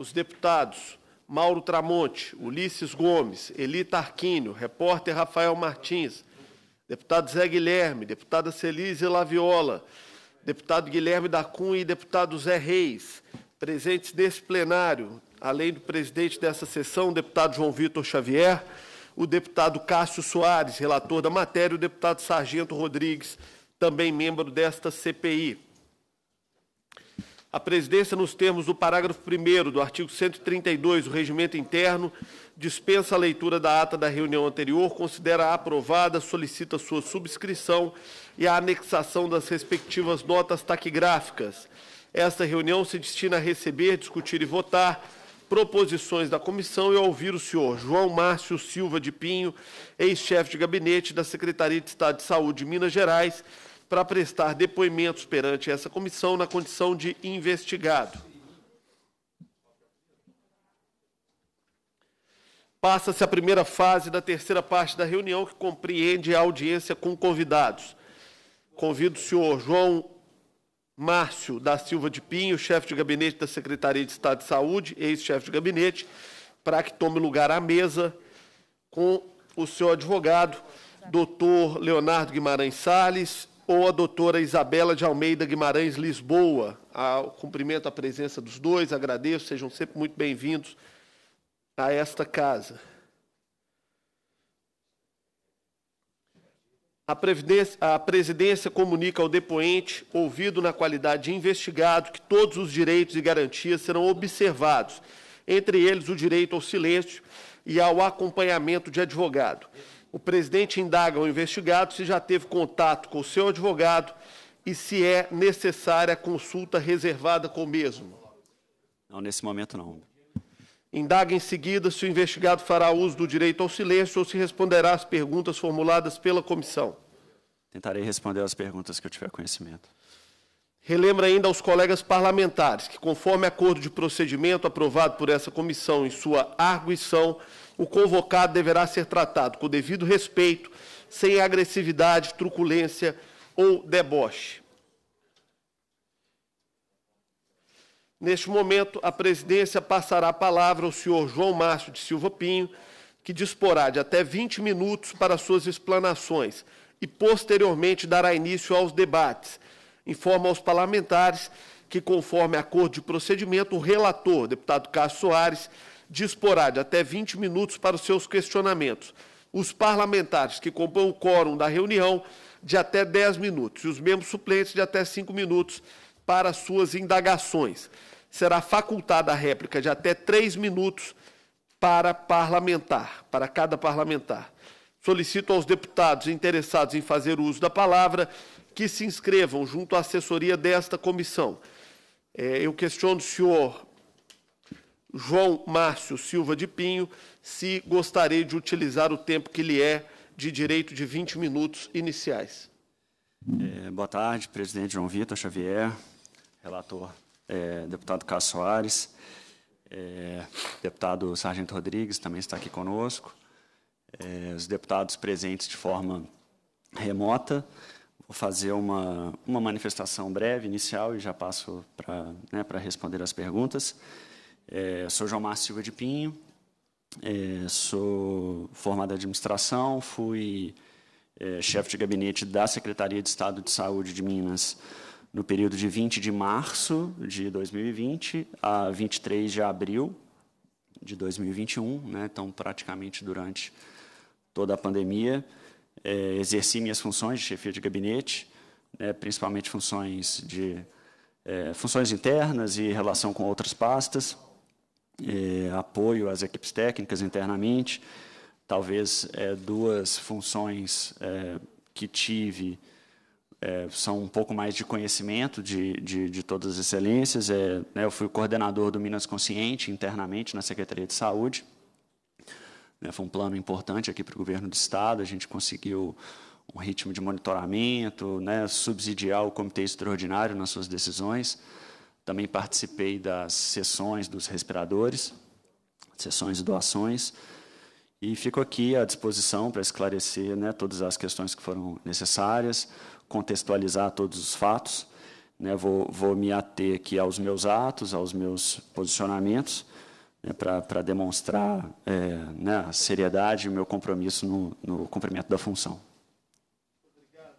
os deputados Mauro Tramonte, Ulisses Gomes, Eli Tarquínio, repórter Rafael Martins, deputado Zé Guilherme, deputada Celise Laviola, deputado Guilherme da Cunha e deputado Zé Reis, presentes nesse plenário, além do presidente dessa sessão, deputado João Vitor Xavier, o deputado Cássio Soares, relator da matéria, e o deputado Sargento Rodrigues, também membro desta CPI. A presidência, nos termos do parágrafo 1 do artigo 132 do Regimento Interno, dispensa a leitura da ata da reunião anterior, considera aprovada, solicita sua subscrição e a anexação das respectivas notas taquigráficas. Esta reunião se destina a receber, discutir e votar proposições da comissão e a ouvir o senhor João Márcio Silva de Pinho, ex-chefe de gabinete da Secretaria de Estado de Saúde de Minas Gerais, para prestar depoimentos perante essa comissão na condição de investigado. Passa-se a primeira fase da terceira parte da reunião, que compreende a audiência com convidados. Convido o senhor João Márcio da Silva de Pinho, chefe de gabinete da Secretaria de Estado de Saúde, ex-chefe de gabinete, para que tome lugar à mesa com o senhor advogado, doutor Leonardo Guimarães Salles, ou a doutora Isabela de Almeida Guimarães Lisboa. A, cumprimento a presença dos dois, agradeço, sejam sempre muito bem-vindos a esta casa. A, a presidência comunica ao depoente, ouvido na qualidade de investigado, que todos os direitos e garantias serão observados, entre eles o direito ao silêncio e ao acompanhamento de advogado o presidente indaga ao investigado se já teve contato com o seu advogado e se é necessária consulta reservada com o mesmo. Não, nesse momento não. Indaga em seguida se o investigado fará uso do direito ao silêncio ou se responderá às perguntas formuladas pela comissão. Tentarei responder às perguntas que eu tiver conhecimento. Relembra ainda aos colegas parlamentares que, conforme acordo de procedimento aprovado por essa comissão em sua arguição, o convocado deverá ser tratado com o devido respeito, sem agressividade, truculência ou deboche. Neste momento, a presidência passará a palavra ao senhor João Márcio de Silva Pinho, que disporá de até 20 minutos para suas explanações e, posteriormente, dará início aos debates. Informa aos parlamentares que, conforme acordo de procedimento, o relator, deputado Cássio Soares, disporá de até 20 minutos para os seus questionamentos. Os parlamentares que compõem o quórum da reunião de até 10 minutos e os membros suplentes de até 5 minutos para suas indagações. Será facultada a réplica de até 3 minutos para parlamentar, para cada parlamentar. Solicito aos deputados interessados em fazer uso da palavra que se inscrevam junto à assessoria desta comissão. É, eu questiono o senhor João Márcio Silva de Pinho se gostaria de utilizar o tempo que lhe é de direito de 20 minutos iniciais. É, boa tarde, presidente João Vitor Xavier, relator é, deputado Cássio Soares, é, deputado Sargento Rodrigues também está aqui conosco, é, os deputados presentes de forma remota. Vou fazer uma, uma manifestação breve, inicial, e já passo para né, responder as perguntas. É, sou João Márcio Silva de Pinho, é, sou formado em administração, fui é, chefe de gabinete da Secretaria de Estado de Saúde de Minas no período de 20 de março de 2020 a 23 de abril de 2021, né? então praticamente durante toda a pandemia. É, exerci minhas funções de chefia de gabinete, né? principalmente funções de é, funções internas e relação com outras pastas é, apoio às equipes técnicas internamente, talvez é, duas funções é, que tive é, são um pouco mais de conhecimento de, de, de todas as excelências. É, né, eu fui coordenador do Minas Consciente internamente na Secretaria de Saúde. Né, foi um plano importante aqui para o governo do Estado. A gente conseguiu um ritmo de monitoramento, né, subsidiar o comitê extraordinário nas suas decisões. Também participei das sessões dos respiradores, sessões de doações. E fico aqui à disposição para esclarecer né, todas as questões que foram necessárias, contextualizar todos os fatos. Né, vou, vou, me ater aqui aos meus atos, aos meus posicionamentos, né, para demonstrar é, né, a seriedade e o meu compromisso no, no cumprimento da função. Obrigado.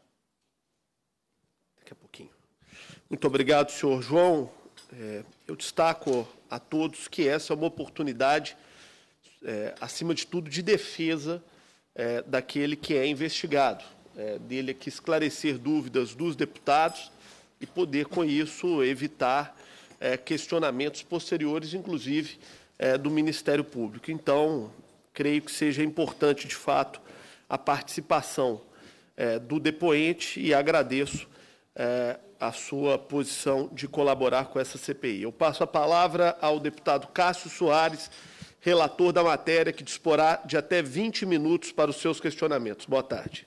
Daqui a pouquinho. Muito obrigado, senhor João. É, eu destaco a todos que essa é uma oportunidade, é, acima de tudo, de defesa é, daquele que é investigado, é, dele é que esclarecer dúvidas dos deputados e poder, com isso, evitar é, questionamentos posteriores, inclusive do Ministério Público. Então, creio que seja importante, de fato, a participação do depoente e agradeço a sua posição de colaborar com essa CPI. Eu passo a palavra ao deputado Cássio Soares, relator da matéria, que disporá de até 20 minutos para os seus questionamentos. Boa tarde.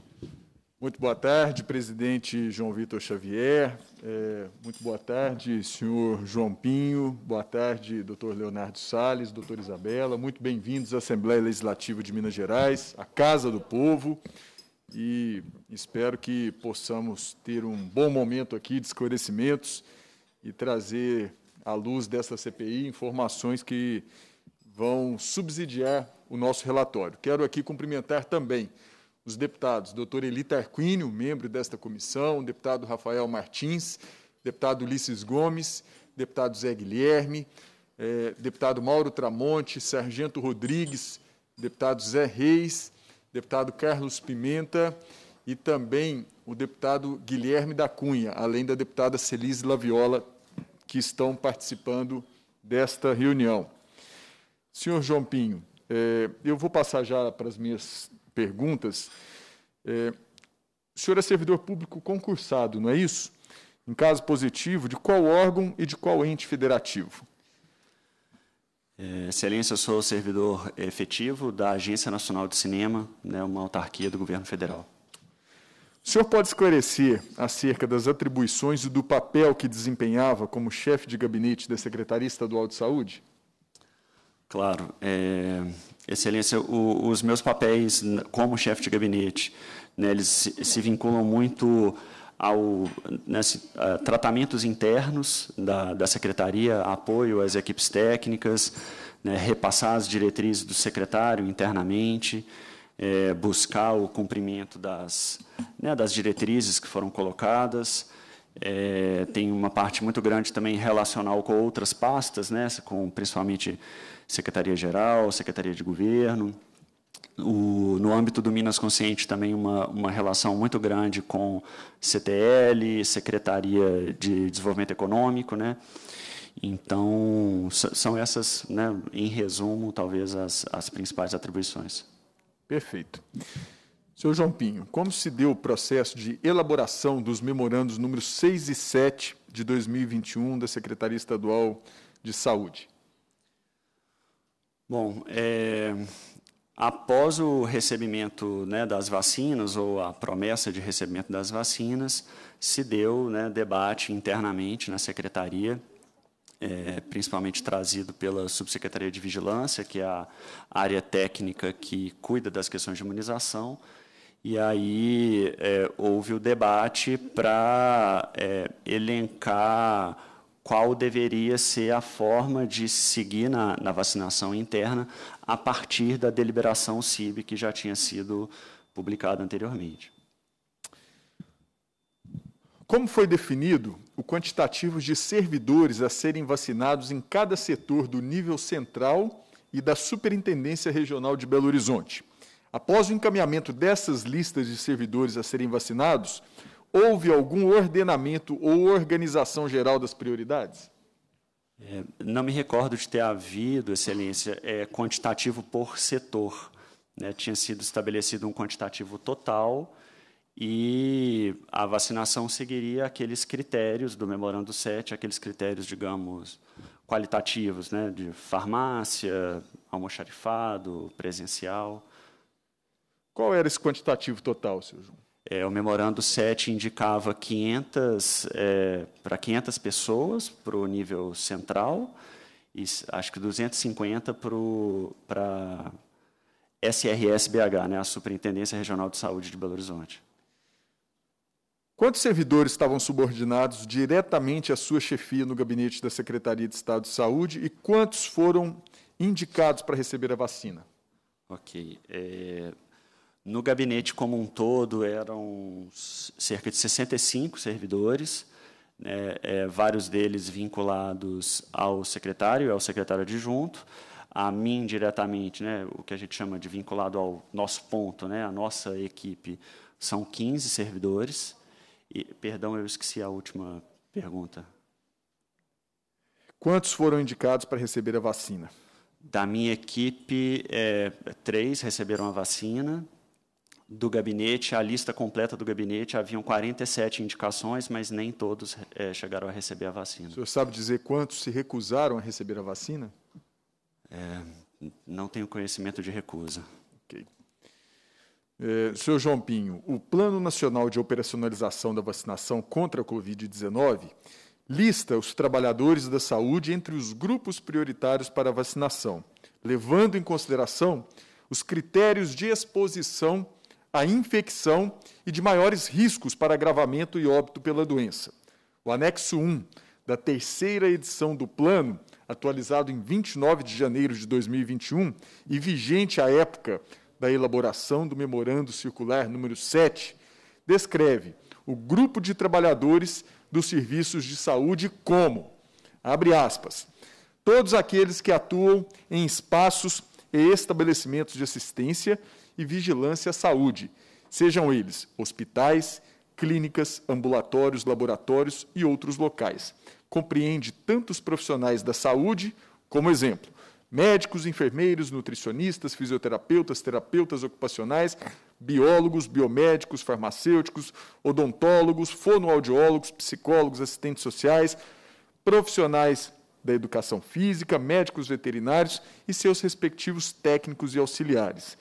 Muito boa tarde, presidente João Vitor Xavier. É, muito boa tarde, senhor João Pinho. Boa tarde, doutor Leonardo Salles, doutor Isabela. Muito bem-vindos à Assembleia Legislativa de Minas Gerais, à Casa do Povo e espero que possamos ter um bom momento aqui de esclarecimentos e trazer à luz dessa CPI informações que vão subsidiar o nosso relatório. Quero aqui cumprimentar também os deputados, doutor Eli Tarquínio, membro desta comissão, deputado Rafael Martins, deputado Ulisses Gomes, deputado Zé Guilherme, eh, deputado Mauro Tramonte, sargento Rodrigues, deputado Zé Reis, deputado Carlos Pimenta e também o deputado Guilherme da Cunha, além da deputada Celise Laviola, que estão participando desta reunião. Senhor João Pinho, é, eu vou passar já para as minhas perguntas. É, o senhor é servidor público concursado, não é isso? Em caso positivo, de qual órgão e de qual ente federativo? É, excelência, eu sou servidor efetivo da Agência Nacional de Cinema, né, uma autarquia do governo federal. O senhor pode esclarecer acerca das atribuições e do papel que desempenhava como chefe de gabinete da Secretaria Estadual de Saúde? Claro. É, excelência, o, os meus papéis como chefe de gabinete, né, eles se, se vinculam muito ao nesse, eh, tratamentos internos da, da secretaria, apoio às equipes técnicas, né, repassar as diretrizes do secretário internamente, é, buscar o cumprimento das, né, das diretrizes que foram colocadas. É, tem uma parte muito grande também relacional com outras pastas, né, com principalmente Secretaria-Geral, Secretaria de Governo, o, no âmbito do Minas Consciente também uma, uma relação muito grande com CTL, Secretaria de Desenvolvimento Econômico, né? Então, são essas, né, em resumo, talvez as, as principais atribuições. Perfeito. Senhor João Pinho, como se deu o processo de elaboração dos memorandos números 6 e 7 de 2021 da Secretaria Estadual de Saúde? Bom, é, Após o recebimento né, das vacinas, ou a promessa de recebimento das vacinas, se deu né, debate internamente na secretaria, é, principalmente trazido pela Subsecretaria de Vigilância, que é a área técnica que cuida das questões de imunização, e aí é, houve o debate para é, elencar qual deveria ser a forma de seguir na, na vacinação interna a partir da deliberação CIB que já tinha sido publicada anteriormente. Como foi definido o quantitativo de servidores a serem vacinados em cada setor do nível central e da Superintendência Regional de Belo Horizonte? Após o encaminhamento dessas listas de servidores a serem vacinados, houve algum ordenamento ou organização geral das prioridades? É, não me recordo de ter havido, Excelência, é, quantitativo por setor. Né? Tinha sido estabelecido um quantitativo total e a vacinação seguiria aqueles critérios do Memorando 7, aqueles critérios, digamos, qualitativos, né? de farmácia, almoxarifado, presencial. Qual era esse quantitativo total, seu João? É, o memorando 7 indicava 500 é, para 500 pessoas para o nível central e acho que 250 para srs SRSBH, né, a Superintendência Regional de Saúde de Belo Horizonte. Quantos servidores estavam subordinados diretamente à sua chefia no gabinete da Secretaria de Estado de Saúde e quantos foram indicados para receber a vacina? Ok. É, no gabinete como um todo, eram cerca de 65 servidores, né, é, vários deles vinculados ao secretário e é ao secretário adjunto, a mim diretamente, né, o que a gente chama de vinculado ao nosso ponto, né, a nossa equipe, são 15 servidores. E, perdão, eu esqueci a última pergunta. Quantos foram indicados para receber a vacina? Da minha equipe, é, três receberam a vacina, do gabinete, a lista completa do gabinete, haviam 47 indicações, mas nem todos é, chegaram a receber a vacina. O senhor sabe dizer quantos se recusaram a receber a vacina? É, não tenho conhecimento de recusa. Ok. É, senhor João Pinho, o Plano Nacional de Operacionalização da Vacinação contra a Covid-19 lista os trabalhadores da saúde entre os grupos prioritários para a vacinação, levando em consideração os critérios de exposição à infecção e de maiores riscos para agravamento e óbito pela doença. O anexo 1 da terceira edição do plano, atualizado em 29 de janeiro de 2021 e vigente à época da elaboração do memorando circular número 7, descreve o grupo de trabalhadores dos serviços de saúde como, abre aspas, todos aqueles que atuam em espaços e estabelecimentos de assistência e vigilância à saúde, sejam eles hospitais, clínicas, ambulatórios, laboratórios e outros locais. Compreende tantos profissionais da saúde, como exemplo, médicos, enfermeiros, nutricionistas, fisioterapeutas, terapeutas ocupacionais, biólogos, biomédicos, farmacêuticos, odontólogos, fonoaudiólogos, psicólogos, assistentes sociais, profissionais da educação física, médicos veterinários e seus respectivos técnicos e auxiliares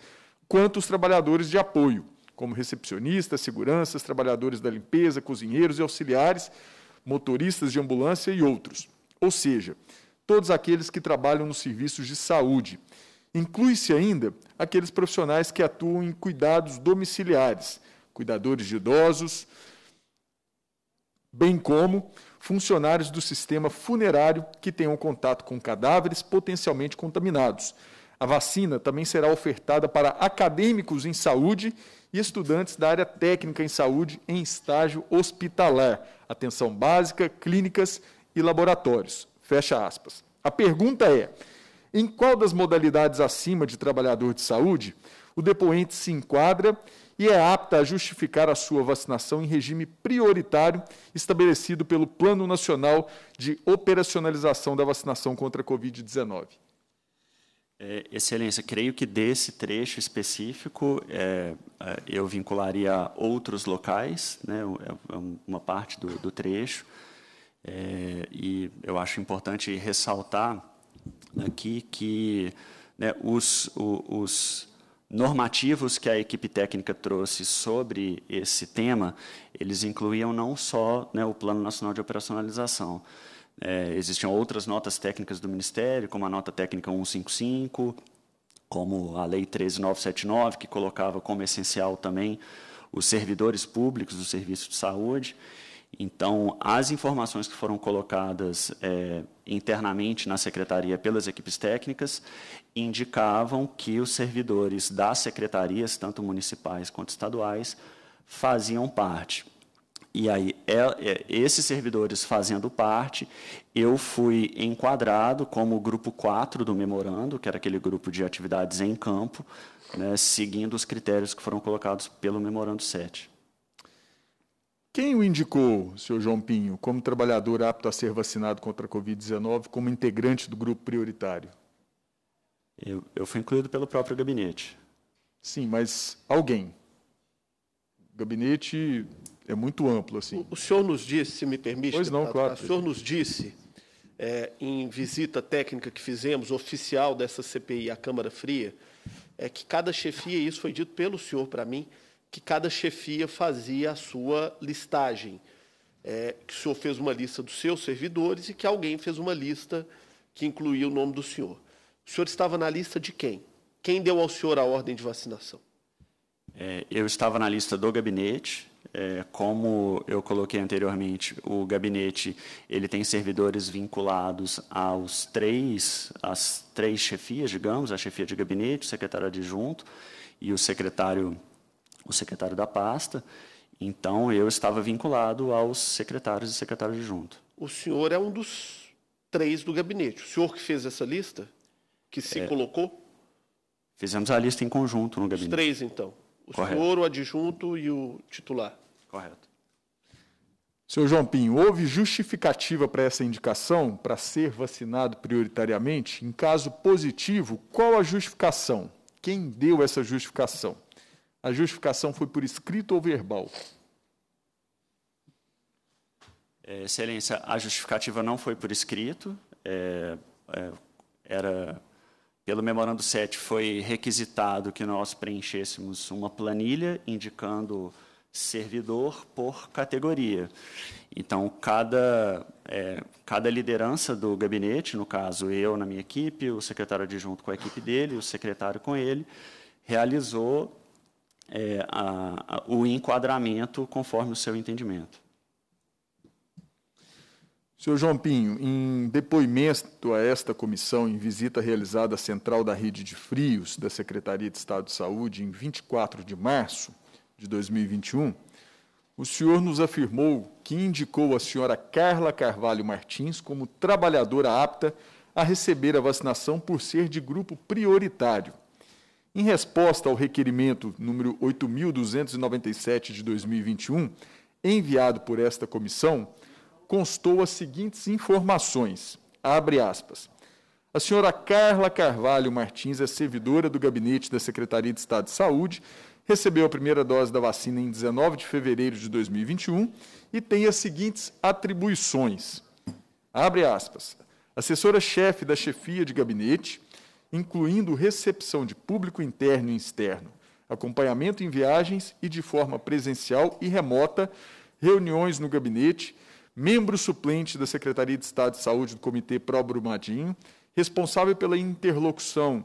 quanto os trabalhadores de apoio, como recepcionistas, seguranças, trabalhadores da limpeza, cozinheiros e auxiliares, motoristas de ambulância e outros. Ou seja, todos aqueles que trabalham nos serviços de saúde. Inclui-se ainda aqueles profissionais que atuam em cuidados domiciliares, cuidadores de idosos, bem como funcionários do sistema funerário que tenham contato com cadáveres potencialmente contaminados, a vacina também será ofertada para acadêmicos em saúde e estudantes da área técnica em saúde em estágio hospitalar, atenção básica, clínicas e laboratórios. Fecha aspas. A pergunta é: em qual das modalidades acima de trabalhador de saúde o depoente se enquadra e é apta a justificar a sua vacinação em regime prioritário estabelecido pelo Plano Nacional de Operacionalização da Vacinação contra a Covid-19? É, excelência, creio que desse trecho específico é, é eu vincularia outros locais, né, é, uma parte do, do trecho, é, e eu acho importante ressaltar aqui que né, os, o, os normativos que a equipe técnica trouxe sobre esse tema, eles incluíam não só né, o Plano Nacional de Operacionalização, é, existiam outras notas técnicas do Ministério, como a nota técnica 155, como a Lei 13979, que colocava como essencial também os servidores públicos do serviço de saúde. Então, as informações que foram colocadas é, internamente na secretaria pelas equipes técnicas indicavam que os servidores das secretarias, tanto municipais quanto estaduais, faziam parte. E aí, é, é, esses servidores fazendo parte, eu fui enquadrado como grupo 4 do memorando, que era aquele grupo de atividades em campo, né, seguindo os critérios que foram colocados pelo memorando 7. Quem o indicou, senhor João Pinho, como trabalhador apto a ser vacinado contra a Covid-19, como integrante do grupo prioritário? Eu, eu fui incluído pelo próprio gabinete. Sim, mas alguém. Gabinete é muito amplo. Assim. O senhor nos disse, se me permite, pois não, claro. o senhor nos disse, é, em visita técnica que fizemos, oficial dessa CPI à Câmara Fria, é que cada chefia, e isso foi dito pelo senhor para mim, que cada chefia fazia a sua listagem. É, que o senhor fez uma lista dos seus servidores e que alguém fez uma lista que incluía o nome do senhor. O senhor estava na lista de quem? Quem deu ao senhor a ordem de vacinação? É, eu estava na lista do gabinete, é, como eu coloquei anteriormente, o gabinete ele tem servidores vinculados aos três, às três chefias, digamos, a chefia de gabinete, o secretário adjunto e o secretário, o secretário da pasta. Então, eu estava vinculado aos secretários e secretários adjunto. O senhor é um dos três do gabinete. O senhor que fez essa lista? Que se é, colocou? Fizemos a lista em conjunto no gabinete. Os três, então. O Correto. senhor, o adjunto e o titular. Correto. Senhor João Pinho, houve justificativa para essa indicação, para ser vacinado prioritariamente? Em caso positivo, qual a justificação? Quem deu essa justificação? A justificação foi por escrito ou verbal? É, excelência, a justificativa não foi por escrito, é, é, era pelo memorando 7 foi requisitado que nós preenchêssemos uma planilha indicando servidor por categoria. Então, cada, é, cada liderança do gabinete, no caso, eu na minha equipe, o secretário adjunto com a equipe dele, o secretário com ele, realizou é, a, a, o enquadramento conforme o seu entendimento. Senhor João Pinho, em depoimento a esta comissão, em visita realizada à Central da Rede de Frios da Secretaria de Estado de Saúde em 24 de março de 2021, o senhor nos afirmou que indicou a senhora Carla Carvalho Martins como trabalhadora apta a receber a vacinação por ser de grupo prioritário. Em resposta ao requerimento número 8297 de 2021, enviado por esta comissão, constou as seguintes informações. Abre aspas. A senhora Carla Carvalho Martins é servidora do gabinete da Secretaria de Estado de Saúde, recebeu a primeira dose da vacina em 19 de fevereiro de 2021 e tem as seguintes atribuições. Abre aspas. Assessora-chefe da chefia de gabinete, incluindo recepção de público interno e externo, acompanhamento em viagens e de forma presencial e remota, reuniões no gabinete membro suplente da Secretaria de Estado de Saúde do Comitê Pro Brumadinho, responsável pela interlocução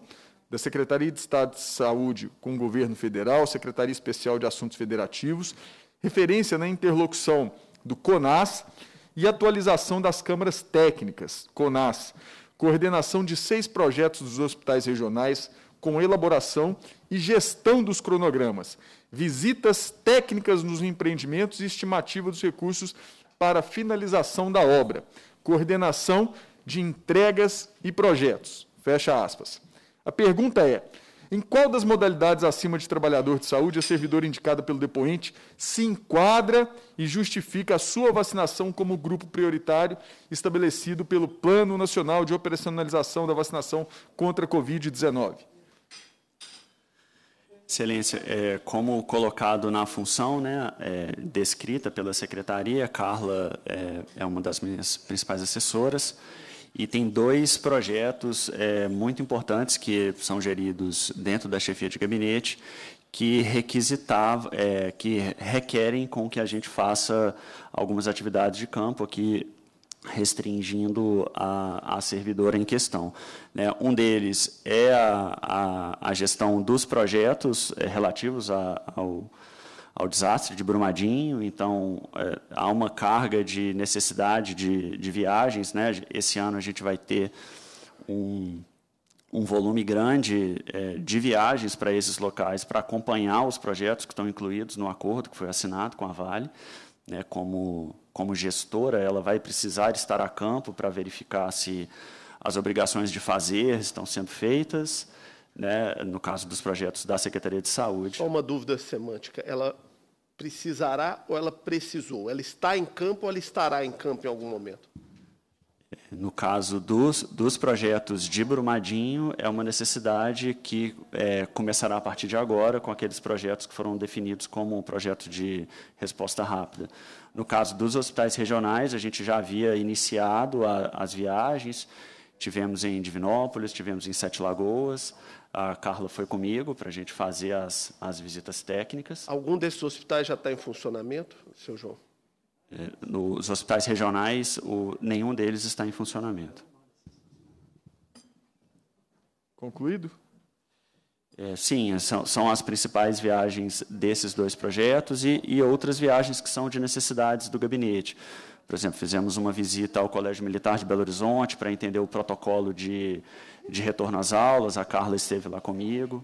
da Secretaria de Estado de Saúde com o Governo Federal, Secretaria Especial de Assuntos Federativos, referência na interlocução do CONAS e atualização das câmaras técnicas, CONAS, coordenação de seis projetos dos hospitais regionais com elaboração e gestão dos cronogramas, visitas técnicas nos empreendimentos e estimativa dos recursos para finalização da obra, coordenação de entregas e projetos. Fecha aspas. A pergunta é: em qual das modalidades acima de trabalhador de saúde a servidora indicada pelo depoente se enquadra e justifica a sua vacinação como grupo prioritário estabelecido pelo Plano Nacional de Operacionalização da Vacinação contra a Covid-19? Excelência, é, como colocado na função né, é, descrita pela secretaria, Carla é, é, uma das minhas principais assessoras e tem dois projetos é, muito importantes que são geridos dentro da chefia de gabinete que requisitava, é, que requerem com que a gente faça algumas atividades de campo aqui restringindo a, a servidora em questão. Né? Um deles é a, a, a, gestão dos projetos é, relativos ao, ao desastre de Brumadinho, então é, há uma carga de necessidade de, de viagens. Né? Esse ano a gente vai ter um, um volume grande é, de viagens para esses locais para acompanhar os projetos que estão incluídos no acordo que foi assinado com a Vale né, como, como gestora, ela vai precisar estar a campo para verificar se as obrigações de fazer estão sendo feitas, né, no caso dos projetos da Secretaria de Saúde. Só uma dúvida semântica. Ela precisará ou ela precisou? Ela está em campo ou ela estará em campo em algum momento? No caso dos, dos projetos de Brumadinho, é uma necessidade que é, começará a partir de agora com aqueles projetos que foram definidos como um projeto de resposta rápida. No caso dos hospitais regionais, a gente já havia iniciado a, as viagens, tivemos em Divinópolis, tivemos em Sete Lagoas, a Carla foi comigo para a gente fazer as, as visitas técnicas. Algum desses hospitais já está em funcionamento, seu João? É, nos hospitais regionais, o, nenhum deles está em funcionamento. Concluído? É, sim, é, são, são, as principais viagens desses dois projetos e, e, outras viagens que são de necessidades do gabinete. Por exemplo, fizemos uma visita ao Colégio Militar de Belo Horizonte para entender o protocolo de, de retorno às aulas, a Carla esteve lá comigo.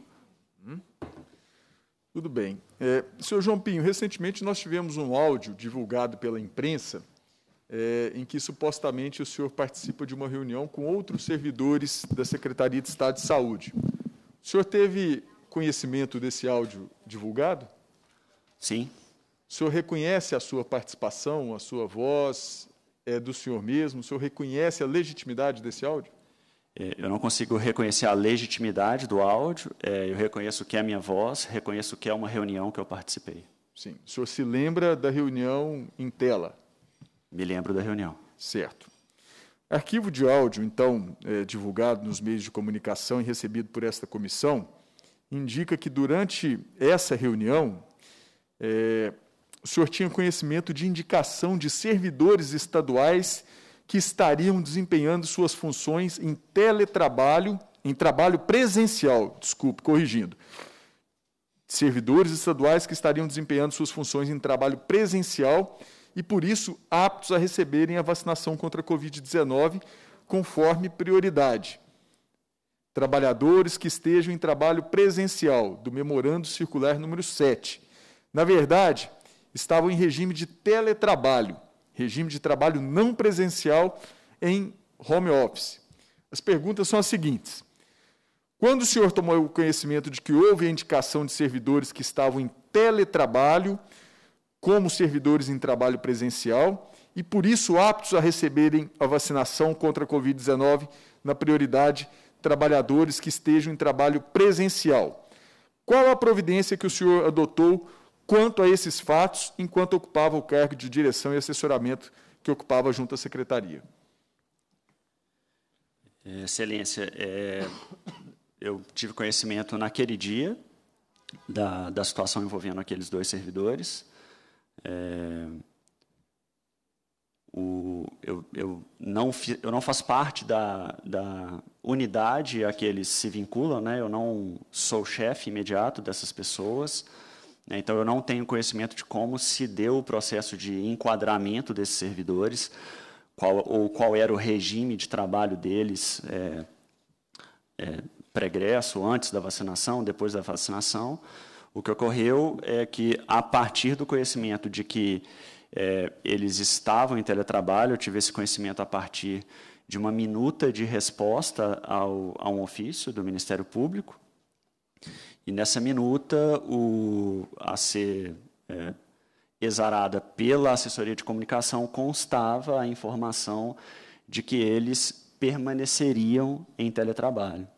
Tudo bem. É, senhor João Pinho, recentemente nós tivemos um áudio divulgado pela imprensa é, em que supostamente o senhor participa de uma reunião com outros servidores da Secretaria de Estado de Saúde. O senhor teve conhecimento desse áudio divulgado? Sim. O senhor reconhece a sua participação, a sua voz é do senhor mesmo? O senhor reconhece a legitimidade desse áudio? É, eu não consigo reconhecer a legitimidade do áudio, é, eu reconheço que é a minha voz, reconheço que é uma reunião que eu participei. Sim. O senhor se lembra da reunião em tela? Me lembro da reunião. Certo. Arquivo de áudio, então, é, divulgado nos meios de comunicação e recebido por esta comissão, indica que durante essa reunião, é, o senhor tinha conhecimento de indicação de servidores estaduais que estariam desempenhando suas funções em teletrabalho, em trabalho presencial, desculpe, corrigindo. Servidores estaduais que estariam desempenhando suas funções em trabalho presencial e, por isso, aptos a receberem a vacinação contra a Covid-19 conforme prioridade. Trabalhadores que estejam em trabalho presencial, do Memorando Circular número 7. Na verdade, estavam em regime de teletrabalho, regime de trabalho não presencial em home office. As perguntas são as seguintes. Quando o senhor tomou conhecimento de que houve a indicação de servidores que estavam em teletrabalho como servidores em trabalho presencial e, por isso, aptos a receberem a vacinação contra a Covid-19 na prioridade trabalhadores que estejam em trabalho presencial? Qual a providência que o senhor adotou quanto a esses fatos enquanto ocupava o cargo de direção e assessoramento que ocupava junto à secretaria. Excelência, é, eu tive conhecimento naquele dia da, da situação envolvendo aqueles dois servidores. É, o, eu, eu, não fi, eu não faço parte da, da unidade a que eles se vinculam, né? eu não sou chefe imediato dessas pessoas. Né? Então, eu não tenho conhecimento de como se deu o processo de enquadramento desses servidores, qual, ou qual era o regime de trabalho deles, é, é, pregresso, antes da vacinação, depois da vacinação. O que ocorreu é que, a partir do conhecimento de que é, eles estavam em teletrabalho, eu tive esse conhecimento a partir de uma minuta de resposta ao, a um ofício do Ministério Público, e nessa minuta, o, a ser é, exarada pela assessoria de comunicação, constava a informação de que eles permaneceriam em teletrabalho.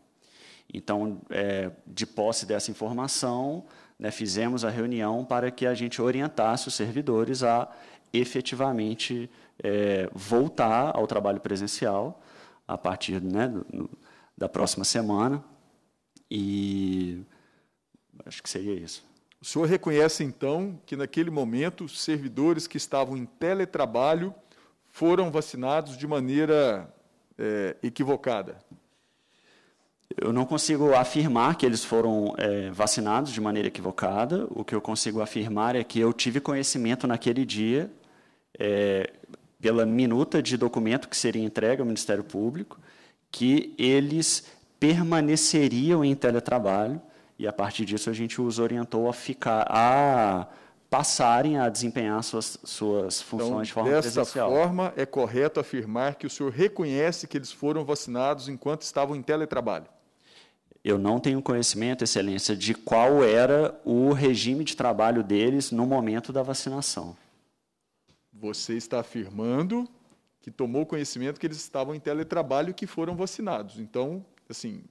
Então, é, de posse dessa informação, né, fizemos a reunião para que a gente orientasse os servidores a efetivamente é, voltar ao trabalho presencial a partir né, do, da próxima semana. E Acho que seria isso. O senhor reconhece, então, que naquele momento servidores que estavam em teletrabalho foram vacinados de maneira é, equivocada? Eu não consigo afirmar que eles foram é, vacinados de maneira equivocada. O que eu consigo afirmar é que eu tive conhecimento naquele dia, é, pela minuta de documento que seria entregue ao Ministério Público, que eles permaneceriam em teletrabalho e a partir disso a gente os orientou a ficar a passarem a desempenhar suas, suas então, funções então, de forma dessa presencial. Dessa forma, é correto afirmar que o senhor reconhece que eles foram vacinados enquanto estavam em teletrabalho? Eu não tenho conhecimento, Excelência, de qual era o regime de trabalho deles no momento da vacinação. Você está afirmando que tomou conhecimento que eles estavam em teletrabalho e que foram vacinados. Então, assim,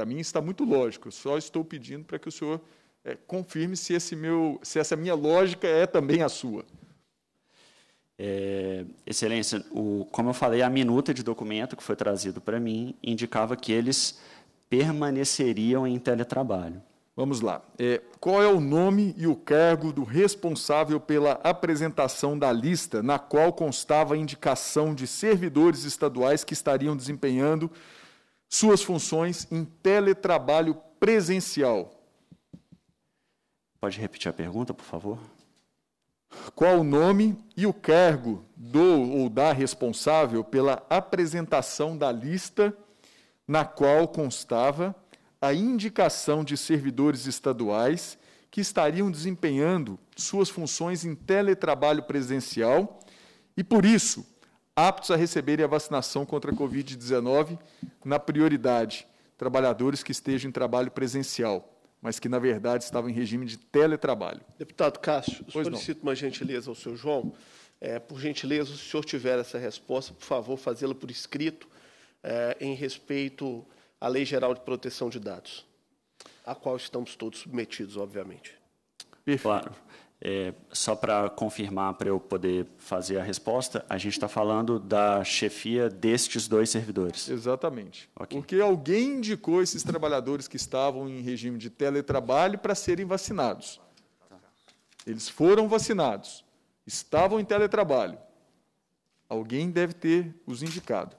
para mim está muito lógico. Eu só estou pedindo para que o senhor é, confirme se, esse meu, se essa minha lógica é também a sua. É, excelência, o, como eu falei, a minuta de documento que foi trazido para mim indicava que eles permaneceriam em teletrabalho. Vamos lá. É, qual é o nome e o cargo do responsável pela apresentação da lista na qual constava a indicação de servidores estaduais que estariam desempenhando suas funções em teletrabalho presencial. Pode repetir a pergunta, por favor? Qual o nome e o cargo do ou da responsável pela apresentação da lista na qual constava a indicação de servidores estaduais que estariam desempenhando suas funções em teletrabalho presencial e, por isso, aptos a receberem a vacinação contra a Covid-19 na prioridade, trabalhadores que estejam em trabalho presencial, mas que, na verdade, estavam em regime de teletrabalho. Deputado Cássio, pois solicito não. uma gentileza ao senhor João. É, por gentileza, se o senhor tiver essa resposta, por favor, fazê-la por escrito é, em respeito à Lei Geral de Proteção de Dados, a qual estamos todos submetidos, obviamente. Perfeito. Claro. É, só para confirmar, para eu poder fazer a resposta, a gente está falando da chefia destes dois servidores. Exatamente. Okay. Porque alguém indicou esses trabalhadores que estavam em regime de teletrabalho para serem vacinados. Eles foram vacinados, estavam em teletrabalho. Alguém deve ter os indicado.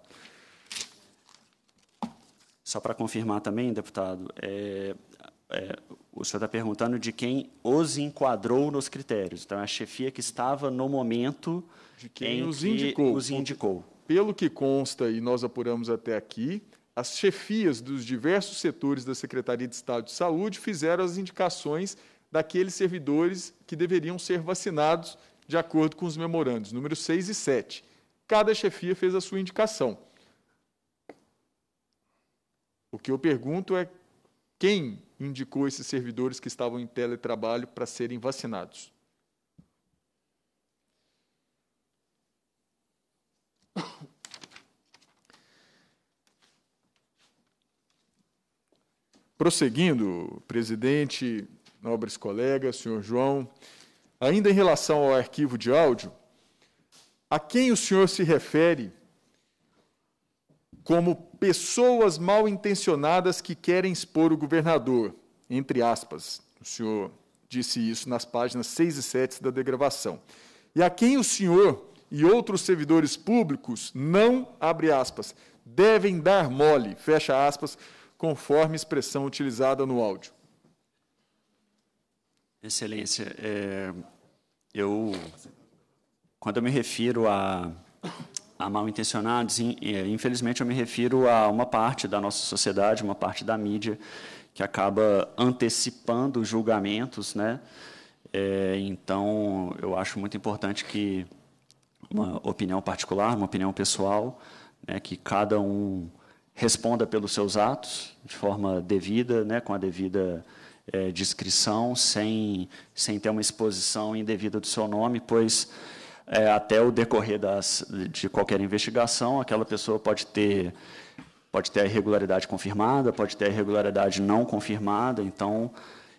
Só para confirmar também, deputado, é, é, o senhor está perguntando de quem os enquadrou nos critérios. Então, é a chefia que estava no momento de quem os, que indicou. os indicou. Pelo que consta e nós apuramos até aqui, as chefias dos diversos setores da Secretaria de Estado de Saúde fizeram as indicações daqueles servidores que deveriam ser vacinados de acordo com os memorandos, número 6 e 7. Cada chefia fez a sua indicação. O que eu pergunto é quem indicou esses servidores que estavam em teletrabalho para serem vacinados. Prosseguindo, presidente, nobres colegas, senhor João, ainda em relação ao arquivo de áudio, a quem o senhor se refere como pessoas mal intencionadas que querem expor o governador, entre aspas. O senhor disse isso nas páginas 6 e 7 da degravação. E a quem o senhor e outros servidores públicos não, abre aspas, devem dar mole, fecha aspas, conforme expressão utilizada no áudio. Excelência, é, eu, quando eu me refiro a a mal intencionados, infelizmente eu me refiro a uma parte da nossa sociedade, uma parte da mídia, que acaba antecipando julgamentos. Né? É, então, eu acho muito importante que uma opinião particular, uma opinião pessoal, né, que cada um responda pelos seus atos de forma devida, né, com a devida é, descrição, sem, sem ter uma exposição indevida do seu nome, pois é, até o decorrer das, de qualquer investigação, aquela pessoa pode ter, pode ter a irregularidade confirmada, pode ter a irregularidade não confirmada, então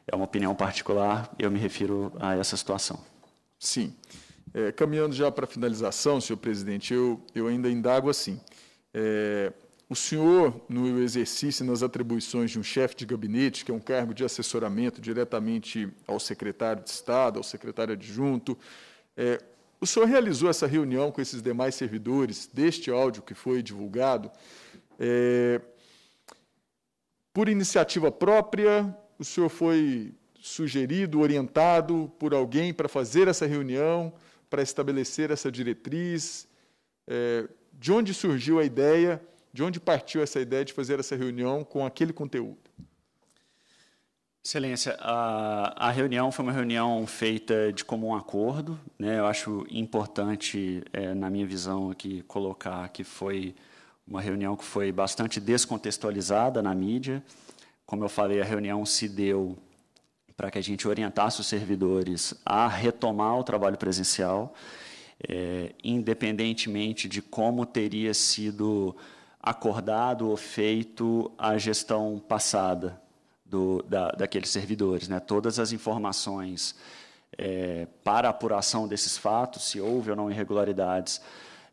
é uma opinião particular, eu me refiro a essa situação. Sim. É, caminhando já para a finalização, senhor presidente, eu, eu ainda indago assim. É, o senhor, no exercício e nas atribuições de um chefe de gabinete, que é um cargo de assessoramento diretamente ao secretário de Estado, ao secretário adjunto, é, o senhor realizou essa reunião com esses demais servidores deste áudio que foi divulgado é, por iniciativa própria? O senhor foi sugerido, orientado por alguém para fazer essa reunião, para estabelecer essa diretriz? É, de onde surgiu a ideia? De onde partiu essa ideia de fazer essa reunião com aquele conteúdo? Excelência, a, a, reunião foi uma reunião feita de comum acordo. Né? Eu acho importante, é, na minha visão, aqui colocar que foi uma reunião que foi bastante descontextualizada na mídia. Como eu falei, a reunião se deu para que a gente orientasse os servidores a retomar o trabalho presencial, é, independentemente de como teria sido acordado ou feito a gestão passada do, da, daqueles servidores. Né? Todas as informações é, para apuração desses fatos, se houve ou não irregularidades,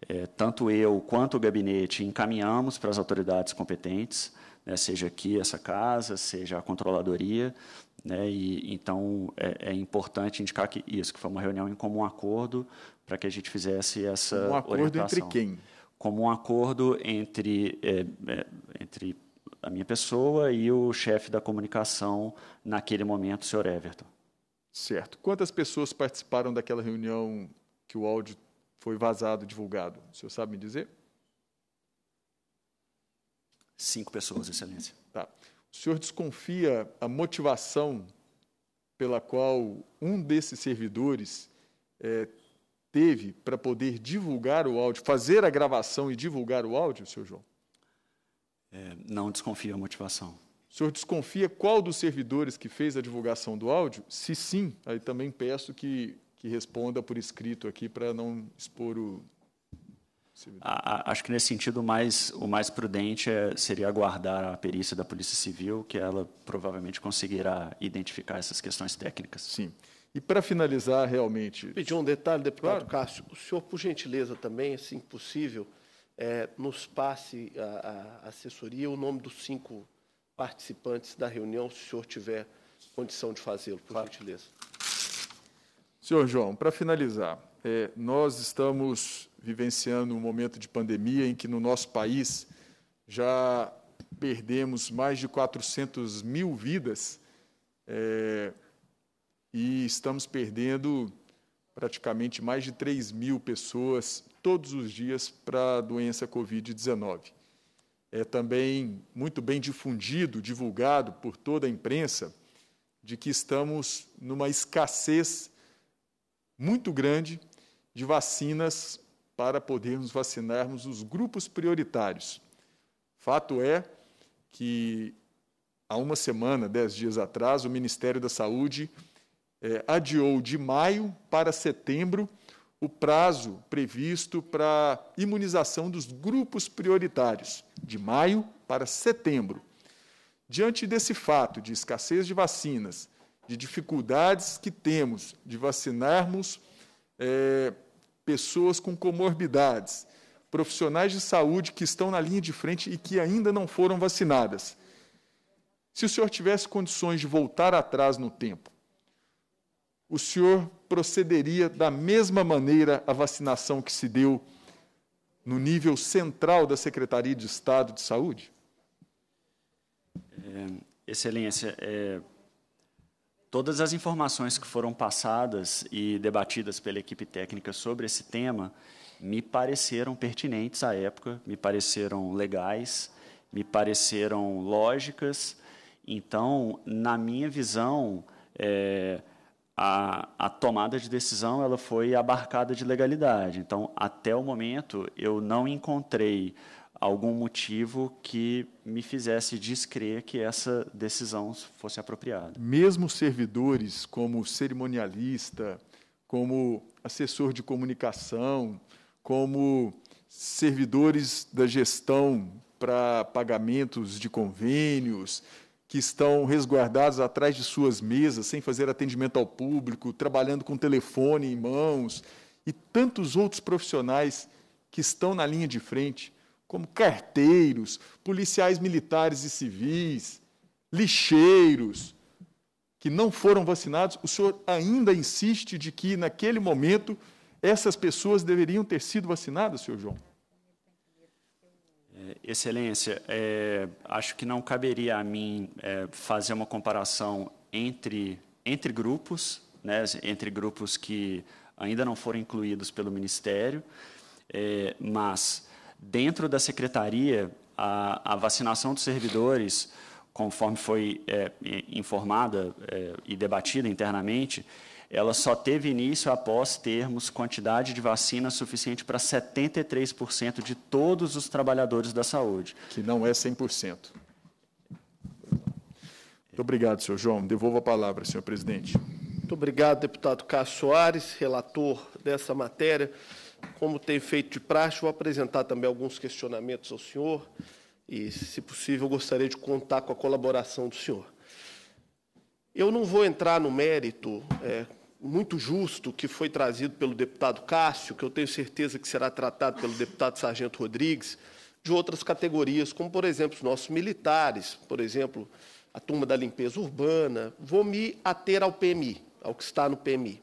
é, tanto eu quanto o gabinete encaminhamos para as autoridades competentes, né? seja aqui essa casa, seja a controladoria. Né? E, então, é, é importante indicar que isso, que foi uma reunião em comum acordo para que a gente fizesse essa um acordo orientação. entre quem? Como um acordo entre, entre é, é, a minha pessoa e o chefe da comunicação naquele momento, o senhor Everton. Certo. Quantas pessoas participaram daquela reunião que o áudio foi vazado, divulgado? O senhor sabe me dizer? Cinco pessoas, Excelência. Tá. O senhor desconfia a motivação pela qual um desses servidores é, teve para poder divulgar o áudio, fazer a gravação e divulgar o áudio, senhor João? é, não desconfio a motivação. O senhor desconfia qual dos servidores que fez a divulgação do áudio? Se sim, aí também peço que, que responda por escrito aqui para não expor o. A, a, acho que nesse sentido mais, o mais prudente é, seria aguardar a perícia da Polícia Civil, que ela provavelmente conseguirá identificar essas questões técnicas. Sim. E para finalizar realmente. Pedir um detalhe, deputado claro. Cássio, o senhor, por gentileza também, se possível é, nos passe a, a, assessoria o nome dos cinco participantes da reunião, se o senhor tiver condição de fazê-lo, por claro. gentileza. Senhor João, para finalizar, é, nós estamos vivenciando um momento de pandemia em que no nosso país já perdemos mais de 400 mil vidas é, e estamos perdendo praticamente mais de 3 mil pessoas todos os dias para a doença Covid-19. É também muito bem difundido, divulgado por toda a imprensa, de que estamos numa escassez muito grande de vacinas para podermos vacinarmos os grupos prioritários. Fato é que, há uma semana, dez dias atrás, o Ministério da Saúde eh, adiou de maio para setembro o prazo previsto para imunização dos grupos prioritários, de maio para setembro. Diante desse fato de escassez de vacinas, de dificuldades que temos de vacinarmos é, pessoas com comorbidades, profissionais de saúde que estão na linha de frente e que ainda não foram vacinadas. Se o senhor tivesse condições de voltar atrás no tempo, o senhor procederia da mesma maneira a vacinação que se deu no nível central da Secretaria de Estado de Saúde? É, excelência, é, todas as informações que foram passadas e debatidas pela equipe técnica sobre esse tema me pareceram pertinentes à época, me pareceram legais, me pareceram lógicas. Então, na minha visão, é, a, a, tomada de decisão ela foi abarcada de legalidade. Então, até o momento, eu não encontrei algum motivo que me fizesse descrer que essa decisão fosse apropriada. Mesmo servidores como cerimonialista, como assessor de comunicação, como servidores da gestão para pagamentos de convênios, que estão resguardados atrás de suas mesas, sem fazer atendimento ao público, trabalhando com telefone em mãos, e tantos outros profissionais que estão na linha de frente, como carteiros, policiais militares e civis, lixeiros, que não foram vacinados, o senhor ainda insiste de que, naquele momento, essas pessoas deveriam ter sido vacinadas, senhor João? É, excelência, é, acho que não caberia a mim é, fazer uma comparação entre, entre grupos, né, entre grupos que ainda não foram incluídos pelo Ministério, é, mas dentro da Secretaria, a, a, vacinação dos servidores, conforme foi é, informada é, e debatida internamente, ela só teve início após termos quantidade de vacina suficiente para 73% de todos os trabalhadores da saúde. Que não é 100%. Muito obrigado, senhor João. Devolvo a palavra, senhor presidente. Muito obrigado, deputado Cássio Soares, relator dessa matéria. Como tem feito de praxe, vou apresentar também alguns questionamentos ao senhor e, se possível, gostaria de contar com a colaboração do senhor. Eu não vou entrar no mérito é, muito justo que foi trazido pelo deputado Cássio, que eu tenho certeza que será tratado pelo deputado Sargento Rodrigues, de outras categorias, como, por exemplo, os nossos militares, por exemplo, a turma da limpeza urbana. Vou me ater ao PMI, ao que está no PMI.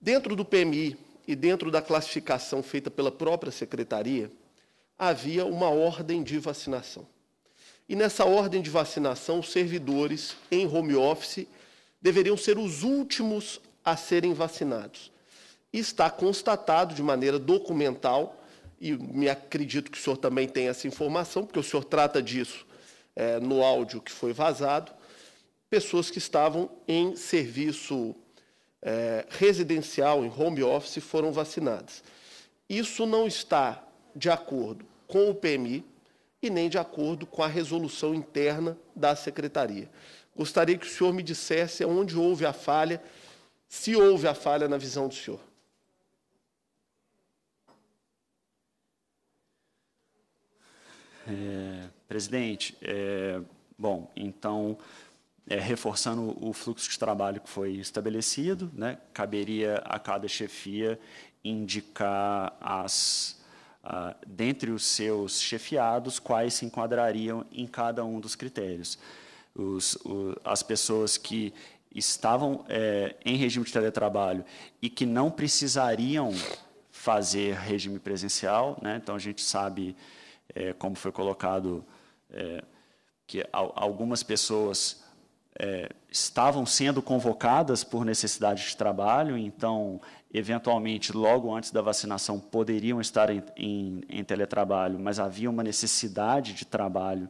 Dentro do PMI e dentro da classificação feita pela própria secretaria, havia uma ordem de vacinação. E nessa ordem de vacinação, os servidores em home office deveriam ser os últimos a serem vacinados. Está constatado de maneira documental, e me acredito que o senhor também tem essa informação, porque o senhor trata disso é, no áudio que foi vazado, pessoas que estavam em serviço é, residencial, em home office, foram vacinadas. Isso não está de acordo com o PMI e nem de acordo com a resolução interna da secretaria. Gostaria que o senhor me dissesse onde houve a falha, se houve a falha na visão do senhor. É, presidente, é, bom, então, é, reforçando o fluxo de trabalho que foi estabelecido, né, caberia a cada chefia indicar as, ah, dentre os seus chefiados quais se enquadrariam em cada um dos critérios os, o, as pessoas que estavam é, em regime de teletrabalho e que não precisariam fazer regime presencial. Né? Então, a gente sabe, é, como foi colocado, é, que al algumas pessoas é, estavam sendo convocadas por necessidade de trabalho, então, eventualmente, logo antes da vacinação, poderiam estar em, em, em teletrabalho, mas havia uma necessidade de trabalho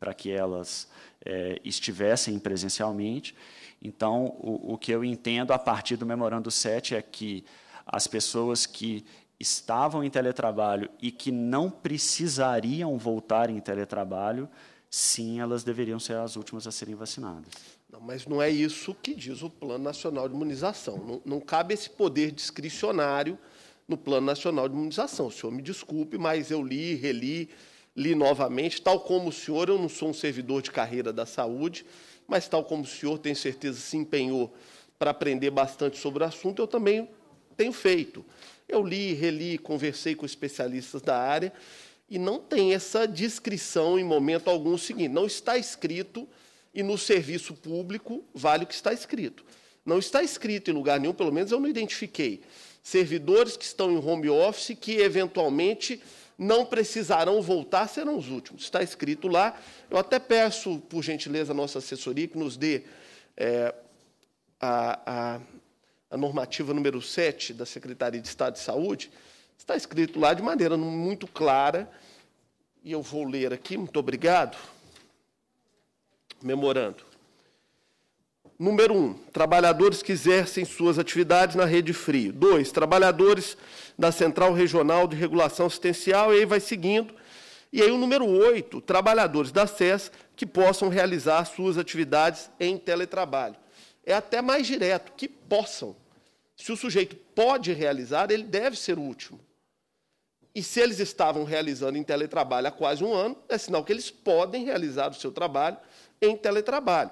para que elas é, estivessem presencialmente. Então, o, o, que eu entendo a partir do Memorando 7 é que as pessoas que estavam em teletrabalho e que não precisariam voltar em teletrabalho, sim, elas deveriam ser as últimas a serem vacinadas. Não, mas não é isso que diz o Plano Nacional de Imunização. Não, não cabe esse poder discricionário no Plano Nacional de Imunização. O senhor me desculpe, mas eu li, reli, li novamente. Tal como o senhor, eu não sou um servidor de carreira da saúde, mas tal como o senhor, tenho certeza, se empenhou para aprender bastante sobre o assunto, eu também tenho feito. Eu li, reli, conversei com especialistas da área e não tem essa descrição em momento algum o seguinte: não está escrito e no serviço público vale o que está escrito. Não está escrito em lugar nenhum, pelo menos eu não identifiquei. Servidores que estão em home office que eventualmente não precisarão voltar, serão os últimos. Está escrito lá. Eu até peço, por gentileza, a nossa assessoria que nos dê é, a, a, a, normativa número 7 da Secretaria de Estado de Saúde. Está escrito lá de maneira muito clara, e eu vou ler aqui, muito obrigado. Memorando. Número um, trabalhadores que exercem suas atividades na rede frio. Dois, trabalhadores da Central Regional de Regulação Assistencial, e aí vai seguindo. E aí o número oito, trabalhadores da SES que possam realizar suas atividades em teletrabalho. É até mais direto, que possam. Se o sujeito pode realizar, ele deve ser o último. E se eles estavam realizando em teletrabalho há quase um ano, é sinal que eles podem realizar o seu trabalho em teletrabalho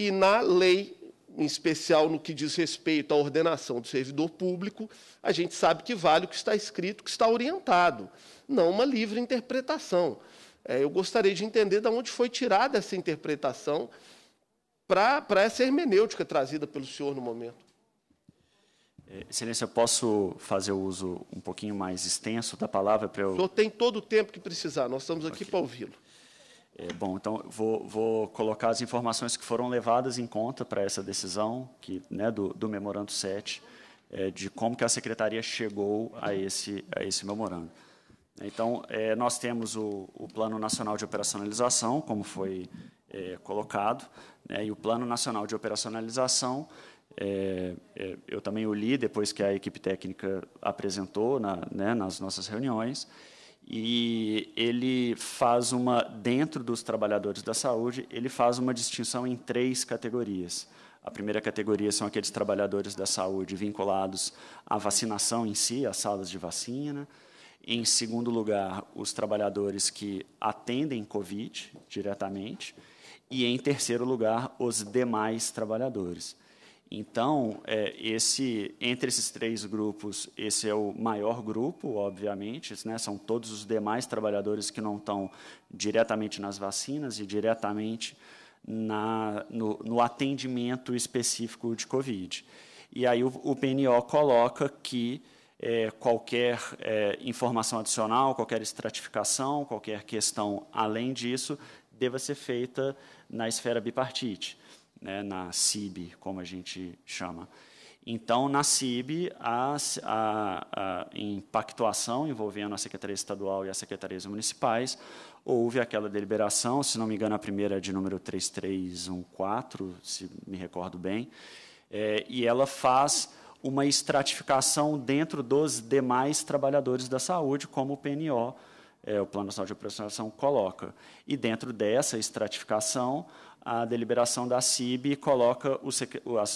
e na lei, em especial no que diz respeito à ordenação do servidor público, a gente sabe que vale o que está escrito, o que está orientado, não uma livre interpretação. É, eu gostaria de entender de onde foi tirada essa interpretação para essa hermenêutica trazida pelo senhor no momento. É, excelência, eu posso fazer o uso um pouquinho mais extenso da palavra para eu. O senhor tem todo o tempo que precisar, nós estamos aqui okay. para ouvi-lo. É, bom, então vou, vou, colocar as informações que foram levadas em conta para essa decisão, que né, do, do memorando 7, é, de como que a secretaria chegou a esse, a esse memorando. Então, é, nós temos o, o, Plano Nacional de Operacionalização, como foi é, colocado, né, e o Plano Nacional de Operacionalização, é, é, eu também o li depois que a equipe técnica apresentou na, né, nas nossas reuniões, e ele faz uma dentro dos trabalhadores da saúde, ele faz uma distinção em três categorias. A primeira categoria são aqueles trabalhadores da saúde vinculados à vacinação em si, às salas de vacina. Em segundo lugar, os trabalhadores que atendem COVID diretamente. E, em terceiro lugar, os demais trabalhadores. Então, é, esse, entre esses três grupos, esse é o maior grupo, obviamente, né, são todos os demais trabalhadores que não estão diretamente nas vacinas e diretamente na, no, no, atendimento específico de Covid. E aí o, o PNO coloca que é, qualquer é, informação adicional, qualquer estratificação, qualquer questão além disso, deva ser feita na esfera bipartite né, na CIB, como a gente chama. Então, na CIB, a, a, a, em pactuação envolvendo a Secretaria Estadual e as Secretarias Municipais, houve aquela deliberação, se não me engano, a primeira é de número 3314, se me recordo bem, é, e ela faz uma estratificação dentro dos demais trabalhadores da saúde, como o PNO, é, o Plano Nacional de Operacionalização, coloca. E dentro dessa estratificação, a deliberação da CIB coloca os,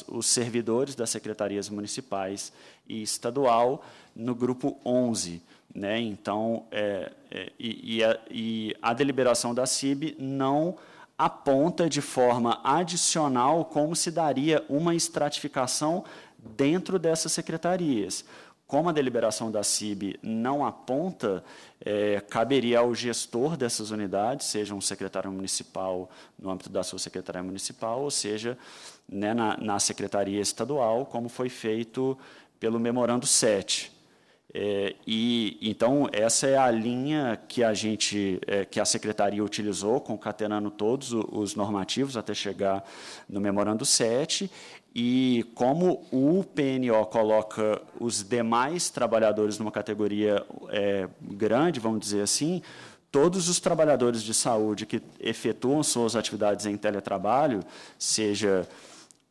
os, servidores das secretarias municipais e estadual no grupo 11. Né? Então, é, é, e, e, a, e, a, deliberação da CIB não aponta de forma adicional como se daria uma estratificação dentro dessas secretarias. Como a deliberação da CIB não aponta, é, caberia ao gestor dessas unidades, seja um secretário municipal no âmbito da sua secretaria municipal, ou seja, né, na, na, secretaria estadual, como foi feito pelo memorando 7. É, e então essa é a linha que a gente, é, que a secretaria utilizou, concatenando todos os normativos até chegar no memorando 7 e como o PNO coloca os demais trabalhadores numa categoria é, grande, vamos dizer assim, todos os trabalhadores de saúde que efetuam suas atividades em teletrabalho, seja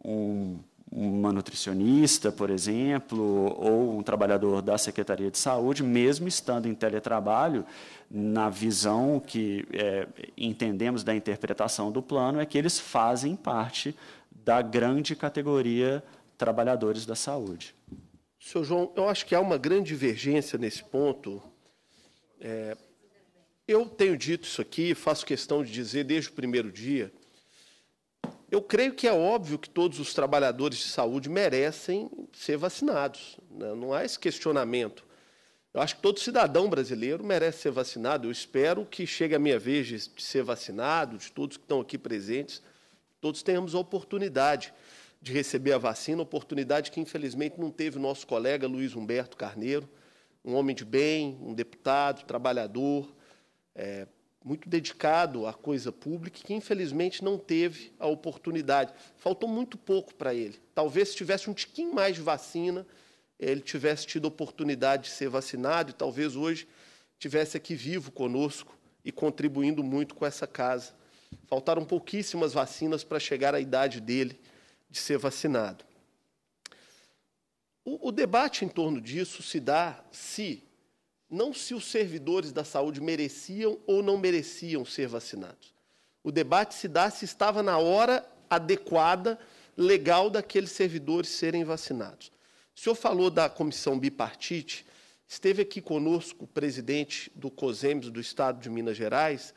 um, uma nutricionista, por exemplo, ou um trabalhador da Secretaria de Saúde, mesmo estando em teletrabalho, na visão que é, entendemos da interpretação do plano, é que eles fazem parte da grande categoria trabalhadores da saúde. Senhor João, eu acho que há uma grande divergência nesse ponto. É, eu tenho dito isso aqui, faço questão de dizer desde o primeiro dia. Eu creio que é óbvio que todos os trabalhadores de saúde merecem ser vacinados. Né? Não há esse questionamento. Eu acho que todo cidadão brasileiro merece ser vacinado. Eu espero que chegue a minha vez de ser vacinado, de todos que estão aqui presentes todos tenhamos a oportunidade de receber a vacina, oportunidade que infelizmente não teve nosso colega Luiz Humberto Carneiro, um homem de bem, um deputado, trabalhador, é, muito dedicado à coisa pública, que infelizmente não teve a oportunidade. Faltou muito pouco para ele. Talvez se tivesse um tiquinho mais de vacina, ele tivesse tido oportunidade de ser vacinado e talvez hoje tivesse aqui vivo conosco e contribuindo muito com essa casa Faltaram pouquíssimas vacinas para chegar à idade dele de ser vacinado. O, o debate em torno disso se dá se, não se os servidores da saúde mereciam ou não mereciam ser vacinados. O debate se dá se estava na hora adequada, legal, daqueles servidores serem vacinados. O senhor falou da comissão bipartite, esteve aqui conosco o presidente do COSEMES do Estado de Minas Gerais,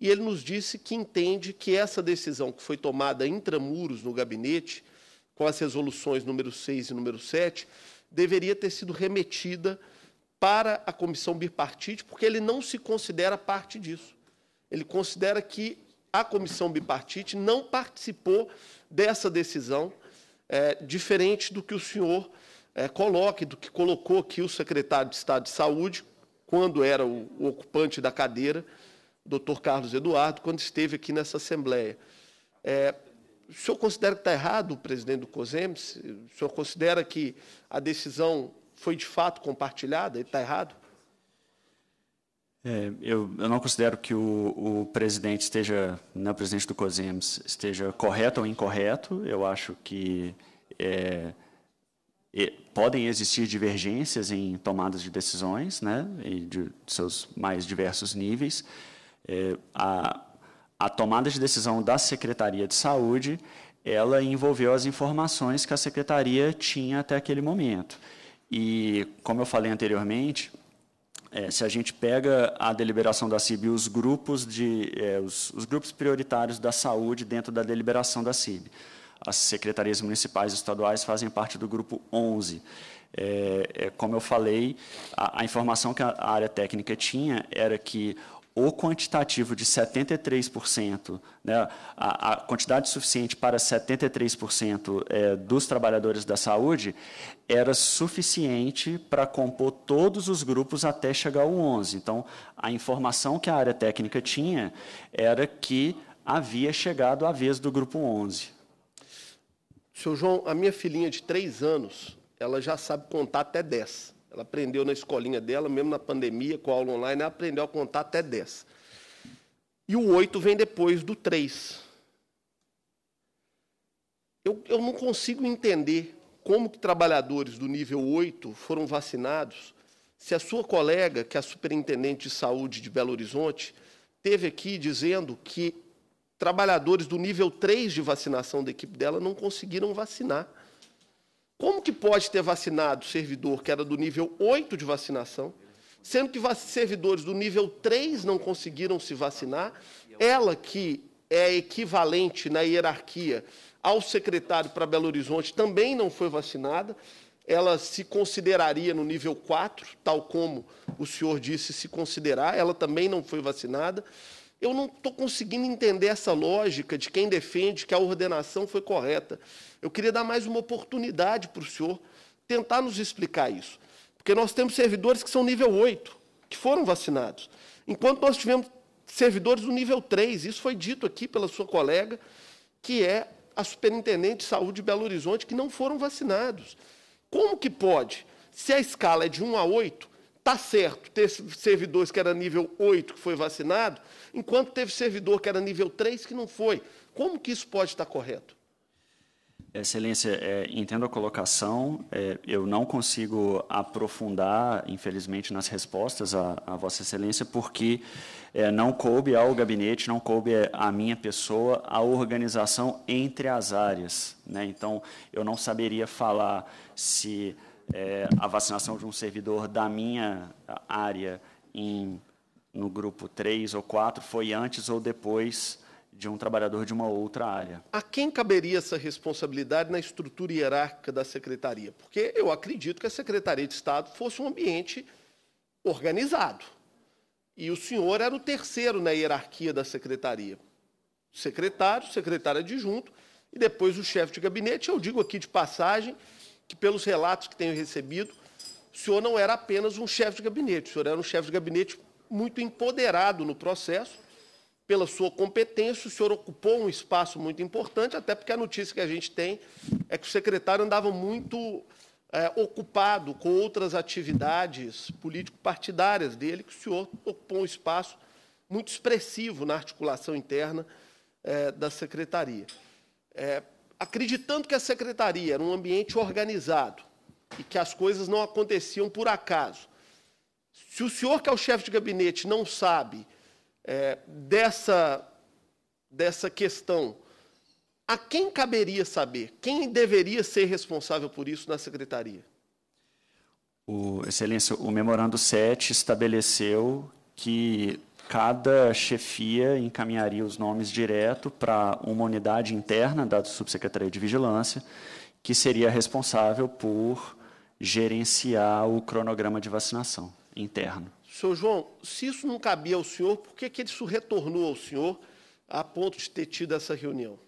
e ele nos disse que entende que essa decisão que foi tomada intramuros no gabinete, com as resoluções número 6 e número 7, deveria ter sido remetida para a comissão bipartite, porque ele não se considera parte disso. Ele considera que a comissão bipartite não participou dessa decisão, é, diferente do que o senhor é, coloque, do que colocou aqui o secretário de Estado de Saúde, quando era o, o ocupante da cadeira, doutor Carlos Eduardo, quando esteve aqui nessa Assembleia. É, o senhor considera que está errado o presidente do COSEMES? O senhor considera que a decisão foi de fato compartilhada Ele está errado? É, eu, eu, não considero que o, o presidente esteja, não né, o presidente do COSEMES, esteja correto ou incorreto. Eu acho que é, é, podem existir divergências em tomadas de decisões, né, de seus mais diversos níveis. É, a, a tomada de decisão da Secretaria de Saúde ela envolveu as informações que a secretaria tinha até aquele momento. E, como eu falei anteriormente, é, se a gente pega a deliberação da CIB e os grupos, de, é, os, os, grupos prioritários da saúde dentro da deliberação da CIB, as secretarias municipais e estaduais fazem parte do grupo 11. É, é, como eu falei, a, a informação que a área técnica tinha era que o quantitativo de 73%, né, a, a quantidade suficiente para 73% é, dos trabalhadores da saúde, era suficiente para compor todos os grupos até chegar ao 11. Então, a informação que a área técnica tinha era que havia chegado a vez do grupo 11. Seu João, a minha filhinha de 3 anos, ela já sabe contar até 10. Ela aprendeu na escolinha dela, mesmo na pandemia, com a aula online, ela aprendeu a contar até 10. E o 8 vem depois do 3. Eu, eu não consigo entender como que trabalhadores do nível 8 foram vacinados se a sua colega, que é a superintendente de saúde de Belo Horizonte, teve aqui dizendo que trabalhadores do nível 3 de vacinação da equipe dela não conseguiram vacinar. Como que pode ter vacinado servidor que era do nível 8 de vacinação, sendo que servidores do nível 3 não conseguiram se vacinar? Ela que é equivalente na hierarquia ao secretário para Belo Horizonte também não foi vacinada. Ela se consideraria no nível 4, tal como o senhor disse se considerar, ela também não foi vacinada. Eu não estou conseguindo entender essa lógica de quem defende que a ordenação foi correta. Eu queria dar mais uma oportunidade para o senhor tentar nos explicar isso. Porque nós temos servidores que são nível 8, que foram vacinados, enquanto nós tivemos servidores do nível 3. Isso foi dito aqui pela sua colega, que é a Superintendente de Saúde de Belo Horizonte, que não foram vacinados. Como que pode? Se a escala é de 1 a 8, Está certo ter servidores que era nível 8 que foi vacinado, enquanto teve servidor que era nível 3 que não foi. Como que isso pode estar correto? Excelência, é, entendo a colocação. É, eu não consigo aprofundar, infelizmente, nas respostas a, a Vossa Excelência, porque é, não coube ao gabinete, não coube é, à minha pessoa a organização entre as áreas. Né? Então, eu não saberia falar se é, a vacinação de um servidor da minha área em, no grupo 3 ou 4 foi antes ou depois de um trabalhador de uma outra área. A quem caberia essa responsabilidade na estrutura hierárquica da secretaria? Porque eu acredito que a Secretaria de Estado fosse um ambiente organizado. E o senhor era o terceiro na hierarquia da secretaria. Secretário, secretário adjunto e depois o chefe de gabinete. Eu digo aqui de passagem que, pelos relatos que tenho recebido, o senhor não era apenas um chefe de gabinete, o senhor era um chefe de gabinete muito empoderado no processo, pela sua competência, o senhor ocupou um espaço muito importante, até porque a notícia que a gente tem é que o secretário andava muito é, ocupado com outras atividades político-partidárias dele, que o senhor ocupou um espaço muito expressivo na articulação interna é, da secretaria. É, acreditando que a secretaria era um ambiente organizado e que as coisas não aconteciam por acaso, se o senhor, que é o chefe de gabinete, não sabe é, dessa, dessa questão, a quem caberia saber? Quem deveria ser responsável por isso na secretaria? O, excelência, o memorando 7 estabeleceu que cada chefia encaminharia os nomes direto para uma unidade interna da Subsecretaria de Vigilância, que seria responsável por gerenciar o cronograma de vacinação interno. Senhor João, se isso não cabia ao senhor, por que, que isso retornou ao senhor a ponto de ter tido essa reunião?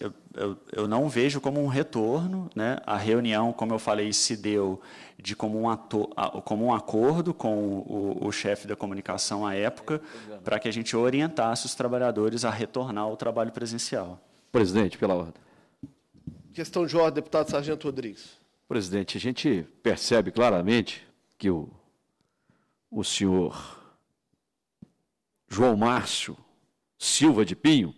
eu, eu, eu, não vejo como um retorno. Né? A reunião, como eu falei, se deu de como um, ator, como um acordo com o, o, o chefe da comunicação à época, para que a gente orientasse os trabalhadores a retornar ao trabalho presencial. Presidente, pela ordem. Questão de ordem, deputado Sargento Rodrigues. Presidente, a gente percebe claramente que o, o senhor João Márcio Silva de Pinho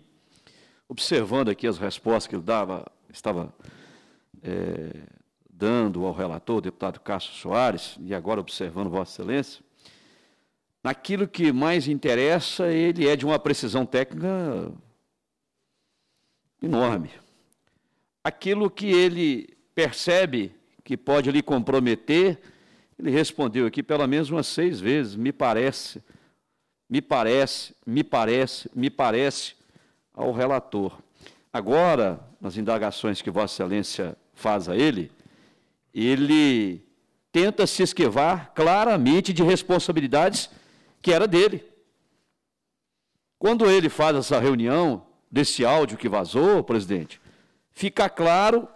observando aqui as respostas que ele dava, estava é, dando ao relator, deputado Cássio Soares, e agora observando Vossa Excelência, naquilo que mais interessa, ele é de uma precisão técnica enorme. Aquilo que ele percebe que pode lhe comprometer, ele respondeu aqui pelo menos umas seis vezes, me parece, me parece, me parece, me parece, ao relator. Agora, nas indagações que Vossa Excelência faz a ele, ele tenta se esquivar claramente de responsabilidades que era dele. Quando ele faz essa reunião desse áudio que vazou, presidente, fica claro,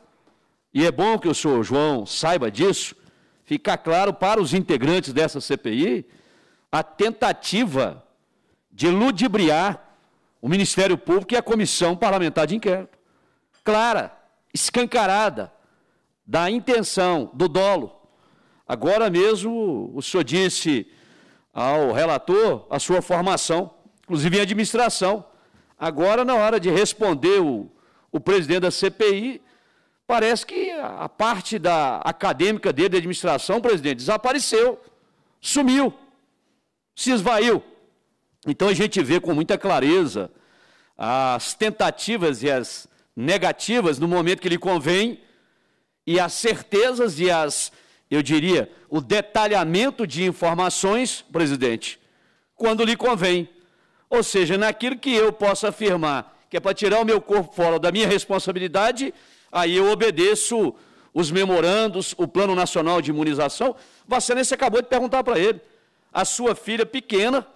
e é bom que o senhor João saiba disso, fica claro para os integrantes dessa CPI a tentativa de ludibriar o Ministério Público e a Comissão Parlamentar de Inquérito. Clara, escancarada, da intenção, do dolo. Agora mesmo o senhor disse ao relator a sua formação, inclusive em administração. Agora, na hora de responder o, o presidente da CPI, parece que a parte da acadêmica dele, da administração, presidente, desapareceu, sumiu, se esvaiu. Então a gente vê com muita clareza as tentativas e as negativas no momento que lhe convém e as certezas e as, eu diria, o detalhamento de informações, presidente, quando lhe convém. Ou seja, naquilo que eu posso afirmar que é para tirar o meu corpo fora da minha responsabilidade, aí eu obedeço os memorandos, o Plano Nacional de Imunização. Vacinense acabou de perguntar para ele. A sua filha pequena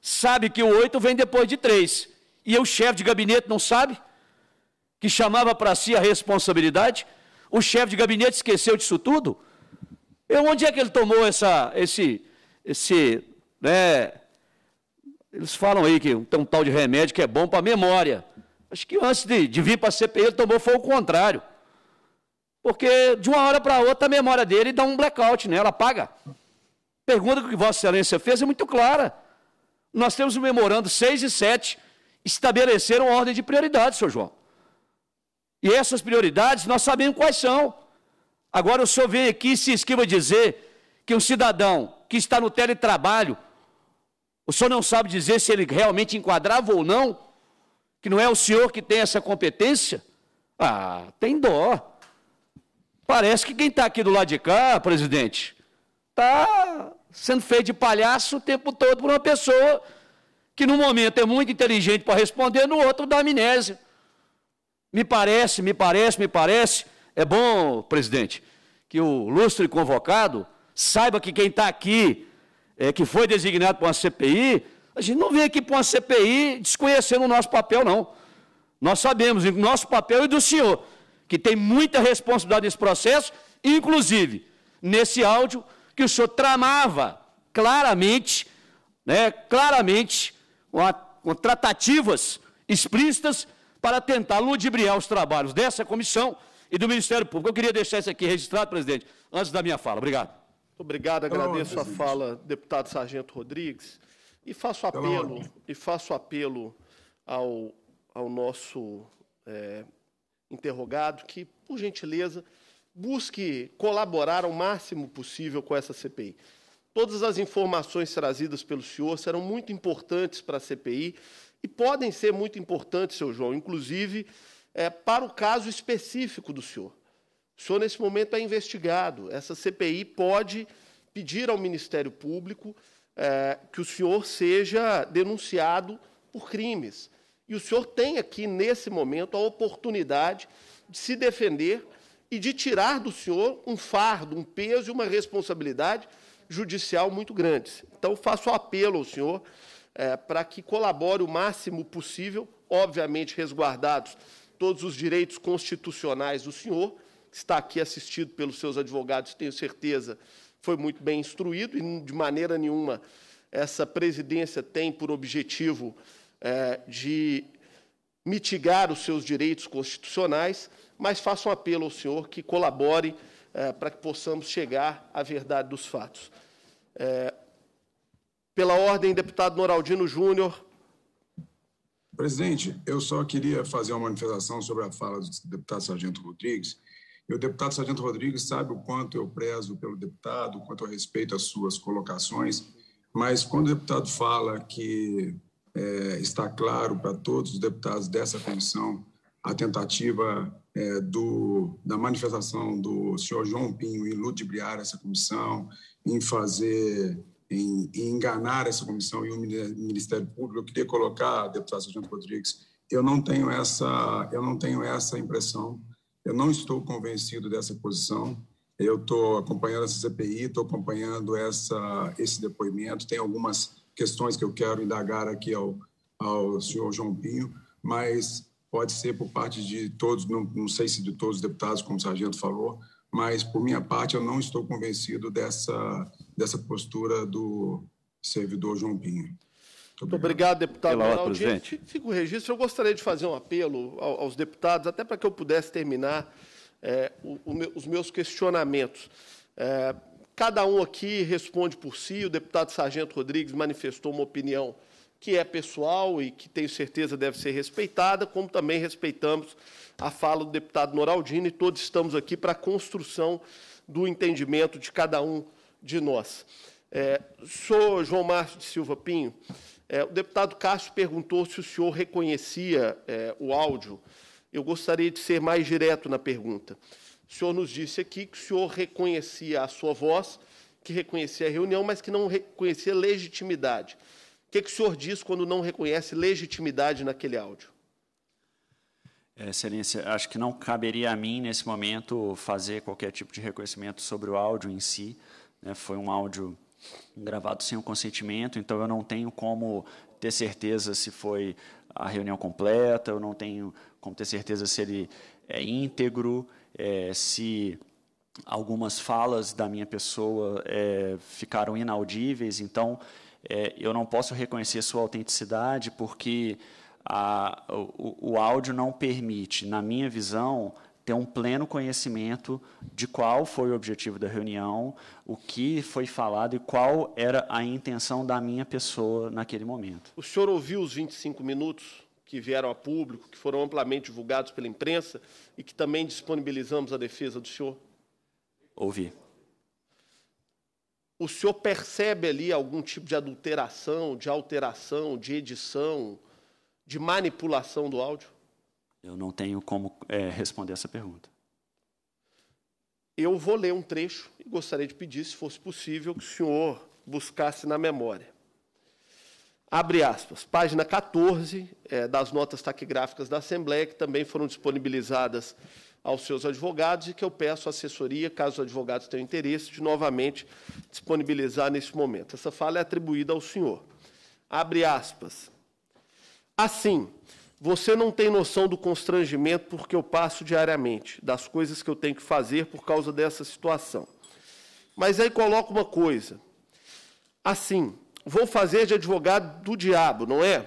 sabe que o oito vem depois de três E o chefe de gabinete não sabe? Que chamava para si a responsabilidade? O chefe de gabinete esqueceu disso tudo? E onde é que ele tomou essa, esse, esse, né? Eles falam aí que tem um tal de remédio que é bom para a memória. Acho que antes de, de vir para a CPI, ele tomou foi o contrário. Porque de uma hora para outra a memória dele dá um blackout, né? Ela apaga. A pergunta que Vossa Excelência fez é muito clara. Nós temos o memorando 6 e 7, estabeleceram ordem de prioridades, senhor João. E essas prioridades nós sabemos quais são. Agora o senhor vem aqui e se esquiva dizer que um cidadão que está no teletrabalho, o senhor não sabe dizer se ele realmente enquadrava ou não, que não é o senhor que tem essa competência? Ah, tem dó. Parece que quem está aqui do lado de cá, presidente, está sendo feito de palhaço o tempo todo por uma pessoa que, no momento, é muito inteligente para responder, no outro dá amnésia. Me parece, me parece, me parece. É bom, presidente, que o lustre convocado saiba que quem está aqui, é, que foi designado para uma CPI, a gente não vem aqui para uma CPI desconhecendo o nosso papel, não. Nós sabemos, o nosso papel e é do senhor, que tem muita responsabilidade nesse processo, inclusive nesse áudio que o senhor tramava claramente, né, claramente, uma, uma tratativas explícitas para tentar ludibriar os trabalhos dessa comissão e do Ministério Público. Eu queria deixar isso aqui registrado, presidente, antes da minha fala. Obrigado. Muito obrigado, agradeço a fala, deputado Sargento Rodrigues, e faço apelo, e faço apelo ao, ao nosso é, interrogado que, por gentileza, busque colaborar o máximo possível com essa CPI. Todas as informações trazidas pelo senhor serão muito importantes para a CPI e podem ser muito importantes, seu João, inclusive é, para o caso específico do senhor. O senhor, nesse momento, é investigado. Essa CPI pode pedir ao Ministério Público é, que o senhor seja denunciado por crimes. E o senhor tem aqui, nesse momento, a oportunidade de se defender e de tirar do senhor um fardo, um peso e uma responsabilidade judicial muito grandes. Então, faço apelo ao senhor é, para que colabore o máximo possível, obviamente resguardados todos os direitos constitucionais do senhor, que está aqui assistido pelos seus advogados, tenho certeza, foi muito bem instruído e, de maneira nenhuma, essa presidência tem por objetivo é, de mitigar os seus direitos constitucionais, mas faço um apelo ao senhor que colabore eh, para que possamos chegar à verdade dos fatos. Eh, pela ordem, deputado Noraldino Júnior. Presidente, eu só queria fazer uma manifestação sobre a fala do deputado Sargento Rodrigues. E o deputado Sargento Rodrigues sabe o quanto eu prezo pelo deputado, o quanto eu respeito as suas colocações, mas quando o deputado fala que é, está claro para todos os deputados dessa comissão a tentativa é, do, da manifestação do senhor João Pinho em ludibriar essa comissão, em fazer, em, em enganar essa comissão e o Ministério Público. Eu queria colocar, deputado Sérgio Rodrigues, eu não tenho essa, eu não tenho essa impressão. Eu não estou convencido dessa posição. Eu estou acompanhando essa CPI, estou acompanhando essa, esse depoimento. Tem algumas questões que eu quero indagar aqui ao, ao senhor João Pinho, mas pode ser por parte de todos, não, não sei se de todos os deputados, como o sargento falou, mas por minha parte eu não estou convencido dessa, dessa postura do servidor João Pinho. Muito obrigado, deputado Ronaldo. Fica o registro. Eu gostaria de fazer um apelo aos deputados, até para que eu pudesse terminar é, o, o meu, os meus questionamentos. É, cada um aqui responde por si. O deputado Sargento Rodrigues manifestou uma opinião que é pessoal e que tenho certeza deve ser respeitada, como também respeitamos a fala do deputado Noraldino e todos estamos aqui para a construção do entendimento de cada um de nós. É, sou João Márcio de Silva Pinho. É, o deputado Castro perguntou se o senhor reconhecia é, o áudio. Eu gostaria de ser mais direto na pergunta. O senhor nos disse aqui que o senhor reconhecia a sua voz, que reconhecia a reunião, mas que não reconhecia legitimidade que, que o senhor diz quando não reconhece legitimidade naquele áudio? É, Excelência, acho que não caberia a mim, nesse momento, fazer qualquer tipo de reconhecimento sobre o áudio em si. Né? Foi um áudio gravado sem o consentimento, então eu não tenho como ter certeza se foi a reunião completa, eu não tenho como ter certeza se ele é íntegro, é, se algumas falas da minha pessoa é, ficaram inaudíveis. Então, é, eu não posso reconhecer sua autenticidade porque a, o, o áudio não permite, na minha visão, ter um pleno conhecimento de qual foi o objetivo da reunião, o que foi falado e qual era a intenção da minha pessoa naquele momento. O senhor ouviu os 25 minutos que vieram a público, que foram amplamente divulgados pela imprensa e que também disponibilizamos à defesa do senhor? Ouvi o senhor percebe ali algum tipo de adulteração, de alteração, de edição, de manipulação do áudio? Eu não tenho como é, responder essa pergunta. Eu vou ler um trecho e gostaria de pedir, se fosse possível, que o senhor buscasse na memória. Abre aspas, página 14 é, das notas taquigráficas da Assembleia, que também foram disponibilizadas aos seus advogados e que eu peço assessoria, caso os advogados tenham interesse, de novamente disponibilizar nesse momento. Essa fala é atribuída ao senhor. Abre aspas. Assim, você não tem noção do constrangimento porque eu passo diariamente, das coisas que eu tenho que fazer por causa dessa situação. Mas aí coloca uma coisa. Assim, vou fazer de advogado do diabo, não é?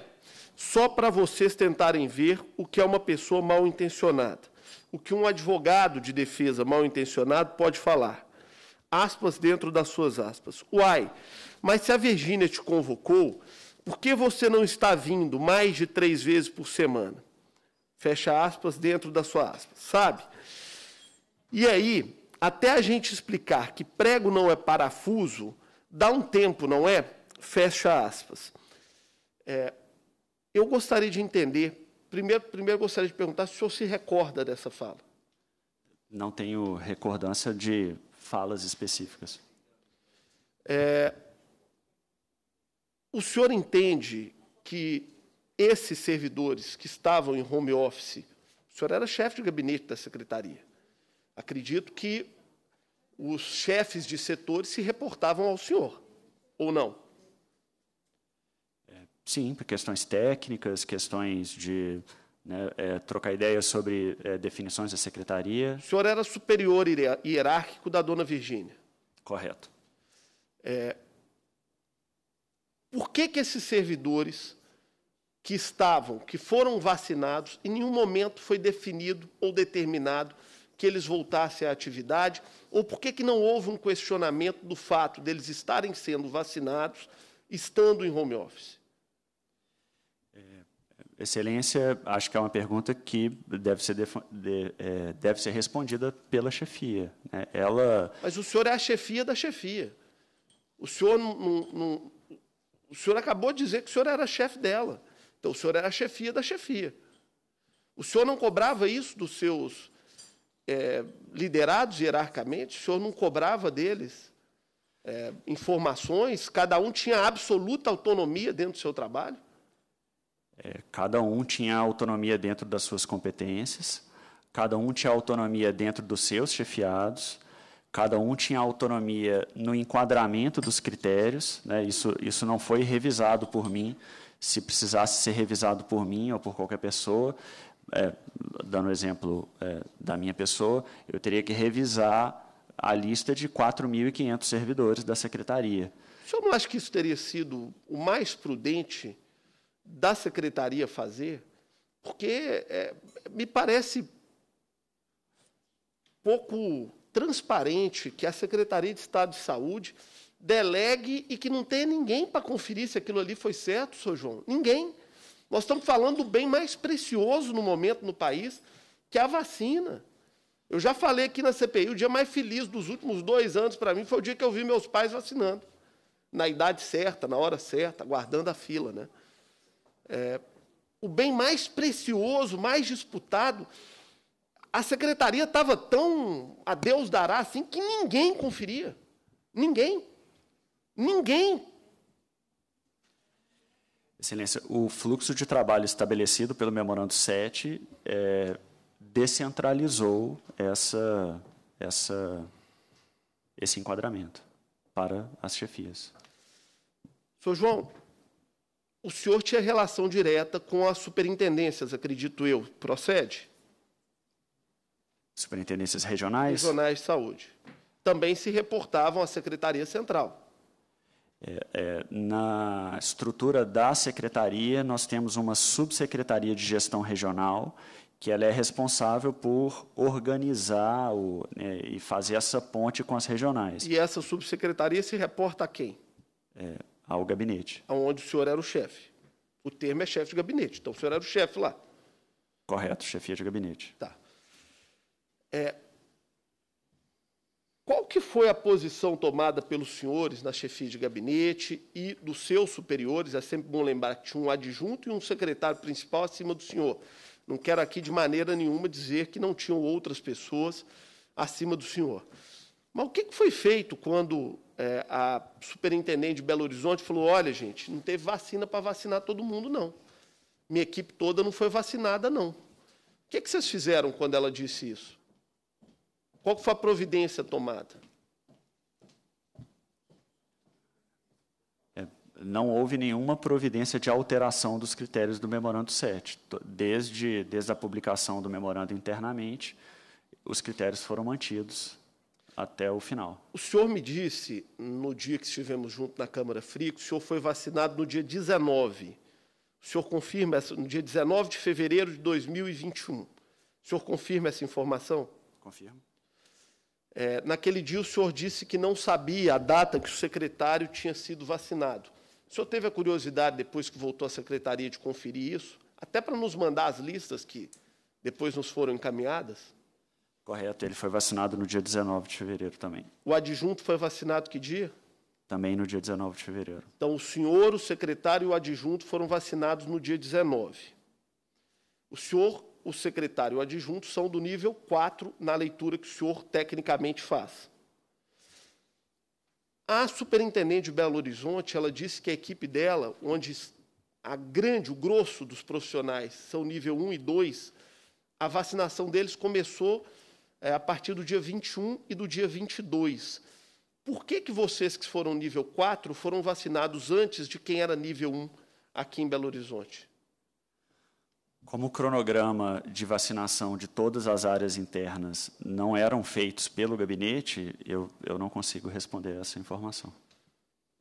Só para vocês tentarem ver o que é uma pessoa mal intencionada o que um advogado de defesa mal intencionado pode falar. Aspas dentro das suas aspas. Uai, mas se a Virgínia te convocou, por que você não está vindo mais de três vezes por semana? Fecha aspas dentro da sua aspa, sabe? E aí, até a gente explicar que prego não é parafuso, dá um tempo, não é? Fecha aspas. É, eu gostaria de entender Primeiro, primeiro gostaria de perguntar se o senhor se recorda dessa fala. Não tenho recordância de falas específicas. É, o senhor entende que esses servidores que estavam em home office, o senhor era chefe de gabinete da secretaria. Acredito que os chefes de setores se reportavam ao senhor, ou não? Sim, por questões técnicas, questões de né, é, trocar ideias sobre é, definições da secretaria. O senhor era superior hierárquico da dona Virgínia. Correto. É, por que, que esses servidores que estavam, que foram vacinados, em nenhum momento foi definido ou determinado que eles voltassem à atividade? Ou por que, que não houve um questionamento do fato deles estarem sendo vacinados, estando em home office? Excelência, acho que é uma pergunta que deve ser, de, de, é, deve ser respondida pela chefia. Né? Ela... Mas o senhor é a chefia da chefia. O senhor, não, não, o senhor acabou de dizer que o senhor era chefe dela. Então, o senhor era a chefia da chefia. O senhor não cobrava isso dos seus é, liderados hierarquicamente? O senhor não cobrava deles é, informações? Cada um tinha absoluta autonomia dentro do seu trabalho? É, cada um tinha autonomia dentro das suas competências, cada um tinha autonomia dentro dos seus chefiados, cada um tinha autonomia no enquadramento dos critérios. Né? Isso, isso não foi revisado por mim. Se precisasse ser revisado por mim ou por qualquer pessoa, é, dando o exemplo é, da minha pessoa, eu teria que revisar a lista de 4.500 servidores da secretaria. O senhor não acha que isso teria sido o mais prudente da secretaria fazer, porque é, me parece pouco transparente que a Secretaria de Estado de Saúde delegue e que não tenha ninguém para conferir se aquilo ali foi certo, senhor João. Ninguém. Nós estamos falando do bem mais precioso no momento no país, que é a vacina. Eu já falei aqui na CPI, o dia mais feliz dos últimos dois anos para mim foi o dia que eu vi meus pais vacinando. Na idade certa, na hora certa, aguardando a fila, né? é, o bem mais precioso, mais disputado. A secretaria estava tão a Deus dará assim que ninguém conferia. Ninguém. Ninguém. Excelência, o fluxo de trabalho estabelecido pelo Memorando 7 é, descentralizou essa, essa, esse enquadramento para as chefias. Sr. João, o senhor tinha relação direta com as superintendências, acredito eu. Procede? Superintendências regionais? Regionais de saúde. Também se reportavam à Secretaria Central. É, é, na estrutura da secretaria, nós temos uma subsecretaria de gestão regional, que ela é responsável por organizar o, né, e fazer essa ponte com as regionais. E essa subsecretaria se reporta a quem? É, ao gabinete. Onde o senhor era o chefe. O termo é chefe de gabinete, então o senhor era o chefe lá. Correto, chefia de gabinete. Tá. É, qual que foi a posição tomada pelos senhores na chefia de gabinete e dos seus superiores? É sempre bom lembrar que tinha um adjunto e um secretário principal acima do senhor. Não quero aqui de maneira nenhuma dizer que não tinham outras pessoas acima do senhor. Mas o que foi feito quando é, a superintendente de Belo Horizonte falou: olha, gente, não teve vacina para vacinar todo mundo, não. Minha equipe toda não foi vacinada, não. O que, é que vocês fizeram quando ela disse isso? Qual foi a providência tomada? É, não houve nenhuma providência de alteração dos critérios do memorando 7. Desde, desde a publicação do memorando internamente, os critérios foram mantidos até o final. O senhor me disse, no dia que estivemos junto na Câmara Fria, que o senhor foi vacinado no dia 19. O senhor confirma essa, no dia 19 de fevereiro de 2021. O senhor confirma essa informação? Confirmo. É, naquele dia, o senhor disse que não sabia a data que o secretário tinha sido vacinado. O senhor teve a curiosidade, depois que voltou à secretaria, de conferir isso? Até para nos mandar as listas que depois nos foram encaminhadas? Correto, ele foi vacinado no dia 19 de fevereiro também. O adjunto foi vacinado que dia? Também no dia 19 de fevereiro. Então, o senhor, o secretário e o adjunto foram vacinados no dia 19. O senhor, o secretário e o adjunto são do nível 4 na leitura que o senhor tecnicamente faz. A superintendente de Belo Horizonte, ela disse que a equipe dela, onde a grande, o grosso dos profissionais são nível 1 e 2, a vacinação deles começou é, a partir do dia 21 e do dia 22. Por que, que vocês que foram nível 4 foram vacinados antes de quem era nível 1 aqui em Belo Horizonte? Como o cronograma de vacinação de todas as áreas internas não eram feitos pelo gabinete, eu, eu não consigo responder essa informação.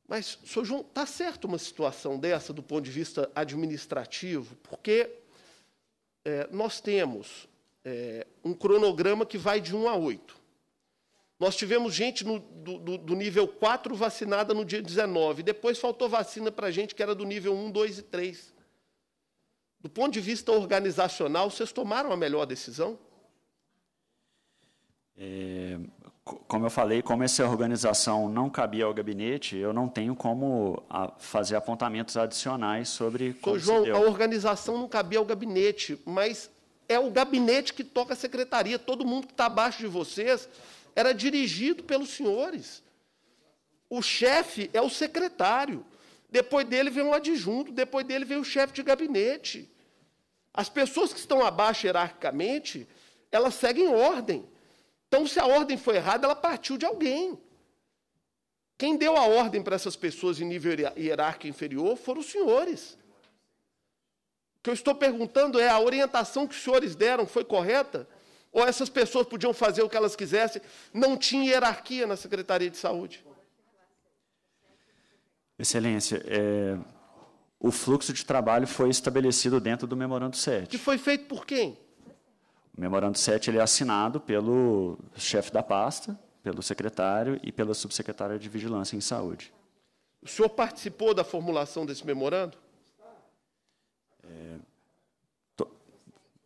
Mas, senhor João, está certo uma situação dessa do ponto de vista administrativo? Porque é, nós temos é, um cronograma que vai de 1 a 8. Nós tivemos gente no, do, do, nível 4 vacinada no dia 19. Depois faltou vacina para gente que era do nível 1, 2 e 3. Do ponto de vista organizacional, vocês tomaram a melhor decisão? É, como eu falei, como essa organização não cabia ao gabinete, eu não tenho como fazer apontamentos adicionais sobre. Como João, a organização não cabia ao gabinete, mas é o gabinete que toca a secretaria. Todo mundo que está abaixo de vocês era dirigido pelos senhores. O chefe é o secretário. Depois dele vem o adjunto, depois dele vem o chefe de gabinete. As pessoas que estão abaixo hierarquicamente, elas seguem ordem. Então, se a ordem foi errada, ela partiu de alguém. Quem deu a ordem para essas pessoas em nível hierárquico inferior foram os senhores que eu estou perguntando é: a orientação que os senhores deram foi correta? Ou essas pessoas podiam fazer o que elas quisessem? Não tinha hierarquia na Secretaria de Saúde. Excelência, é, o fluxo de trabalho foi estabelecido dentro do Memorando 7. Que foi feito por quem? O Memorando 7 ele é assinado pelo chefe da pasta, pelo secretário e pela subsecretária de Vigilância em Saúde. O senhor participou da formulação desse memorando?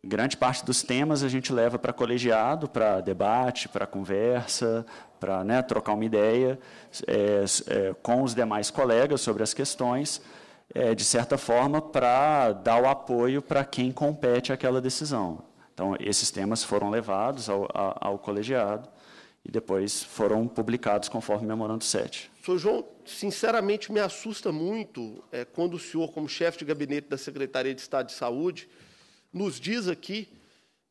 grande parte dos temas a gente leva para colegiado, para debate, para conversa, para né, trocar uma ideia é, é, com os demais colegas sobre as questões, é, de certa forma, para dar o apoio para quem compete aquela decisão. Então, esses temas foram levados ao, ao colegiado e depois foram publicados conforme o memorando 7. Sr. João, sinceramente, me assusta muito é, quando o senhor, como chefe de gabinete da Secretaria de Estado de Saúde, nos diz aqui,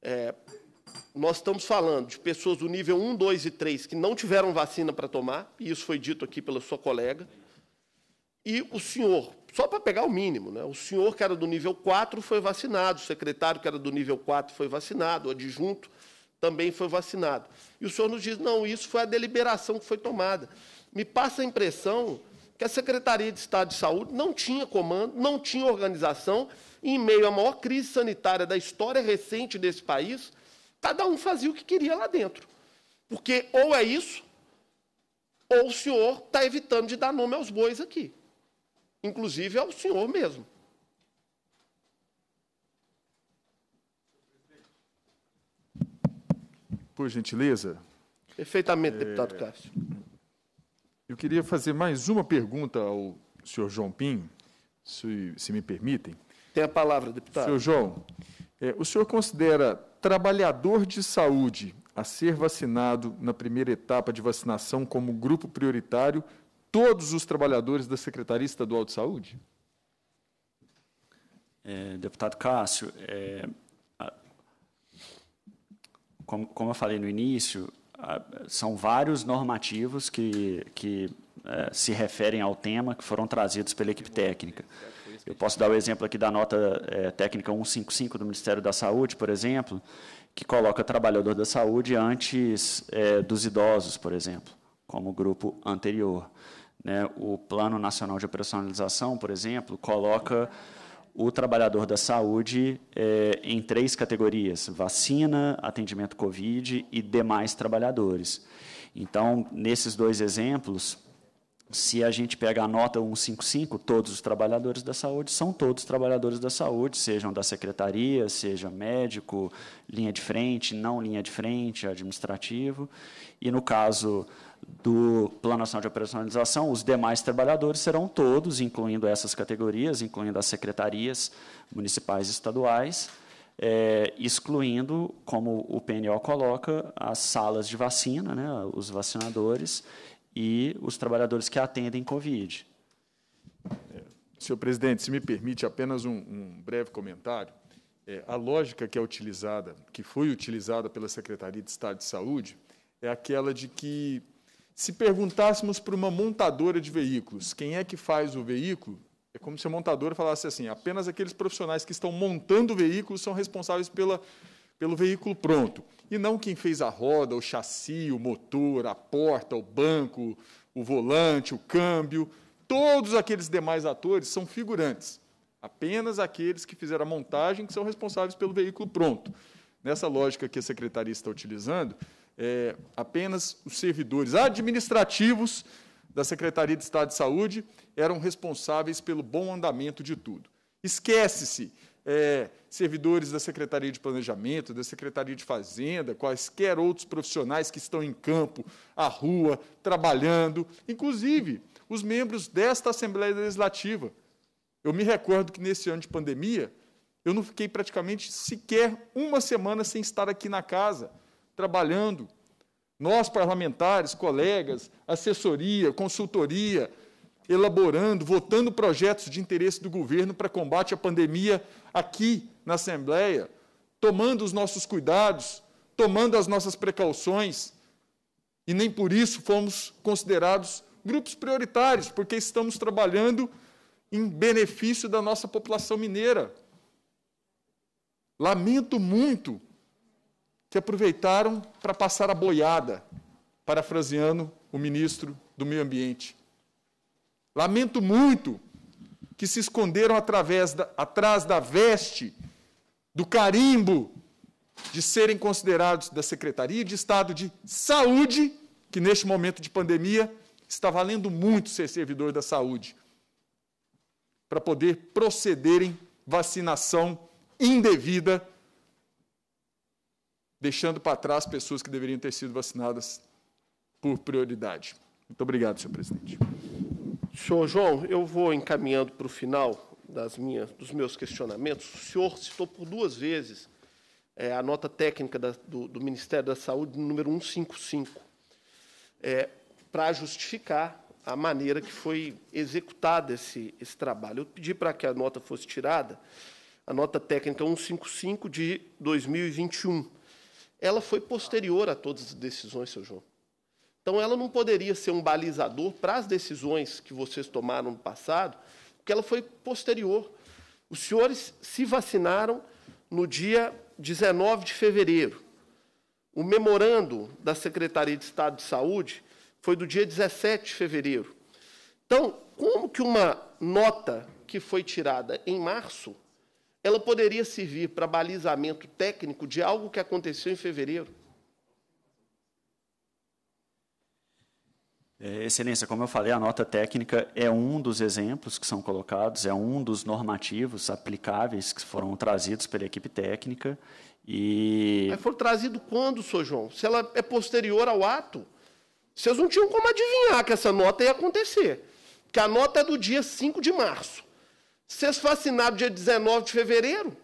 é, nós estamos falando de pessoas do nível 1, 2 e 3 que não tiveram vacina para tomar, e isso foi dito aqui pela sua colega, e o senhor, só para pegar o mínimo, né, o senhor que era do nível 4 foi vacinado, o secretário que era do nível 4 foi vacinado, o adjunto também foi vacinado. E o senhor nos diz, não, isso foi a deliberação que foi tomada. Me passa a impressão que a Secretaria de Estado de Saúde não tinha comando, não tinha organização, e em meio à maior crise sanitária da história recente desse país, cada um fazia o que queria lá dentro. Porque ou é isso, ou o senhor está evitando de dar nome aos bois aqui. Inclusive ao é senhor mesmo. Por gentileza. Perfeitamente, deputado é... Cássio. Eu queria fazer mais uma pergunta ao senhor João Pinho, se, se me permitem. Tem a palavra, deputado. Senhor João, é, o senhor considera trabalhador de saúde a ser vacinado na primeira etapa de vacinação como grupo prioritário todos os trabalhadores da Secretaria Estadual de Saúde? É, deputado Cássio, é, como, como eu falei no início, ah, são vários normativos que, que é, se referem ao tema que foram trazidos pela equipe técnica. Eu posso dar o exemplo aqui da nota é, técnica 155 do Ministério da Saúde, por exemplo, que coloca trabalhador da saúde antes é, dos idosos, por exemplo, como grupo anterior. Né? O Plano Nacional de Operacionalização, por exemplo, coloca o trabalhador da saúde é, em três categorias: vacina, atendimento Covid e demais trabalhadores. Então, nesses dois exemplos, se a gente pega a nota 155, todos os trabalhadores da saúde são todos trabalhadores da saúde, sejam da secretaria, seja médico, linha de frente, não linha de frente, administrativo. E no caso do Plano Nacional de Operacionalização, os demais trabalhadores serão todos, incluindo essas categorias, incluindo as secretarias municipais e estaduais, é, excluindo, como o PNO coloca, as salas de vacina, né, os vacinadores e os trabalhadores que atendem Covid. É, senhor presidente, se me permite apenas um, um breve comentário. É, a lógica que é utilizada, que foi utilizada pela Secretaria de Estado de Saúde, é aquela de que se perguntássemos para uma montadora de veículos quem é que faz o veículo, é como se a montadora falasse assim: apenas aqueles profissionais que estão montando o veículo são responsáveis pela, pelo veículo pronto. E não quem fez a roda, o chassi, o motor, a porta, o banco, o volante, o câmbio. Todos aqueles demais atores são figurantes. Apenas aqueles que fizeram a montagem que são responsáveis pelo veículo pronto. Nessa lógica que a secretaria está utilizando, é, apenas os servidores administrativos da Secretaria de Estado de Saúde eram responsáveis pelo bom andamento de tudo. Esquece-se é, servidores da Secretaria de Planejamento, da Secretaria de Fazenda, quaisquer outros profissionais que estão em campo, à rua, trabalhando, inclusive os membros desta Assembleia Legislativa. Eu me recordo que nesse ano de pandemia, eu não fiquei praticamente sequer uma semana sem estar aqui na casa trabalhando. Nós, parlamentares, colegas, assessoria, consultoria, elaborando, votando projetos de interesse do governo para combate à pandemia aqui na Assembleia, tomando os nossos cuidados, tomando as nossas precauções, e nem por isso fomos considerados grupos prioritários, porque estamos trabalhando em benefício da nossa população mineira. Lamento muito que aproveitaram para passar a boiada, parafraseando o ministro do Meio Ambiente. Lamento muito que se esconderam da, atrás da veste, do carimbo, de serem considerados da Secretaria de Estado de Saúde, que neste momento de pandemia está valendo muito ser servidor da saúde, para poder procederem vacinação indevida deixando para trás pessoas que deveriam ter sido vacinadas por prioridade. Muito obrigado, senhor presidente. Senhor João, eu vou encaminhando para o final das minhas, dos meus questionamentos. O senhor citou por duas vezes é, a nota técnica da, do, do, Ministério da Saúde, número 155, é, para justificar a maneira que foi executado esse, esse trabalho. Eu pedi para que a nota fosse tirada, a nota técnica 155 de 2021, ela foi posterior a todas as decisões, seu João. Então, ela não poderia ser um balizador para as decisões que vocês tomaram no passado, porque ela foi posterior. Os senhores se vacinaram no dia 19 de fevereiro. O memorando da Secretaria de Estado de Saúde foi do dia 17 de fevereiro. Então, como que uma nota que foi tirada em março ela poderia servir para balizamento técnico de algo que aconteceu em fevereiro. É, Excelência, como eu falei, a nota técnica é um dos exemplos que são colocados, é um dos normativos aplicáveis que foram trazidos pela equipe técnica. E... Mas foram trazidos quando, Sr. João? Se ela é posterior ao ato, vocês não tinham como adivinhar que essa nota ia acontecer. Porque a nota é do dia 5 de março. Ser fascinaram dia 19 de fevereiro.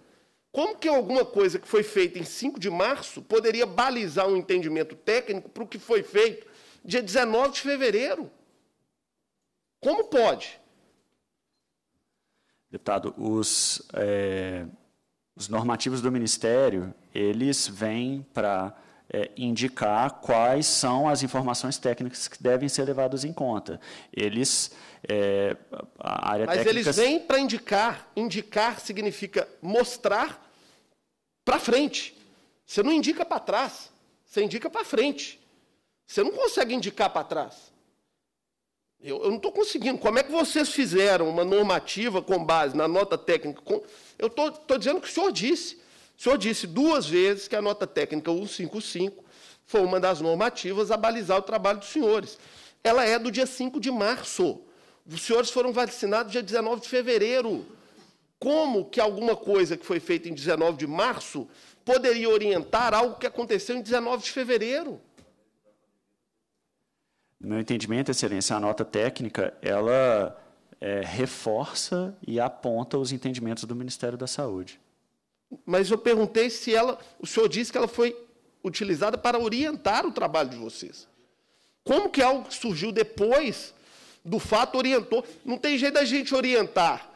Como que alguma coisa que foi feita em 5 de março poderia balizar um entendimento técnico para o que foi feito dia 19 de fevereiro? Como pode? Deputado, os, é, os normativos do Ministério, eles vêm para é, indicar quais são as informações técnicas que devem ser levadas em conta. Eles é, a área Mas técnica... eles vêm para indicar. Indicar significa mostrar para frente. Você não indica para trás, você indica para frente. Você não consegue indicar para trás. Eu, eu não estou conseguindo. Como é que vocês fizeram uma normativa com base na nota técnica? Com... Eu estou dizendo o que o senhor disse. O senhor disse duas vezes que a nota técnica 155 foi uma das normativas a balizar o trabalho dos senhores. Ela é do dia 5 de março. Os senhores foram vacinados dia 19 de fevereiro. Como que alguma coisa que foi feita em 19 de março poderia orientar algo que aconteceu em 19 de fevereiro? No meu entendimento, excelência, a nota técnica, ela é, reforça e aponta os entendimentos do Ministério da Saúde. Mas eu perguntei se ela, o senhor disse que ela foi utilizada para orientar o trabalho de vocês. Como que algo que surgiu depois do fato orientou. Não tem jeito da gente orientar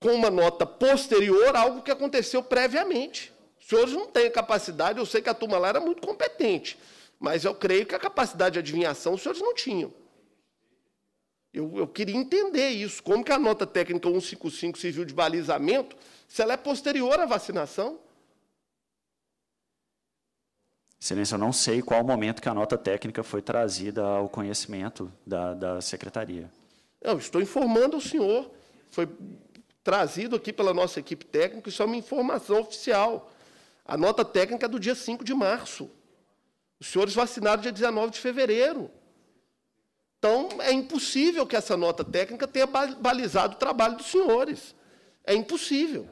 com uma nota posterior algo que aconteceu previamente. Os senhores não têm capacidade, eu sei que a turma lá era muito competente, mas eu creio que a capacidade de adivinhação os senhores não tinham. Eu, eu queria entender isso, como que a nota técnica 155 civil de balizamento, se ela é posterior à vacinação, Excelência, eu não sei qual o momento que a nota técnica foi trazida ao conhecimento da, da secretaria. Eu estou informando o senhor. Foi trazido aqui pela nossa equipe técnica, isso é uma informação oficial. A nota técnica é do dia 5 de março. Os senhores vacinaram dia 19 de fevereiro. Então, é impossível que essa nota técnica tenha balizado o trabalho dos senhores. É impossível.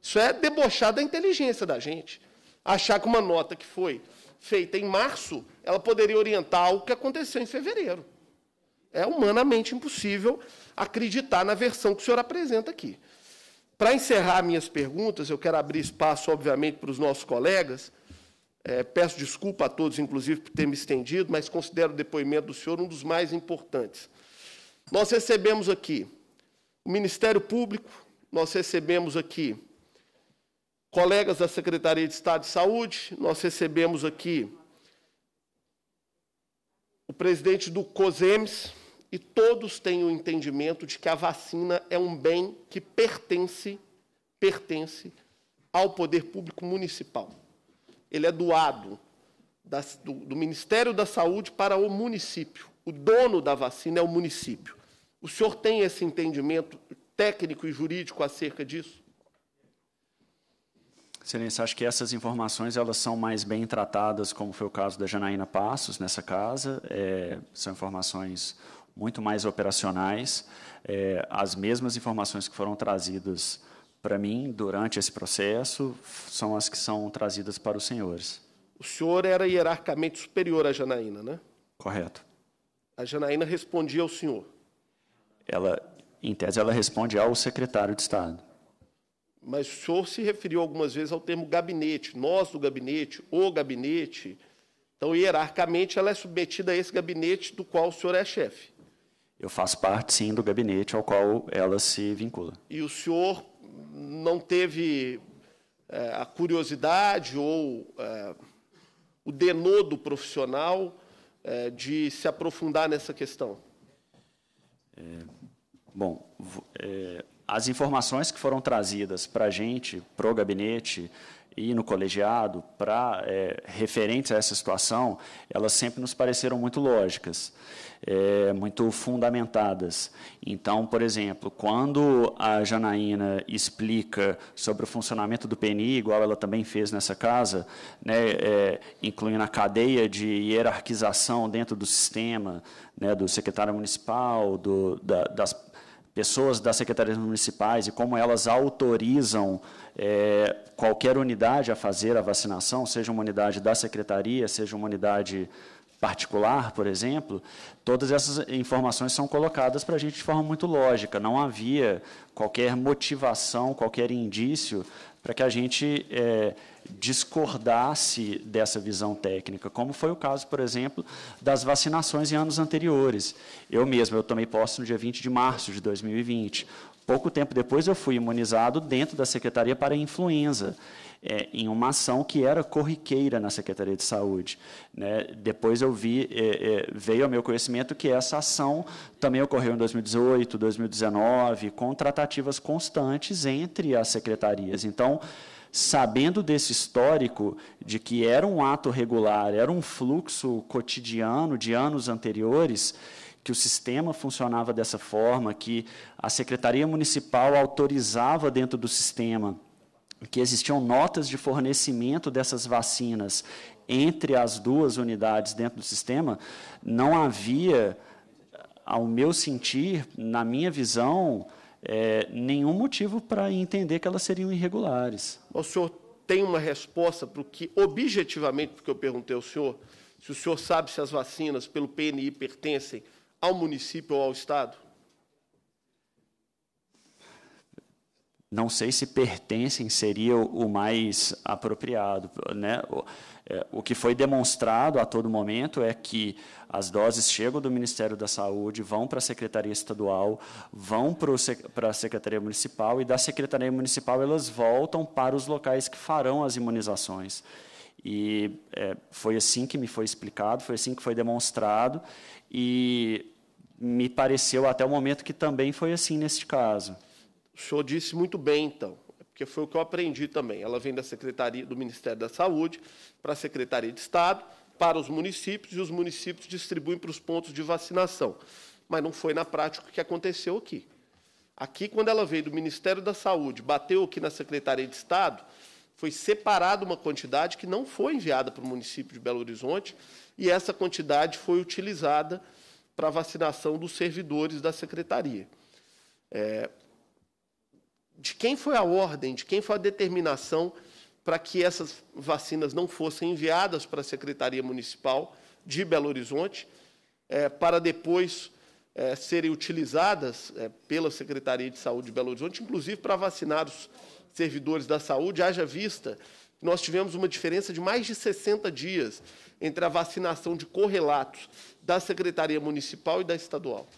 Isso é debochar da inteligência da gente. Achar que uma nota que foi feita em março, ela poderia orientar o que aconteceu em fevereiro. É humanamente impossível acreditar na versão que o senhor apresenta aqui. Para encerrar minhas perguntas, eu quero abrir espaço, obviamente, para os nossos colegas. É, peço desculpa a todos, inclusive, por ter me estendido, mas considero o depoimento do senhor um dos mais importantes. Nós recebemos aqui o Ministério Público, nós recebemos aqui colegas da Secretaria de Estado de Saúde, nós recebemos aqui o presidente do COSEMES, e todos têm o entendimento de que a vacina é um bem que pertence, pertence ao poder público municipal. Ele é doado do, do Ministério da Saúde para o município. O dono da vacina é o município. O senhor tem esse entendimento técnico e jurídico acerca disso? Excelência, acho que essas informações elas são mais bem tratadas, como foi o caso da Janaína Passos nessa casa. É, são informações muito mais operacionais. É, as mesmas informações que foram trazidas para mim durante esse processo são as que são trazidas para os senhores. O senhor era hierarquicamente superior à Janaína, né? Correto. A Janaína respondia ao senhor. Ela, em tese, ela responde ao secretário de Estado mas o senhor se referiu algumas vezes ao termo gabinete, nós do gabinete, o gabinete. Então, hierarquicamente, ela é submetida a esse gabinete do qual o senhor é chefe. Eu faço parte, sim, do gabinete ao qual ela se vincula. E o senhor não teve é, a curiosidade ou é, o denodo profissional é, de se aprofundar nessa questão? É, bom, é, as informações que foram trazidas para a gente, para o gabinete e no colegiado, para é, eh, referentes a essa situação, elas sempre nos pareceram muito lógicas, é, muito fundamentadas. Então, por exemplo, quando a Janaína explica sobre o funcionamento do PNI, igual ela também fez nessa casa, né, é, eh, incluindo a cadeia de hierarquização dentro do sistema, né, do secretário municipal, do, da, das pessoas das secretarias municipais e como elas autorizam é, qualquer unidade a fazer a vacinação, seja uma unidade da secretaria, seja uma unidade particular, por exemplo, todas essas informações são colocadas para a gente de forma muito lógica. Não havia qualquer motivação, qualquer indício para que a gente é, discordasse dessa visão técnica, como foi o caso, por exemplo, das vacinações em anos anteriores. Eu mesmo, eu tomei posse no dia 20 de março de 2020. Pouco tempo depois, eu fui imunizado dentro da Secretaria para Influenza. É, em uma ação que era corriqueira na Secretaria de Saúde. Né? Depois eu vi, é, é, veio ao meu conhecimento que essa ação também ocorreu em 2018, 2019, com tratativas constantes entre as secretarias. Então, sabendo desse histórico, de que era um ato regular, era um fluxo cotidiano de anos anteriores, que o sistema funcionava dessa forma, que a Secretaria Municipal autorizava dentro do sistema, que existiam notas de fornecimento dessas vacinas entre as duas unidades dentro do sistema, não havia, ao meu sentir, na minha visão, é, nenhum motivo para entender que elas seriam irregulares. O senhor tem uma resposta para o que, objetivamente, porque eu perguntei ao senhor, se o senhor sabe se as vacinas pelo PNI pertencem ao município ou ao Estado? Não sei se pertencem seria o mais apropriado. Né? É, o que foi demonstrado a todo momento é que as doses chegam do Ministério da Saúde, vão para a Secretaria Estadual, vão para a Secretaria Municipal e da Secretaria Municipal elas voltam para os locais que farão as imunizações. E é, foi assim que me foi explicado, foi assim que foi demonstrado e me pareceu até o momento que também foi assim neste caso. O senhor disse muito bem, então que foi o que eu aprendi também. Ela vem da Secretaria do Ministério da Saúde para a Secretaria de Estado, para os municípios, e os municípios distribuem para os pontos de vacinação. Mas não foi na prática o que aconteceu aqui. Aqui, quando ela veio do Ministério da Saúde, bateu aqui na Secretaria de Estado, foi separada uma quantidade que não foi enviada para o município de Belo Horizonte, e essa quantidade foi utilizada para a vacinação dos servidores da secretaria. É, de quem foi a ordem, de quem foi a determinação para que essas vacinas não fossem enviadas para a Secretaria Municipal de Belo Horizonte, é, para depois é, serem utilizadas é, pela Secretaria de Saúde de Belo Horizonte, inclusive para vacinar os servidores da saúde, haja vista nós tivemos uma diferença de mais de 60 dias entre a vacinação de correlatos da Secretaria Municipal e da Estadual.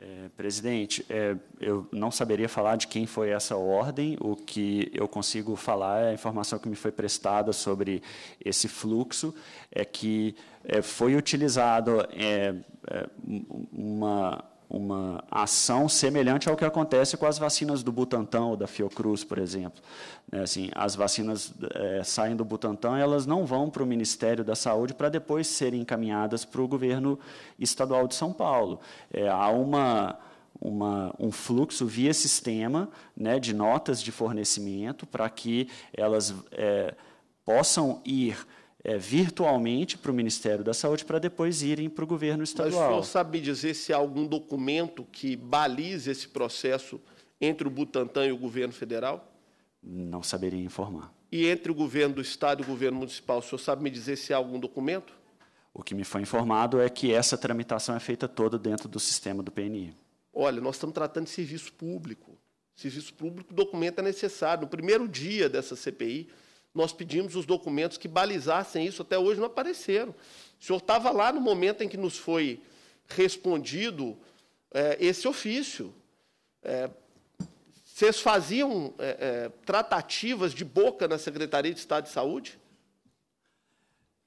É, presidente, é, eu não saberia falar de quem foi essa ordem. O que eu consigo falar é a informação que me foi prestada sobre esse fluxo, é que é, foi utilizado é, é, uma uma ação semelhante ao que acontece com as vacinas do Butantan ou da Fiocruz, por exemplo. É assim, as vacinas é, saem do Butantan, elas não vão para o Ministério da Saúde para depois serem encaminhadas para o governo estadual de São Paulo. É, há uma, uma, um fluxo via sistema né, de notas de fornecimento para que elas eh, possam ir é, virtualmente para o Ministério da Saúde para depois irem para o governo estadual. Mas o senhor sabe dizer se há algum documento que balize esse processo entre o Butantan e o governo federal? Não saberia informar. E entre o governo do estado e o governo municipal, o senhor sabe me dizer se há algum documento? O que me foi informado é que essa tramitação é feita toda dentro do sistema do PNI. Olha, nós estamos tratando de serviço público. Serviço público, documento é necessário. No primeiro dia dessa CPI, nós pedimos os documentos que balizassem isso, até hoje não apareceram. O senhor estava lá no momento em que nos foi respondido é, esse ofício. É, vocês faziam é, é tratativas de boca na Secretaria de Estado de Saúde?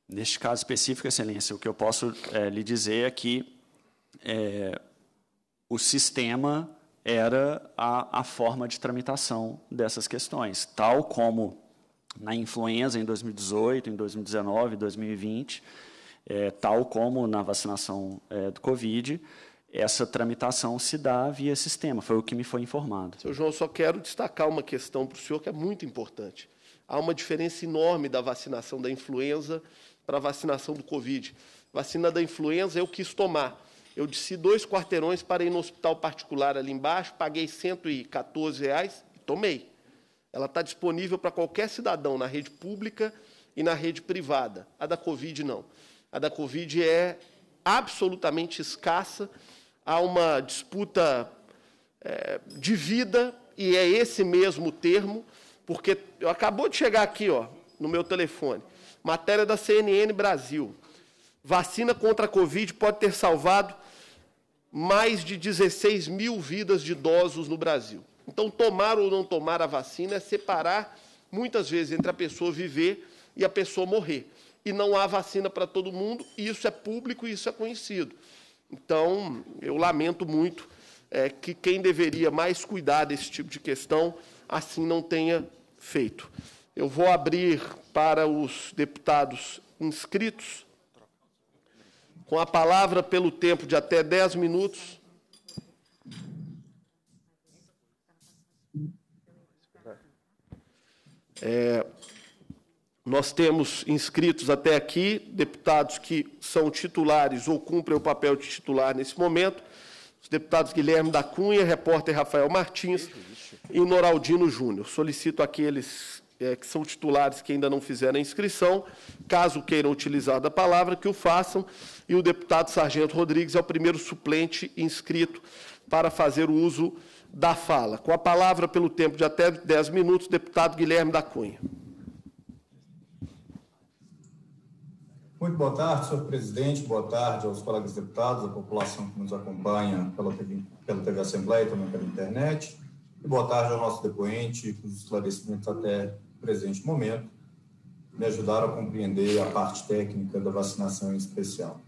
Neste caso específico, Excelência, o que eu posso é, lhe dizer é que é, o sistema era a, a, forma de tramitação dessas questões, tal como na influenza em 2018, em 2019, 2020, é, tal como na vacinação é, do Covid, essa tramitação se dá via sistema, foi o que me foi informado. Seu João, só quero destacar uma questão para o senhor que é muito importante. Há uma diferença enorme da vacinação da influenza para a vacinação do Covid. Vacina da influenza eu quis tomar. Eu desci dois quarteirões para ir no hospital particular ali embaixo, paguei 114 reais e tomei. Ela está disponível para qualquer cidadão na rede pública e na rede privada. A da Covid não. A da Covid é absolutamente escassa. Há uma disputa é, de vida, e é esse mesmo termo, porque acabou de chegar aqui, ó, no meu telefone, matéria da CNN Brasil. Vacina contra a Covid pode ter salvado mais de 16 mil vidas de idosos no Brasil. Então, tomar ou não tomar a vacina é separar, muitas vezes, entre a pessoa viver e a pessoa morrer. E não há vacina para todo mundo, e isso é público e isso é conhecido. Então, eu lamento muito é, que quem deveria mais cuidar desse tipo de questão assim não tenha feito. Eu vou abrir para os deputados inscritos, com a palavra pelo tempo de até 10 minutos, É, nós temos inscritos até aqui deputados que são titulares ou cumprem o papel de titular nesse momento, os deputados Guilherme da Cunha, repórter Rafael Martins e Noraldino Júnior. Solicito aqueles é, que são titulares que ainda não fizeram a inscrição, caso queiram utilizar da palavra, que o façam. E o deputado Sargento Rodrigues é o primeiro suplente inscrito para fazer o uso da fala. Com a palavra, pelo tempo de até 10 minutos, deputado Guilherme da Cunha. Muito boa tarde, senhor presidente, boa tarde aos colegas deputados, à população que nos acompanha pela TV, pela TV Assembleia e também pela internet. E boa tarde ao nosso depoente, os esclarecimentos até o presente momento me ajudaram a compreender a parte técnica da vacinação em especial.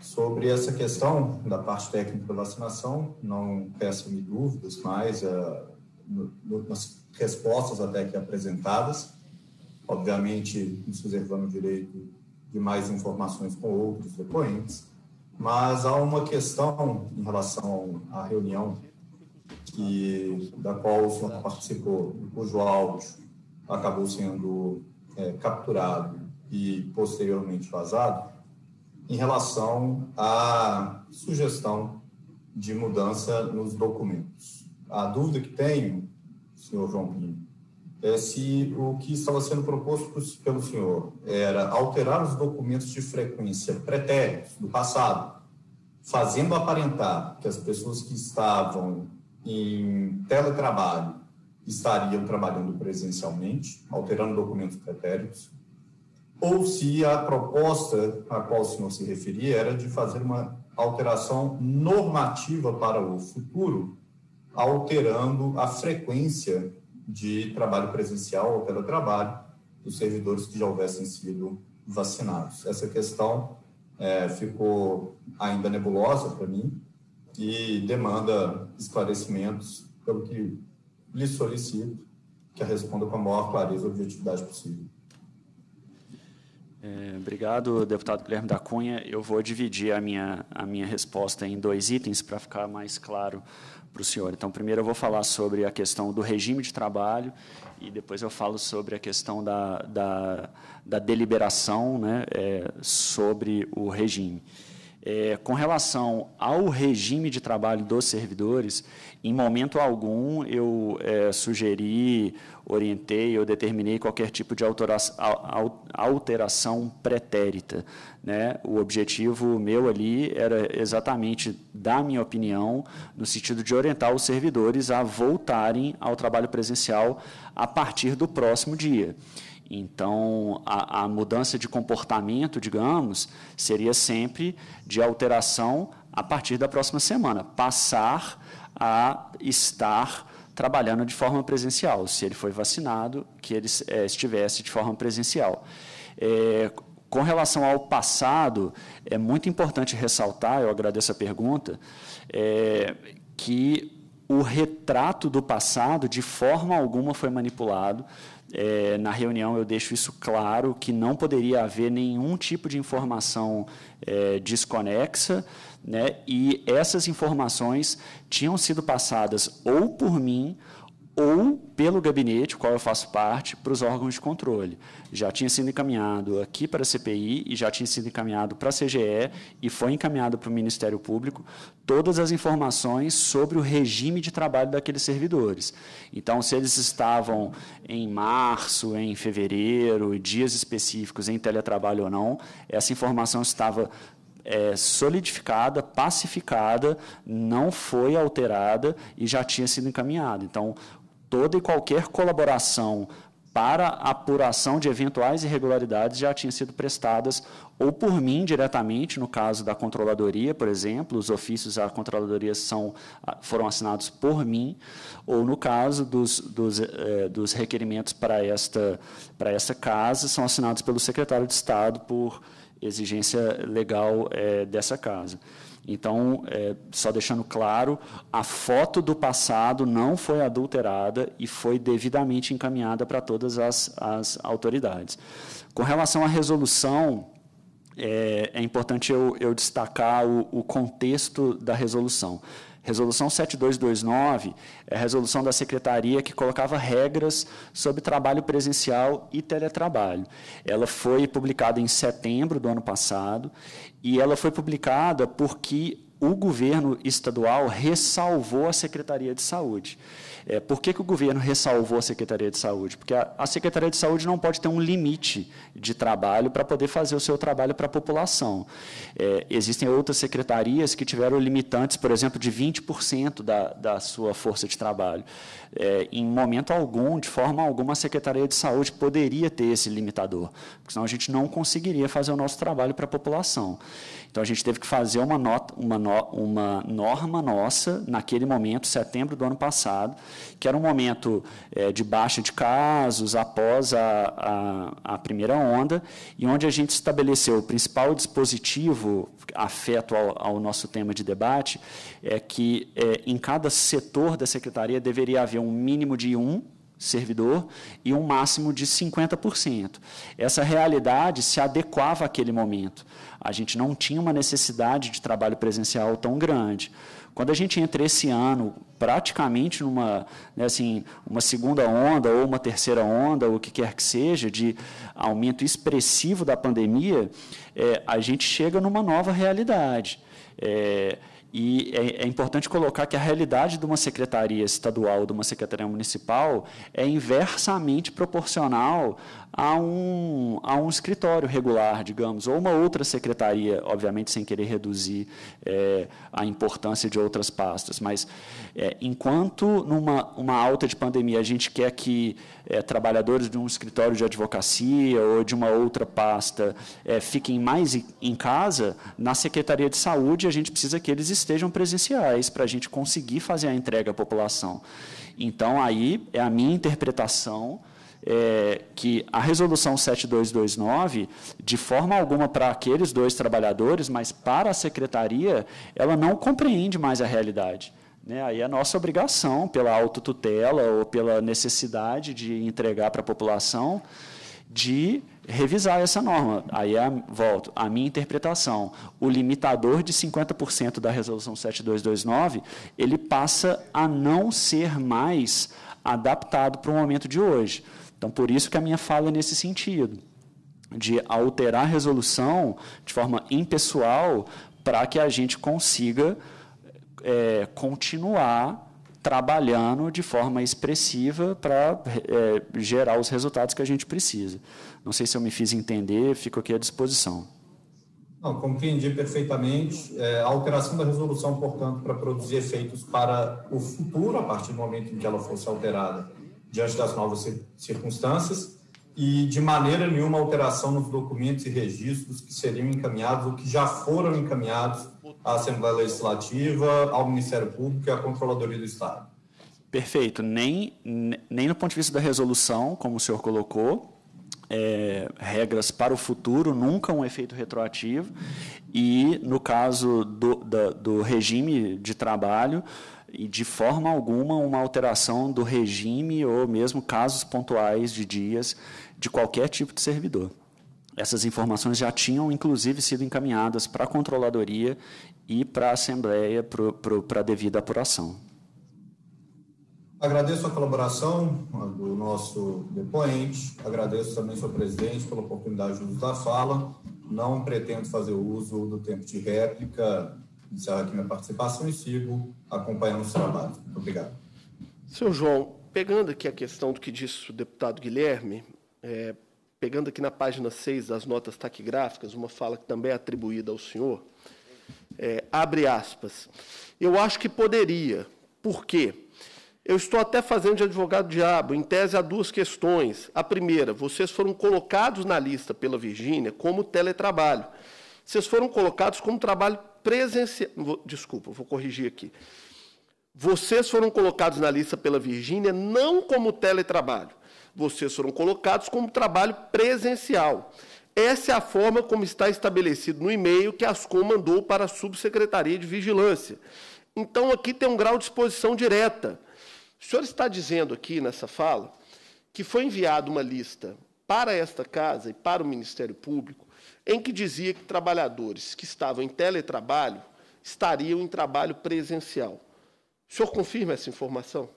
Sobre essa questão da parte técnica da vacinação, não peço-me dúvidas mais uh, eh, nas respostas até aqui apresentadas. Obviamente, nos reservando o direito de mais informações com outros depoentes, mas há uma questão em relação à reunião que, da qual o senhor participou, cujo áudio acabou sendo é, capturado e posteriormente vazado em relação à sugestão de mudança nos documentos. A dúvida que tenho, senhor João Pinho, é se o que estava sendo proposto pelo senhor era alterar os documentos de frequência pretéritos do passado, fazendo aparentar que as pessoas que estavam em teletrabalho estariam trabalhando presencialmente, alterando documentos pretéritos, ou se a proposta a qual o senhor se referia era de fazer uma alteração normativa para o futuro, alterando a frequência de trabalho presencial ou teletrabalho dos servidores que já houvessem sido vacinados. Essa questão é, ficou ainda nebulosa para mim e demanda esclarecimentos, pelo que lhe solicito que a responda com a maior clareza e objetividade possível. É, obrigado, deputado Guilherme da Cunha. Eu vou dividir a minha, a minha resposta em dois itens para ficar mais claro para o senhor. Então, primeiro eu vou falar sobre a questão do regime de trabalho e depois eu falo sobre a questão da, da, da deliberação né, é, sobre o regime. É, com relação ao regime de trabalho dos servidores, em momento algum eu é, sugeri orientei ou determinei qualquer tipo de alteração pretérita. Né? O objetivo meu ali era exatamente dar minha opinião, no sentido de orientar os servidores a voltarem ao trabalho presencial a partir do próximo dia. Então, a, a mudança de comportamento, digamos, seria sempre de alteração a partir da próxima semana, passar a estar trabalhando de forma presencial, se ele foi vacinado, que ele é, estivesse de forma presencial. É, com relação ao passado, é muito importante ressaltar, eu agradeço a pergunta, é, que o retrato do passado, de forma alguma, foi manipulado. É, na reunião eu deixo isso claro que não poderia haver nenhum tipo de informação é, desconexa né? E essas informações tinham sido passadas ou por mim ou pelo gabinete, qual eu faço parte, para os órgãos de controle. Já tinha sido encaminhado aqui para a CPI e já tinha sido encaminhado para a CGE e foi encaminhado para o Ministério Público todas as informações sobre o regime de trabalho daqueles servidores. Então, se eles estavam em março, em fevereiro, dias específicos em teletrabalho ou não, essa informação estava é, solidificada, pacificada, não foi alterada e já tinha sido encaminhada. Então, toda e qualquer colaboração para apuração de eventuais irregularidades já tinha sido prestadas ou por mim diretamente, no caso da controladoria, por exemplo, os ofícios à controladoria são, ah, foram assinados por mim, ou no caso dos, dos, eh, dos requerimentos para esta, para esta casa, são assinados pelo secretário de Estado por exigência legal é, dessa casa. Então, é, só deixando claro, a foto do passado não foi adulterada e foi devidamente encaminhada para todas as, as autoridades. Com relação à resolução, é, é importante eu, eu destacar o, o contexto da resolução. Resolução 7229 é a resolução da secretaria que colocava regras sobre trabalho presencial e teletrabalho. Ela foi publicada em setembro do ano passado e ela foi publicada porque o governo estadual ressalvou a Secretaria de Saúde. É, por que, que o governo ressalvou a Secretaria de Saúde? Porque a, a Secretaria de Saúde não pode ter um limite de trabalho para poder fazer o seu trabalho para a população. É, existem outras secretarias que tiveram limitantes, por exemplo, de 20% da, da sua força de trabalho. É, em momento algum, de forma alguma, a Secretaria de Saúde poderia ter esse limitador, porque senão a gente não conseguiria fazer o nosso trabalho para a população. Então a gente teve que fazer uma, nota, uma, no, uma norma nossa naquele momento, setembro do ano passado, que era um momento é, de baixa de casos após a, a, a primeira onda, e onde a gente estabeleceu o principal dispositivo afeto ao, ao, nosso tema de debate é que é, em cada setor da secretaria deveria haver um mínimo de um servidor e um máximo de 50%. Essa realidade se adequava àquele momento a gente não tinha uma necessidade de trabalho presencial tão grande. Quando a gente entra esse ano praticamente numa né, assim, uma segunda onda ou uma terceira onda, ou o que quer que seja, de aumento expressivo da pandemia, é, a gente chega numa nova realidade. É, e é, é, importante colocar que a realidade de uma secretaria estadual, de uma secretaria municipal, é inversamente proporcional a um, a um escritório regular, digamos, ou uma outra secretaria, obviamente sem querer reduzir é, a importância de outras pastas. Mas, é, enquanto numa uma alta de pandemia a gente quer que é, trabalhadores de um escritório de advocacia ou de uma outra pasta é, fiquem mais em casa, na Secretaria de Saúde a gente precisa que eles estejam presenciais para a gente conseguir fazer a entrega à população. Então, aí é a minha interpretação é, que a resolução 7229, de forma alguma para aqueles dois trabalhadores, mas para a secretaria, ela não compreende mais a realidade. Né? Aí é nossa obrigação, pela autotutela ou pela necessidade de entregar para a população, de revisar essa norma. Aí é, volto à minha interpretação. O limitador de 50% da resolução 7229, ele passa a não ser mais adaptado para o momento de hoje. Então, por isso que a minha fala é nesse sentido, de alterar a resolução de forma impessoal para que a gente consiga é, continuar trabalhando de forma expressiva para é, gerar os resultados que a gente precisa. Não sei se eu me fiz entender, fico aqui à disposição. Não, compreendi perfeitamente. É, a alteração da resolução, portanto, para produzir efeitos para o futuro, a partir do momento em que ela fosse alterada, diante das novas circunstâncias e de maneira nenhuma alteração nos documentos e registros que seriam encaminhados ou que já foram encaminhados à Assembleia Legislativa, ao Ministério Público e à Controladoria do Estado. Perfeito. Nem, nem no ponto de vista da resolução, como o senhor colocou, é, regras para o futuro, nunca um efeito retroativo. E, no caso do, da, do regime de trabalho, e de forma alguma uma alteração do regime ou mesmo casos pontuais de dias de qualquer tipo de servidor. Essas informações já tinham, inclusive, sido encaminhadas para a controladoria e para a Assembleia para a devida apuração. Agradeço a colaboração do nosso depoente, agradeço também, senhor presidente, pela oportunidade de usar a fala. Não pretendo fazer uso do tempo de réplica encerro aqui minha participação e sigo acompanhando o trabalho. Muito obrigado. Seu João, pegando aqui a questão do que disse o deputado Guilherme, é, pegando aqui na página 6 das notas taquigráficas, uma fala que também é atribuída ao senhor, é, abre aspas. Eu acho que poderia. Por quê? Eu estou até fazendo de advogado diabo. Em tese, há duas questões. A primeira, vocês foram colocados na lista pela Virgínia como teletrabalho. Vocês foram colocados como trabalho presencial. Desculpa, vou corrigir aqui. Vocês foram colocados na lista pela Virgínia não como teletrabalho. Vocês foram colocados como trabalho presencial. Essa é a forma como está estabelecido no e-mail que a Ascom mandou para a Subsecretaria de Vigilância. Então, aqui tem um grau de exposição direta. O senhor está dizendo aqui nessa fala que foi enviada uma lista para esta casa e para o Ministério Público em que dizia que trabalhadores que estavam em teletrabalho estariam em trabalho presencial. O senhor confirma essa informação?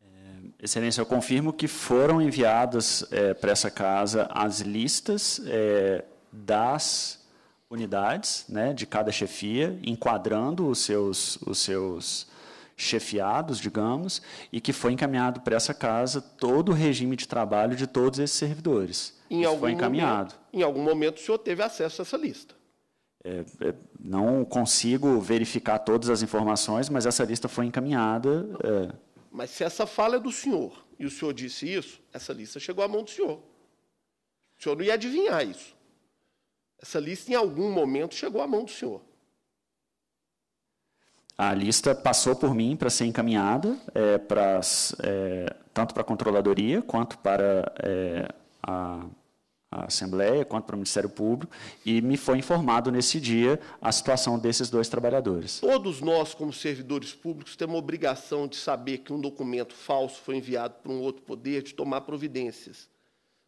É, Excelência, eu confirmo que foram enviadas é, para essa casa as listas é, das unidades né, de cada chefia, enquadrando os seus, os seus chefiados, digamos, e que foi encaminhado para essa casa todo o regime de trabalho de todos esses servidores em Isso algum foi encaminhado. Momento, em algum momento o senhor teve acesso a essa lista. É, é, não consigo verificar todas as informações, mas essa lista foi encaminhada. É... Mas se essa fala é do senhor e o senhor disse isso, essa lista chegou à mão do senhor. O senhor não ia adivinhar isso. Essa lista, em algum momento, chegou à mão do senhor. A lista passou por mim para ser encaminhada, é, pras, é, tanto para a controladoria quanto para é, a, a Assembleia, quanto para o Ministério Público, e me foi informado nesse dia a situação desses dois trabalhadores. Todos nós, como servidores públicos, temos a obrigação de saber que um documento falso foi enviado para um outro poder, de tomar providências.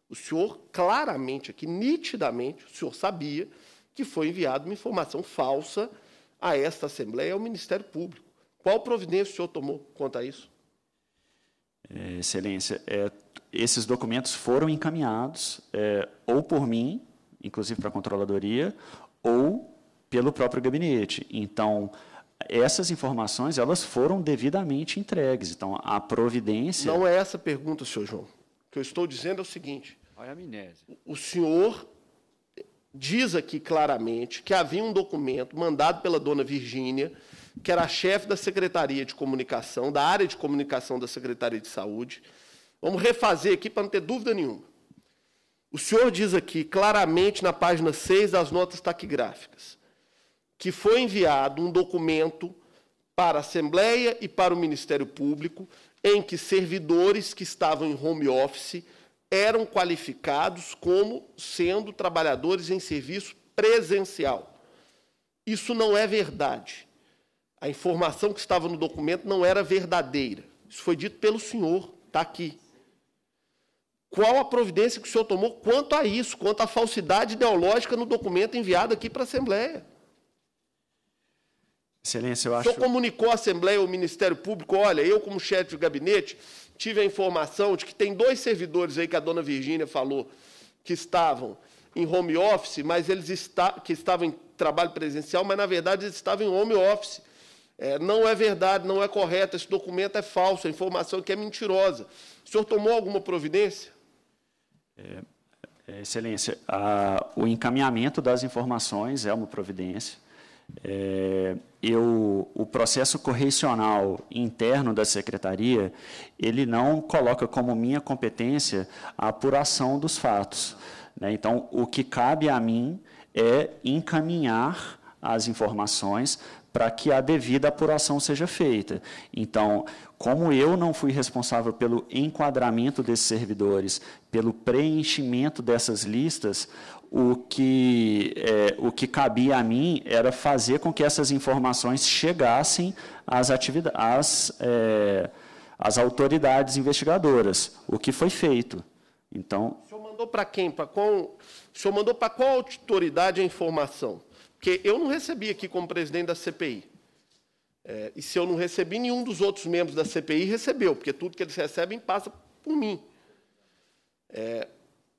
O senhor, claramente aqui, nitidamente, o senhor sabia que foi enviada uma informação falsa a esta Assembleia, ao Ministério Público. Qual providência o senhor tomou quanto a isso? É, excelência, é, esses documentos foram encaminhados é, ou por mim, inclusive para a controladoria, ou pelo próprio gabinete. Então, essas informações elas foram devidamente entregues. Então, a providência. Não é essa a pergunta, senhor João. O que eu estou dizendo é o seguinte. Olha a O senhor diz aqui claramente que havia um documento mandado pela dona Virgínia, que era a chefe da Secretaria de Comunicação, da área de comunicação da Secretaria de Saúde, Vamos refazer aqui para não ter dúvida nenhuma. O senhor diz aqui, claramente na página 6 das notas taquigráficas, que foi enviado um documento para a Assembleia e para o Ministério Público em que servidores que estavam em home office eram qualificados como sendo trabalhadores em serviço presencial. Isso não é verdade. A informação que estava no documento não era verdadeira. Isso foi dito pelo senhor, está aqui qual a providência que o senhor tomou quanto a isso, quanto à falsidade ideológica no documento enviado aqui para a Assembleia. Excelência, eu acho. O senhor comunicou à Assembleia, ao Ministério Público, olha, eu, como chefe de gabinete, tive a informação de que tem dois servidores aí que a dona Virgínia falou que estavam em home office, mas eles está, que estavam em trabalho presencial, mas na verdade eles estavam em home office. É, não é verdade, não é correto, esse documento é falso, a informação aqui é, é mentirosa. O senhor tomou alguma providência? É, é, excelência, a, o encaminhamento das informações é uma providência. É, eu, o processo correcional interno da secretaria, ele não coloca como minha competência a apuração dos fatos. Né? Então, o que cabe a mim é encaminhar as informações para que a devida apuração seja feita. Então, como eu não fui responsável pelo enquadramento desses servidores, pelo preenchimento dessas listas, o que, é, o que cabia a mim era fazer com que essas informações chegassem às, às, é, às autoridades investigadoras, o que foi feito. Então, o senhor mandou para quem? Pra qual, o senhor mandou para qual autoridade a informação? Porque eu não recebi aqui como presidente da CPI. É, e se eu não recebi, nenhum dos outros membros da CPI recebeu, porque tudo que eles recebem passa por mim. É,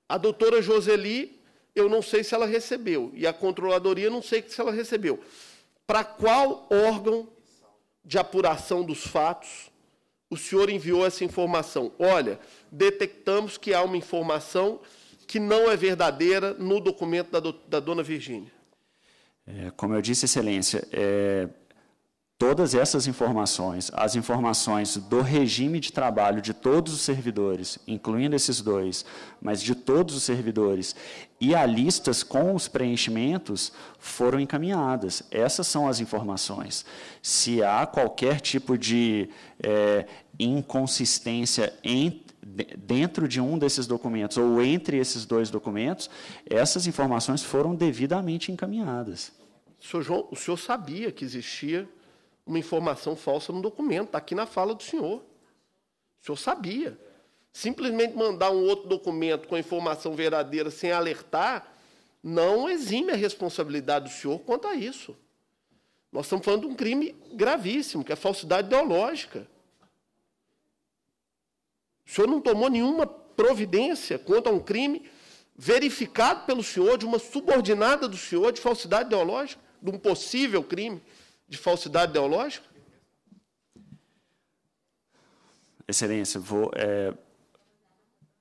a doutora Joseli, eu não sei se ela recebeu, e a controladoria, não sei se ela recebeu. Para qual órgão de apuração dos fatos o senhor enviou essa informação? Olha, detectamos que há uma informação que não é verdadeira no documento da, do, da dona Virgínia. É, como eu disse, Excelência, é, todas essas informações, as informações do regime de trabalho de todos os servidores, incluindo esses dois, mas de todos os servidores, e a listas com os preenchimentos foram encaminhadas. Essas são as informações. Se há qualquer tipo de é, inconsistência em, dentro de um desses documentos ou entre esses dois documentos, essas informações foram devidamente encaminhadas. João, o senhor sabia que existia uma informação falsa no documento, está aqui na fala do senhor. O senhor sabia. Simplesmente mandar um outro documento com a informação verdadeira sem alertar não exime a responsabilidade do senhor quanto a isso. Nós estamos falando de um crime gravíssimo, que é a falsidade ideológica. O senhor não tomou nenhuma providência quanto a um crime verificado pelo senhor, de uma subordinada do senhor, de falsidade ideológica, de um possível crime de falsidade ideológica? Excelência, vou, é,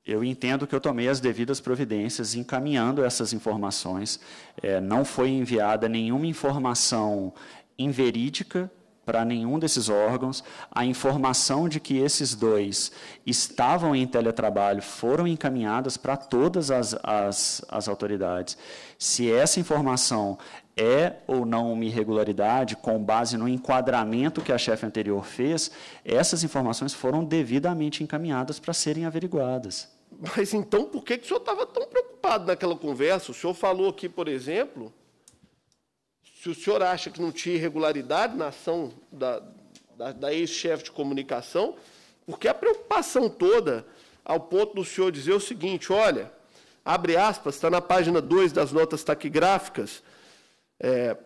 eu entendo que eu tomei as devidas providências encaminhando essas informações. É, não foi enviada nenhuma informação inverídica para nenhum desses órgãos. A informação de que esses dois estavam em teletrabalho foram encaminhadas para todas as, as, as autoridades. Se essa informação é ou não uma irregularidade com base no enquadramento que a chefe anterior fez, essas informações foram devidamente encaminhadas para serem averiguadas. Mas então por que, que o senhor estava tão preocupado naquela conversa? O senhor falou aqui, por exemplo, se o senhor acha que não tinha irregularidade na ação da, da, da ex-chefe de comunicação, porque a preocupação toda ao ponto do senhor dizer o seguinte: olha, abre aspas, está na página 2 das notas taquigráficas é,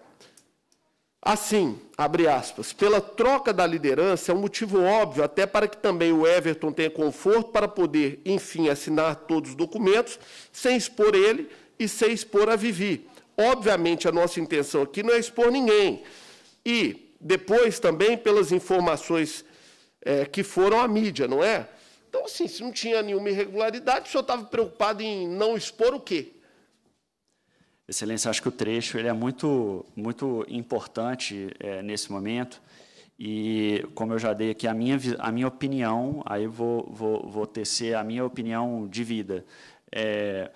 assim, abre aspas, pela troca da liderança é um motivo óbvio até para que também o Everton tenha conforto para poder, enfim, assinar todos os documentos sem expor ele e sem expor a Vivi. Obviamente, a nossa intenção aqui não é expor ninguém. E depois também pelas informações é, que foram à mídia, não é? Então, assim, se não tinha nenhuma irregularidade, o senhor estava preocupado em não expor o quê? Excelência, acho que o trecho ele é muito, muito importante é, nesse momento. E, como eu já dei aqui, a minha, a minha opinião, aí vou, vou, vou tecer a minha opinião de vida. É,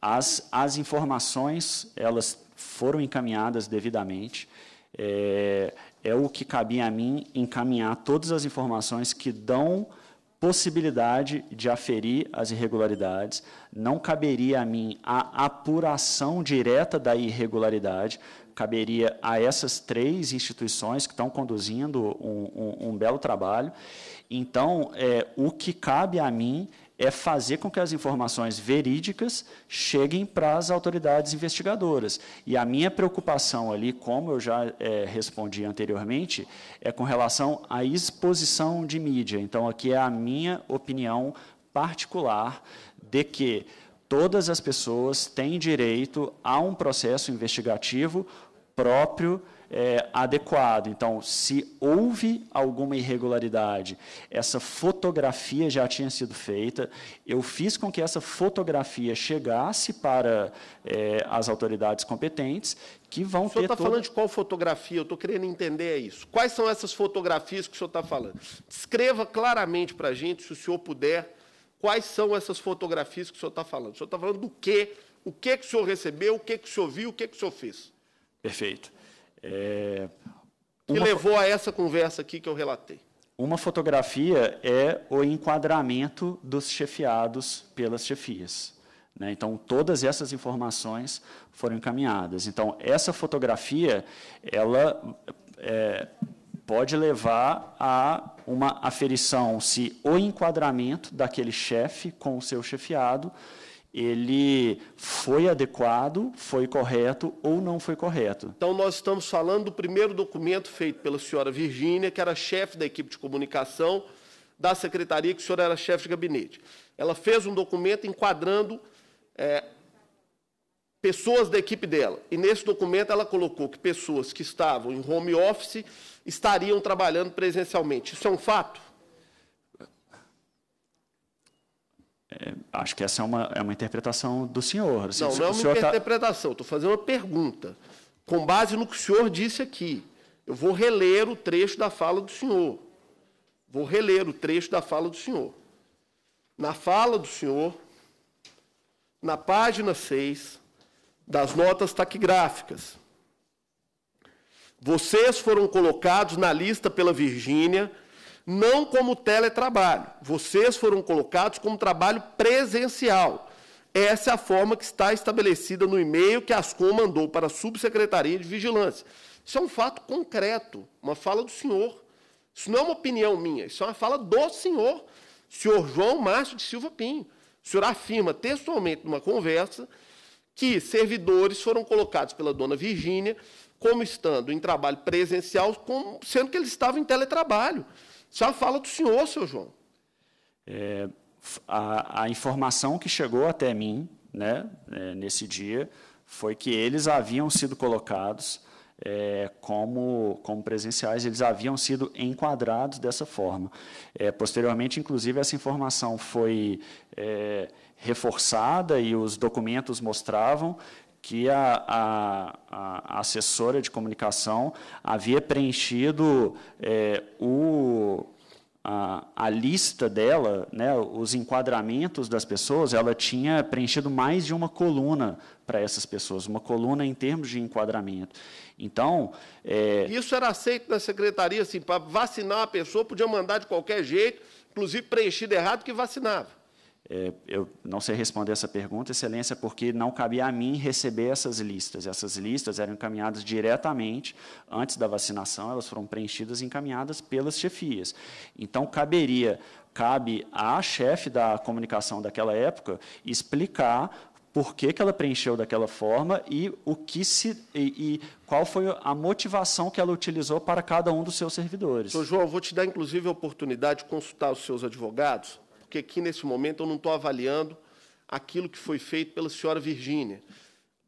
as, as informações, elas foram encaminhadas devidamente. É, é o que cabia a mim encaminhar todas as informações que dão possibilidade de aferir as irregularidades, não caberia a mim a apuração direta da irregularidade, caberia a essas três instituições que estão conduzindo um, um, um belo trabalho. Então, é, o que cabe a mim é fazer com que as informações verídicas cheguem para as autoridades investigadoras. E a minha preocupação ali, como eu já é, respondi anteriormente, é com relação à exposição de mídia. Então, aqui é a minha opinião particular de que todas as pessoas têm direito a um processo investigativo próprio é, adequado. Então, se houve alguma irregularidade, essa fotografia já tinha sido feita. Eu fiz com que essa fotografia chegasse para é, as autoridades competentes, que vão o senhor está falando de qual fotografia? Eu estou querendo entender isso. Quais são essas fotografias que o senhor está falando? Descreva claramente para a gente, se o senhor puder, quais são essas fotografias que o senhor está falando. O senhor está falando do quê? O que, que o senhor recebeu? O que, que o senhor viu? O que, que o senhor fez? Perfeito. É, uma... Que levou a essa conversa aqui que eu relatei. Uma fotografia é o enquadramento dos chefiados pelas chefias. Né? Então, todas essas informações foram encaminhadas. Então, essa fotografia, ela é, pode levar a uma aferição se o enquadramento daquele chefe com o seu chefiado ele foi adequado, foi correto ou não foi correto. Então, nós estamos falando do primeiro documento feito pela senhora Virgínia, que era chefe da equipe de comunicação da secretaria, que o senhor era chefe de gabinete. Ela fez um documento enquadrando é, pessoas da equipe dela. E nesse documento ela colocou que pessoas que estavam em home office estariam trabalhando presencialmente. Isso é um fato? É, acho que essa é uma, é uma interpretação do senhor. Assim, não, não é uma tá interpretação, estou tá... fazendo uma pergunta. Com base no que o senhor disse aqui, eu vou reler o trecho da fala do senhor. Vou reler o trecho da fala do senhor. Na fala do senhor, na página 6 das notas taquigráficas. Vocês foram colocados na lista pela Virgínia não como teletrabalho. Vocês foram colocados como trabalho presencial. Essa é a forma que está estabelecida no e-mail que a Ascom mandou para a Subsecretaria de Vigilância. Isso é um fato concreto, uma fala do senhor. Isso não é uma opinião minha, isso é uma fala do senhor, senhor João Márcio de Silva Pinho. O senhor afirma textualmente numa conversa que servidores foram colocados pela dona Virgínia como estando em trabalho presencial, como, sendo que eles estavam em teletrabalho. Isso é uma fala do senhor, seu João. É, a, a, informação que chegou até mim né, é, nesse dia foi que eles haviam sido colocados é, como, como presenciais, eles haviam sido enquadrados dessa forma. É, posteriormente, inclusive, essa informação foi é, reforçada e os documentos mostravam que a, a, a assessora de comunicação havia preenchido é, o, a, a, lista dela, né, os enquadramentos das pessoas, ela tinha preenchido mais de uma coluna para essas pessoas, uma coluna em termos de enquadramento. Então. É... Isso era aceito na secretaria, assim, para vacinar a pessoa, podia mandar de qualquer jeito, inclusive preenchido errado, que vacinava. É, eu não sei responder essa pergunta, Excelência, porque não cabia a mim receber essas listas. Essas listas eram encaminhadas diretamente antes da vacinação, elas foram preenchidas e encaminhadas pelas chefias. Então, caberia, cabe à chefe da comunicação daquela época explicar por que, que, ela preencheu daquela forma e o que se e, e, qual foi a motivação que ela utilizou para cada um dos seus servidores. Sr. João, vou te dar inclusive a oportunidade de consultar os seus advogados porque aqui nesse momento eu não estou avaliando aquilo que foi feito pela senhora Virgínia.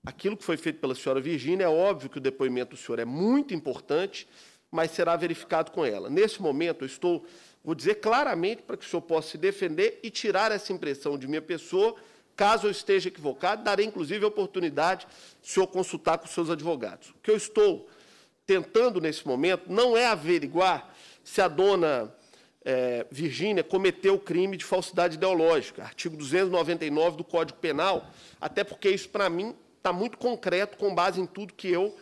Aquilo que foi feito pela senhora Virgínia, é óbvio que o depoimento do senhor é muito importante, mas será verificado com ela. Nesse momento, eu estou, vou dizer claramente para que o senhor possa se defender e tirar essa impressão de minha pessoa, caso eu esteja equivocado, darei inclusive a oportunidade de o senhor consultar com os seus advogados. O que eu estou tentando nesse momento não é averiguar se a dona é, Virgínia cometeu o crime de falsidade ideológica, artigo 299 do Código Penal, até porque isso, para mim, está muito concreto com base em tudo que eu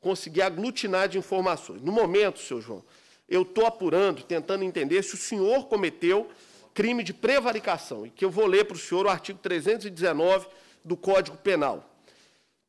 consegui aglutinar de informações. No momento, seu João, eu estou apurando, tentando entender se o senhor cometeu crime de prevaricação, e que eu vou ler para o senhor o artigo 319 do Código Penal.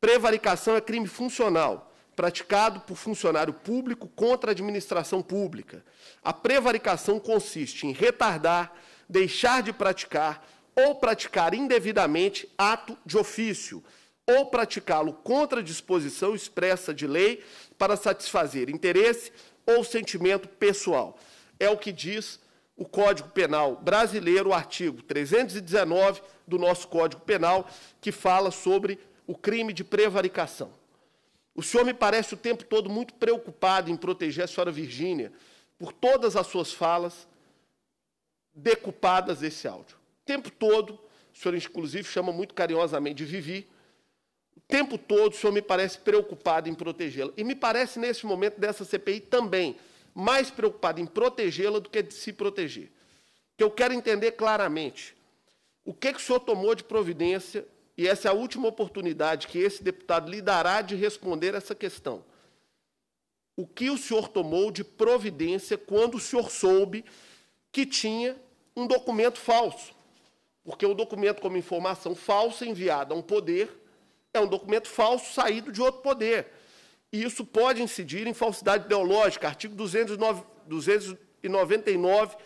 Prevaricação é crime funcional praticado por funcionário público contra a administração pública. A prevaricação consiste em retardar, deixar de praticar ou praticar indevidamente ato de ofício, ou praticá-lo contra a disposição expressa de lei para satisfazer interesse ou sentimento pessoal. É o que diz o Código Penal brasileiro, o artigo 319 do nosso Código Penal, que fala sobre o crime de prevaricação. O senhor me parece o tempo todo muito preocupado em proteger a senhora Virgínia por todas as suas falas decupadas desse áudio. O tempo todo, o senhor inclusive chama muito carinhosamente de Vivi, o tempo todo o senhor me parece preocupado em protegê-la. E me parece, nesse momento dessa CPI, também mais preocupado em protegê-la do que de se proteger. Que eu quero entender claramente o que, que o senhor tomou de providência e essa é a última oportunidade que esse deputado lhe dará de responder essa questão. O que o senhor tomou de providência quando o senhor soube que tinha um documento falso? Porque o documento como informação falsa enviada a um poder é um documento falso saído de outro poder. E isso pode incidir em falsidade ideológica, artigo 209, 299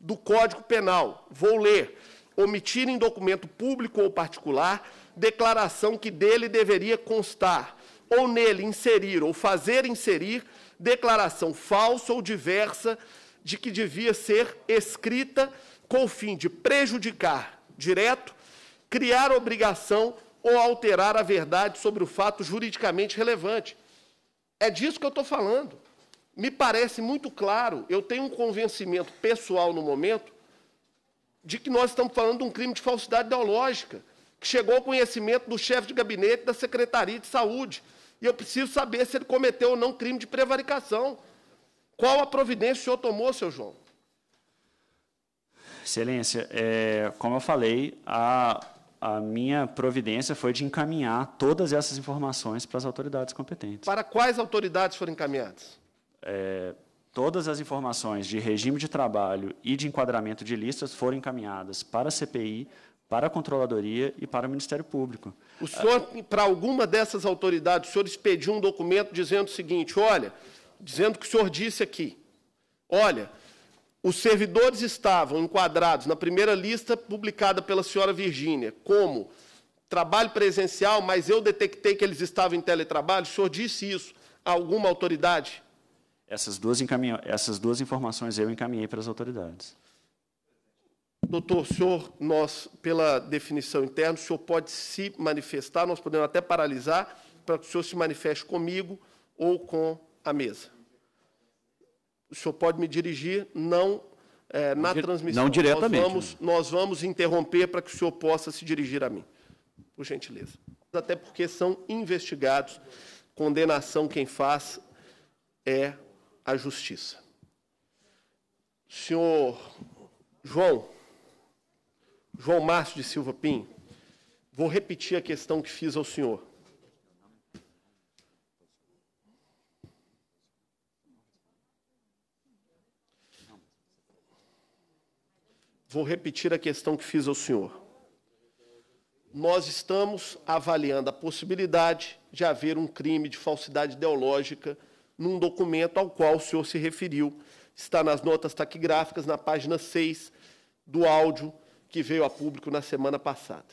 do Código Penal. Vou ler omitir em documento público ou particular declaração que dele deveria constar, ou nele inserir ou fazer inserir declaração falsa ou diversa de que devia ser escrita com o fim de prejudicar direto, criar obrigação ou alterar a verdade sobre o fato juridicamente relevante. É disso que eu estou falando. Me parece muito claro, eu tenho um convencimento pessoal no momento de que nós estamos falando de um crime de falsidade ideológica, que chegou ao conhecimento do chefe de gabinete da Secretaria de Saúde. E eu preciso saber se ele cometeu ou não crime de prevaricação. Qual a providência o senhor tomou, seu João? Excelência, é, como eu falei, a, a minha providência foi de encaminhar todas essas informações para as autoridades competentes. Para quais autoridades foram encaminhadas? É, Todas as informações de regime de trabalho e de enquadramento de listas foram encaminhadas para a CPI, para a Controladoria e para o Ministério Público. O senhor, para alguma dessas autoridades, o senhor expediu um documento dizendo o seguinte: olha, dizendo o que o senhor disse aqui. Olha, os servidores estavam enquadrados na primeira lista publicada pela senhora Virgínia como trabalho presencial, mas eu detectei que eles estavam em teletrabalho. O senhor disse isso a alguma autoridade? Essas duas, Essas duas informações eu encaminhei para as autoridades. Doutor, senhor, nós, pela definição interna, o senhor pode se manifestar, nós podemos até paralisar, para que o senhor se manifeste comigo ou com a mesa. O senhor pode me dirigir, não é, na transmissão. Não diretamente. Nós vamos, né? nós vamos interromper para que o senhor possa se dirigir a mim, por gentileza. Até porque são investigados, condenação quem faz é a justiça. Senhor João, João Márcio de Silva Pim, vou repetir a questão que fiz ao senhor. Vou repetir a questão que fiz ao senhor. Nós estamos avaliando a possibilidade de haver um crime de falsidade ideológica num documento ao qual o senhor se referiu. Está nas notas taquigráficas, na página 6 do áudio que veio a público na semana passada.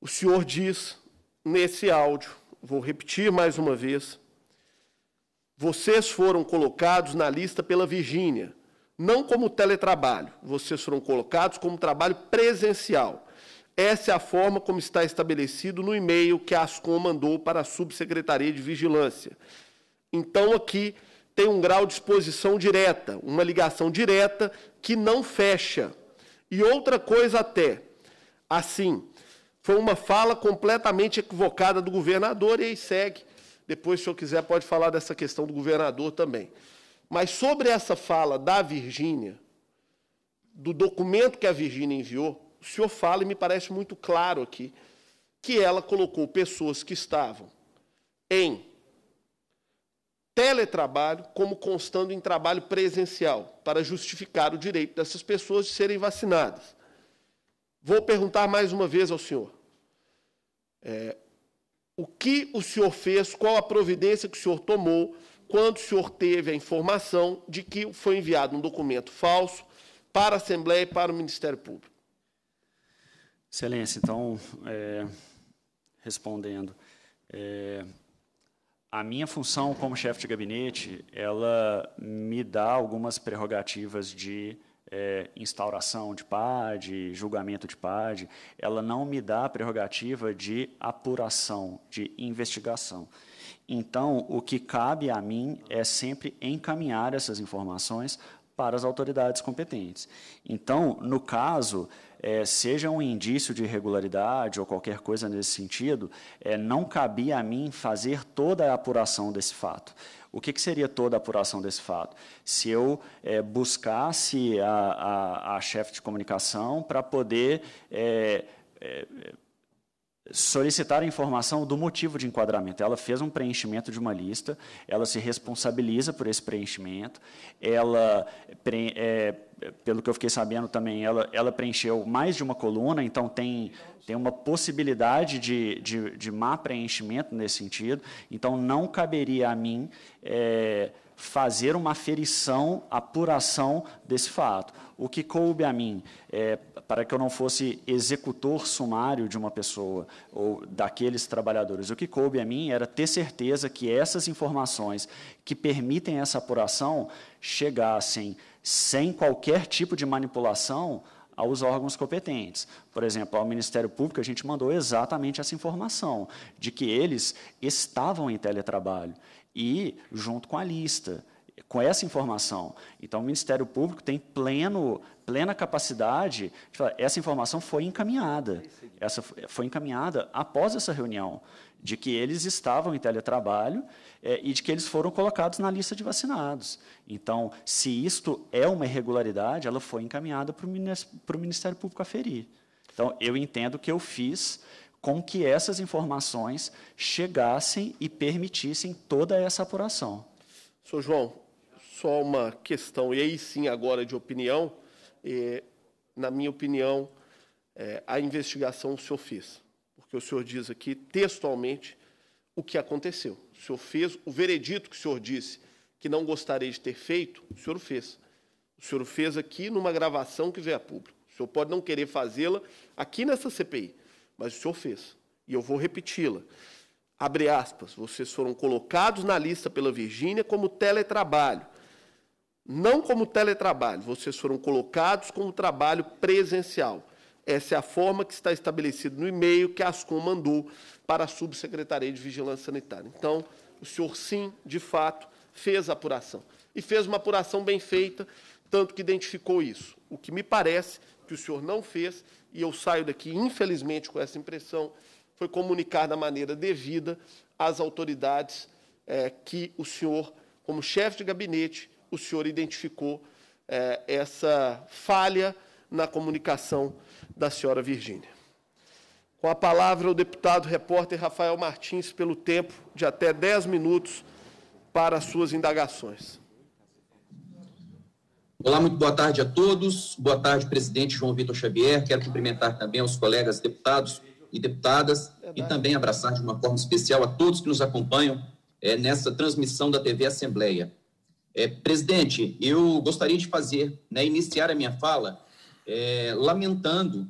O senhor diz nesse áudio, vou repetir mais uma vez, vocês foram colocados na lista pela Virgínia, não como teletrabalho, vocês foram colocados como trabalho presencial. Essa é a forma como está estabelecido no e-mail que a Ascom mandou para a Subsecretaria de Vigilância. Então aqui tem um grau de exposição direta, uma ligação direta que não fecha. E outra coisa até, assim, foi uma fala completamente equivocada do governador, e aí segue. Depois, se eu quiser, pode falar dessa questão do governador também. Mas sobre essa fala da Virgínia, do documento que a Virgínia enviou, o senhor fala, e me parece muito claro aqui, que ela colocou pessoas que estavam em teletrabalho como constando em trabalho presencial, para justificar o direito dessas pessoas de serem vacinadas. Vou perguntar mais uma vez ao senhor. É, o que o senhor fez, qual a providência que o senhor tomou quando o senhor teve a informação de que foi enviado um documento falso para a Assembleia e para o Ministério Público? Excelência, então, é, respondendo. É, a minha função como chefe de gabinete, ela me dá algumas prerrogativas de é, instauração de PAD, julgamento de PAD, ela não me dá a prerrogativa de apuração, de investigação. Então, o que cabe a mim é sempre encaminhar essas informações para as autoridades competentes. Então, no caso, é, seja um indício de irregularidade ou qualquer coisa nesse sentido, é, não cabia a mim fazer toda a apuração desse fato. O que, que seria toda a apuração desse fato? Se eu é, buscasse a, a, a, chefe de comunicação para poder é, é, solicitar a informação do motivo de enquadramento. Ela fez um preenchimento de uma lista, ela se responsabiliza por esse preenchimento, ela pre, é, pelo que eu fiquei sabendo também, ela, ela preencheu mais de uma coluna, então tem, tem uma possibilidade de, de, de má preenchimento nesse sentido. Então, não caberia a mim é, fazer uma aferição, apuração desse fato. O que coube a mim, é, para que eu não fosse executor sumário de uma pessoa ou daqueles trabalhadores, o que coube a mim era ter certeza que essas informações que permitem essa apuração chegassem sem qualquer tipo de manipulação aos órgãos competentes. Por exemplo, ao Ministério Público, a gente mandou exatamente essa informação, de que eles estavam em teletrabalho, e junto com a lista, com essa informação. Então, o Ministério Público tem pleno, plena capacidade de falar, essa informação foi encaminhada, essa foi encaminhada após essa reunião, de que eles estavam em teletrabalho é, e de que eles foram colocados na lista de vacinados. Então, se isto é uma irregularidade, ela foi encaminhada para o Ministério, Público aferir. Então, eu entendo que eu fiz com que essas informações chegassem e permitissem toda essa apuração. Sr. João, só uma questão, e aí sim agora de opinião. na minha opinião, é, a investigação o senhor fez, porque o senhor diz aqui textualmente o que aconteceu o senhor fez, o veredito que o senhor disse que não gostaria de ter feito, o senhor fez. O senhor fez aqui numa gravação que veio a público. O senhor pode não querer fazê-la aqui nessa CPI, mas o senhor fez. E eu vou repeti-la. Abre aspas, vocês foram colocados na lista pela Virgínia como teletrabalho. Não como teletrabalho, vocês foram colocados como trabalho presencial. Essa é a forma que está estabelecida no e-mail que a Ascom mandou para a Subsecretaria de Vigilância Sanitária. Então, o senhor sim, de fato, fez a apuração. E fez uma apuração bem feita, tanto que identificou isso. O que me parece que o senhor não fez, e eu saio daqui, infelizmente, com essa impressão, foi comunicar da maneira devida às autoridades é, que o senhor, como chefe de gabinete, o senhor identificou é, essa falha na comunicação da senhora Virgínia. Com a palavra, o deputado repórter Rafael Martins, pelo tempo de até 10 minutos para suas indagações. Olá, muito boa tarde a todos. Boa tarde, presidente João Vitor Xavier. Quero cumprimentar também os colegas deputados e deputadas Verdade. e também abraçar de uma forma especial a todos que nos acompanham é, nessa transmissão da TV Assembleia. É, presidente, eu gostaria de fazer, né, iniciar a minha fala é, lamentando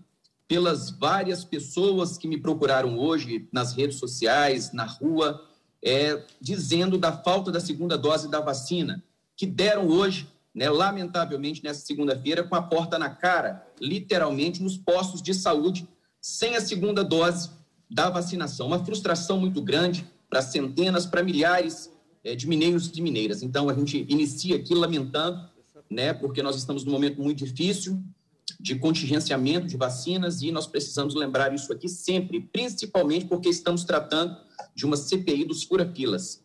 pelas várias pessoas que me procuraram hoje nas redes sociais, na rua, é, dizendo da falta da segunda dose da vacina, que deram hoje, né, lamentavelmente, nessa segunda-feira, com a porta na cara, literalmente, nos postos de saúde, sem a segunda dose da vacinação. Uma frustração muito grande para centenas, para milhares é, de mineiros e mineiras. Então, a gente inicia aqui lamentando, né, porque nós estamos num momento muito difícil, de contingenciamento de vacinas, e nós precisamos lembrar isso aqui sempre, principalmente porque estamos tratando de uma CPI dos furafilas.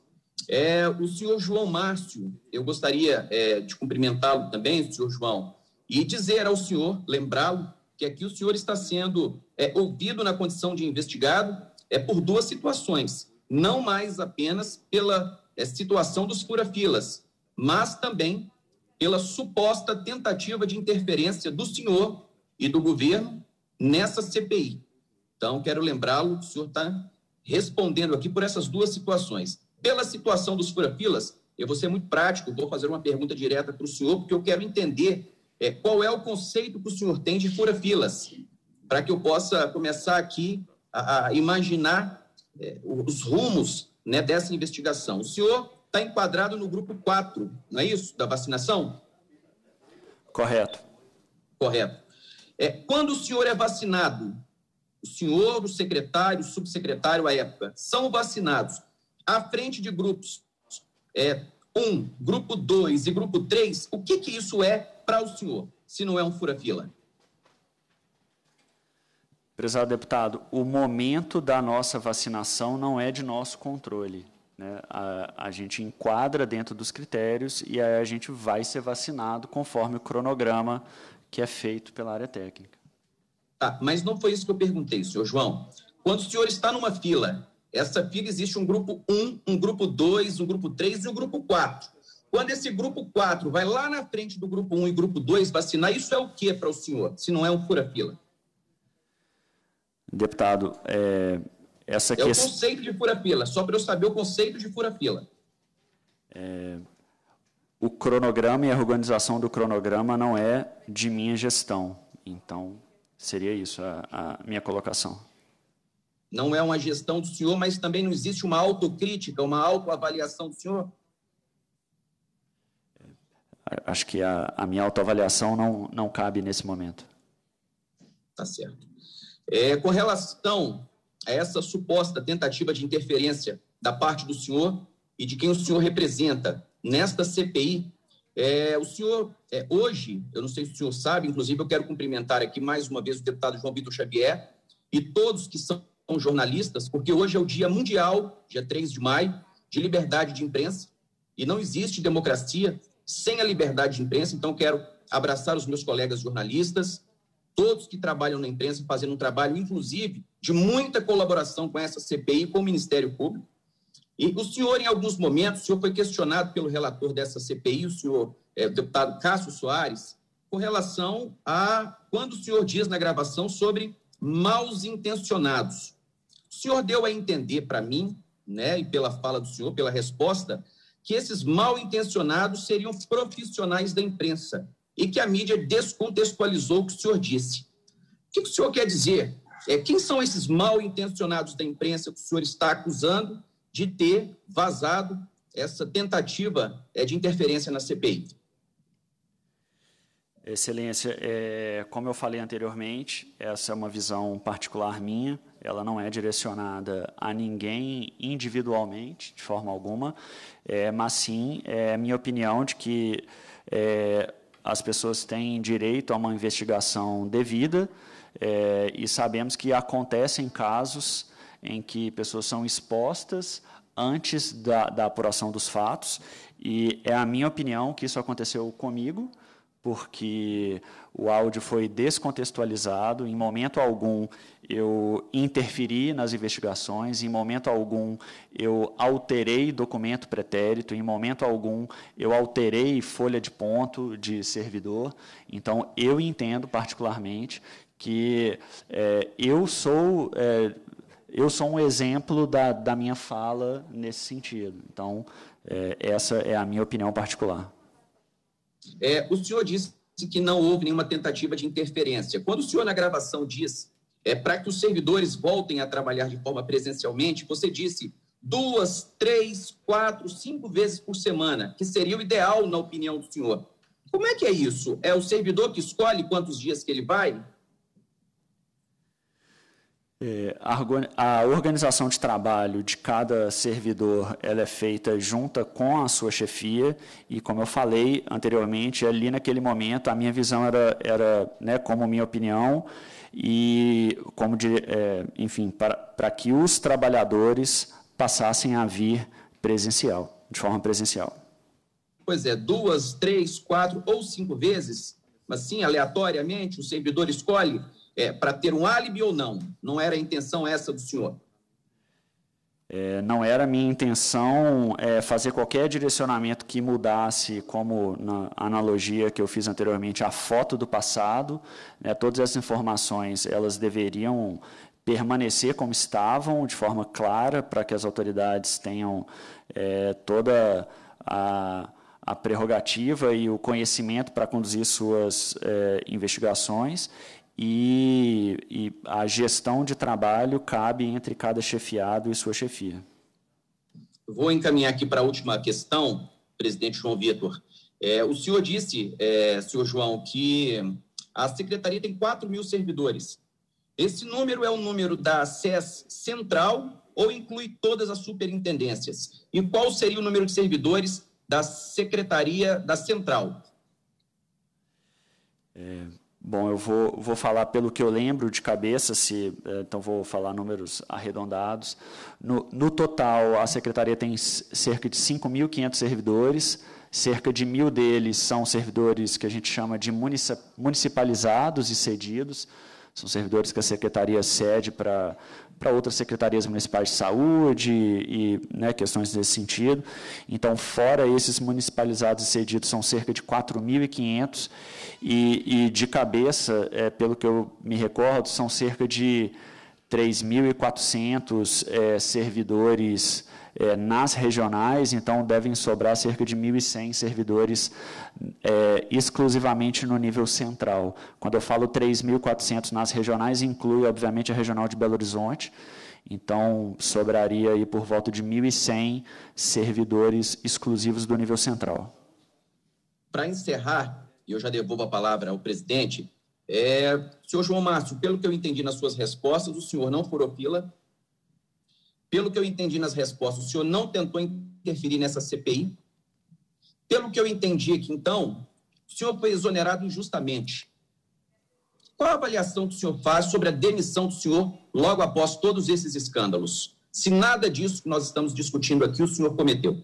É, o senhor João Márcio, eu gostaria é, de cumprimentá-lo também, senhor João, e dizer ao senhor, lembrá-lo, que aqui o senhor está sendo é, ouvido na condição de investigado é, por duas situações, não mais apenas pela é, situação dos furafilas, mas também pela suposta tentativa de interferência do senhor e do governo nessa CPI. Então, quero lembrá-lo que o senhor está respondendo aqui por essas duas situações. Pela situação dos furafilas, eu vou ser muito prático, vou fazer uma pergunta direta para o senhor, porque eu quero entender é, qual é o conceito que o senhor tem de furafilas, para que eu possa começar aqui a, a imaginar é, os rumos né, dessa investigação. O senhor está enquadrado no grupo 4, não é isso? Da vacinação? Correto. Correto. É, quando o senhor é vacinado, o senhor, o secretário, o subsecretário à época, são vacinados à frente de grupos é, 1, um, grupo 2 e grupo 3, o que, que isso é para o senhor, se não é um fura-fila? Prezado deputado, o momento da nossa vacinação não é de nosso controle. Né? A, a gente enquadra dentro dos critérios e aí a gente vai ser vacinado conforme o cronograma que é feito pela área técnica. Tá, mas não foi isso que eu perguntei, senhor João. Quando o senhor está numa fila, essa fila existe um grupo 1, um grupo 2, um grupo 3 e um grupo 4. Quando esse grupo 4 vai lá na frente do grupo 1 e grupo 2 vacinar, isso é o que para o senhor, se não é um fura-fila? Deputado, é, essa é o conceito de fura-fila, só para eu saber o conceito de fura-fila. É... O cronograma e a organização do cronograma não é de minha gestão. Então, seria isso a, a minha colocação. Não é uma gestão do senhor, mas também não existe uma autocrítica, uma autoavaliação do senhor? É, acho que a, a minha autoavaliação não, não cabe nesse momento. Tá certo. É, com relação a essa suposta tentativa de interferência da parte do senhor e de quem o senhor representa nesta CPI. É, o senhor, é, hoje, eu não sei se o senhor sabe, inclusive eu quero cumprimentar aqui mais uma vez o deputado João Vitor Xavier e todos que são jornalistas, porque hoje é o Dia Mundial, dia 3 de maio, de liberdade de imprensa, e não existe democracia sem a liberdade de imprensa, então quero abraçar os meus colegas jornalistas, todos que trabalham na imprensa fazendo um trabalho, inclusive, de muita colaboração com essa CPI, com o Ministério Público. E o senhor, em alguns momentos, o senhor foi questionado pelo relator dessa CPI, o senhor é, o deputado Cássio Soares, com relação a quando o senhor diz na gravação sobre maus intencionados. O senhor deu a entender para mim, né, e pela fala do senhor, pela resposta, que esses mal intencionados seriam profissionais da imprensa e que a mídia descontextualizou o que o senhor disse. O que o senhor quer dizer? É, quem são esses mal intencionados da imprensa que o senhor está acusando de ter vazado essa tentativa é, de interferência na CPI? Excelência, é, como eu falei anteriormente, essa é uma visão particular minha, ela não é direcionada a ninguém individualmente, de forma alguma, é, mas sim é a minha opinião de que é, as pessoas têm direito a uma investigação devida é, e sabemos que acontecem casos em que pessoas são expostas antes da, da apuração dos fatos e é a minha opinião que isso aconteceu comigo porque o áudio foi descontextualizado em momento algum eu interferi nas investigações, em momento algum eu alterei documento pretérito, em momento algum eu alterei folha de ponto de servidor. Então, eu entendo particularmente que é, eu sou. É, eu sou um exemplo da, da minha fala nesse sentido. Então, é, essa é a minha opinião particular. É, o senhor disse que não houve nenhuma tentativa de interferência. Quando o senhor, na gravação, diz é, para que os servidores voltem a trabalhar de forma presencialmente, você disse duas, três, quatro, cinco vezes por semana, que seria o ideal, na opinião do senhor. Como é que é isso? É o servidor que escolhe quantos dias que ele vai? É, a organização de trabalho de cada servidor ela é feita junta com a sua chefia e, como eu falei anteriormente, ali naquele momento a minha visão era, era né, como minha opinião, e como de, é, enfim para que os trabalhadores passassem a vir presencial, de forma presencial. Pois é, duas, três, quatro ou cinco vezes, mas sim aleatoriamente o servidor escolhe é, para ter um álibi ou não. Não era a intenção essa do senhor. É, não era minha intenção é, fazer qualquer direcionamento que mudasse, como na analogia que eu fiz anteriormente, a foto do passado. Né, todas essas informações elas deveriam permanecer como estavam, de forma clara, para que as autoridades tenham é, toda a, a prerrogativa e o conhecimento para conduzir suas é, investigações e, e a gestão de trabalho cabe entre cada chefiado e sua chefia. Vou encaminhar aqui para a última questão, presidente João Vitor. É, o senhor disse, é, senhor João, que a secretaria tem 4 mil servidores. Esse número é o número da SES central ou inclui todas as superintendências? E qual seria o número de servidores da secretaria da central? É, Bom, eu vou, vou falar pelo que eu lembro de cabeça, se eh, então vou falar números arredondados. No, no total, a secretaria tem cerca de 5.500 servidores, cerca de mil deles são servidores que a gente chama de municipalizados e cedidos, são servidores que a secretaria cede para para outras secretarias municipais de saúde e, e né, questões nesse sentido. Então, fora esses municipalizados e cedidos, são cerca de 4.500 e, e de cabeça, é, pelo que eu me recordo, são cerca de 3.400 é, servidores é, nas regionais, então devem sobrar cerca de 1.100 servidores é, exclusivamente no nível central. Quando eu falo 3.400 nas regionais, inclui, obviamente, a regional de Belo Horizonte, então sobraria aí por volta de 1.100 servidores exclusivos do nível central. Para encerrar, e eu já devolvo a palavra ao presidente. É, senhor João Márcio, pelo que eu entendi nas suas respostas, o senhor não furou Pelo que eu entendi nas respostas, o senhor não tentou interferir nessa CPI. Pelo que eu entendi aqui, então, o senhor foi exonerado injustamente. Qual a avaliação que o senhor faz sobre a demissão do senhor logo após todos esses escândalos? Se nada disso que nós estamos discutindo aqui o senhor cometeu?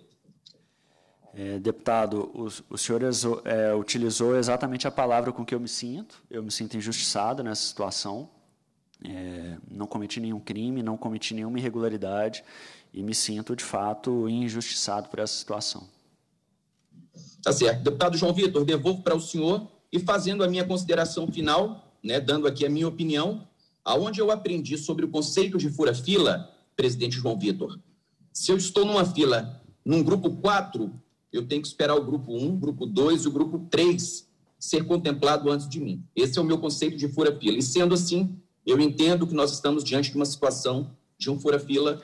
É, deputado, o, o senhor exo, é, utilizou exatamente a palavra com que eu me sinto. Eu me sinto injustiçado nessa situação. É, não cometi nenhum crime, não cometi nenhuma irregularidade e me sinto, de fato, injustiçado por essa situação. Tá certo. Deputado João Vitor, devolvo para o senhor e fazendo a minha consideração final, né, dando aqui a minha opinião, aonde eu aprendi sobre o conceito de fura-fila, presidente João Vitor. Se eu estou numa fila, num grupo 4, eu tenho que esperar o grupo 1, o grupo 2 e o grupo 3 ser contemplado antes de mim. Esse é o meu conceito de fura-fila. E sendo assim, eu entendo que nós estamos diante de uma situação de um fura-fila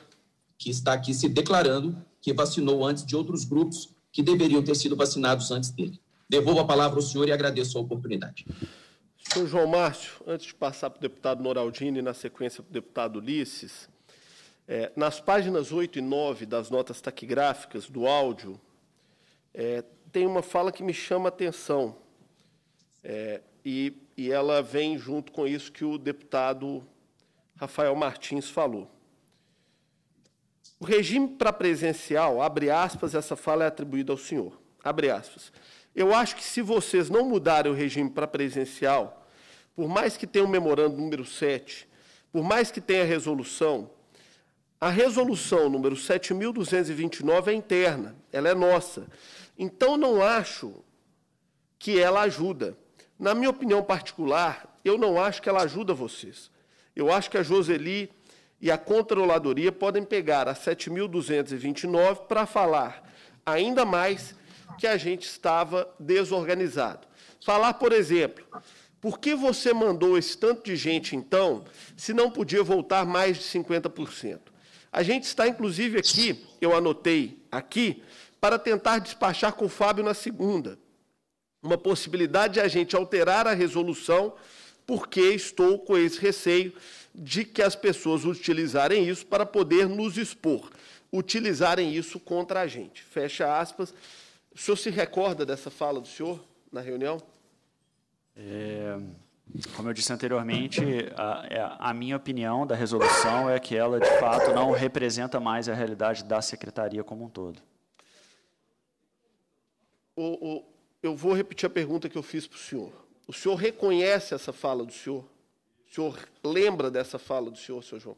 que está aqui se declarando que vacinou antes de outros grupos que deveriam ter sido vacinados antes dele. Devolvo a palavra ao senhor e agradeço a oportunidade. Senhor João Márcio, antes de passar para o deputado Noraldini e na sequência para o deputado Ulisses, é, nas páginas 8 e 9 das notas taquigráficas do áudio é, tem uma fala que me chama a atenção, é, e, e ela vem junto com isso que o deputado Rafael Martins falou. O regime para presencial, abre aspas, essa fala é atribuída ao senhor, abre aspas. Eu acho que se vocês não mudarem o regime para presencial, por mais que tenha o memorando número 7, por mais que tenha a resolução, a resolução número 7.229 é interna, ela é nossa. Então, não acho que ela ajuda. Na minha opinião particular, eu não acho que ela ajuda vocês. Eu acho que a Joseli e a controladoria podem pegar a 7.229 para falar ainda mais que a gente estava desorganizado. Falar, por exemplo, por que você mandou esse tanto de gente, então, se não podia voltar mais de 50%? A gente está, inclusive, aqui, eu anotei aqui, para tentar despachar com o Fábio na segunda. Uma possibilidade de a gente alterar a resolução, porque estou com esse receio de que as pessoas utilizarem isso para poder nos expor, utilizarem isso contra a gente. Fecha aspas. O senhor se recorda dessa fala do senhor na reunião? É, como eu disse anteriormente, a, é, a, minha opinião da resolução é que ela, de fato, não representa mais a realidade da secretaria como um todo o, o, eu vou repetir a pergunta que eu fiz para o senhor. O senhor reconhece essa fala do senhor? O senhor lembra dessa fala do senhor, senhor João?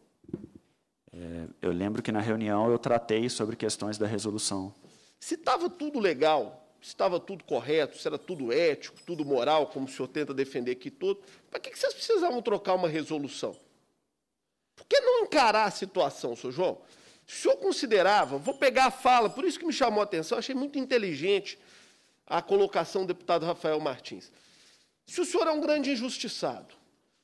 É, eu lembro que na reunião eu tratei sobre questões da resolução. Se estava tudo legal, se estava tudo correto, se era tudo ético, tudo moral, como o senhor tenta defender aqui todo, para que, que vocês precisavam trocar uma resolução? Por que não encarar a situação, senhor João? Se o senhor considerava, vou pegar a fala, por isso que me chamou a atenção, achei muito inteligente a colocação do deputado Rafael Martins. Se o senhor é um grande injustiçado,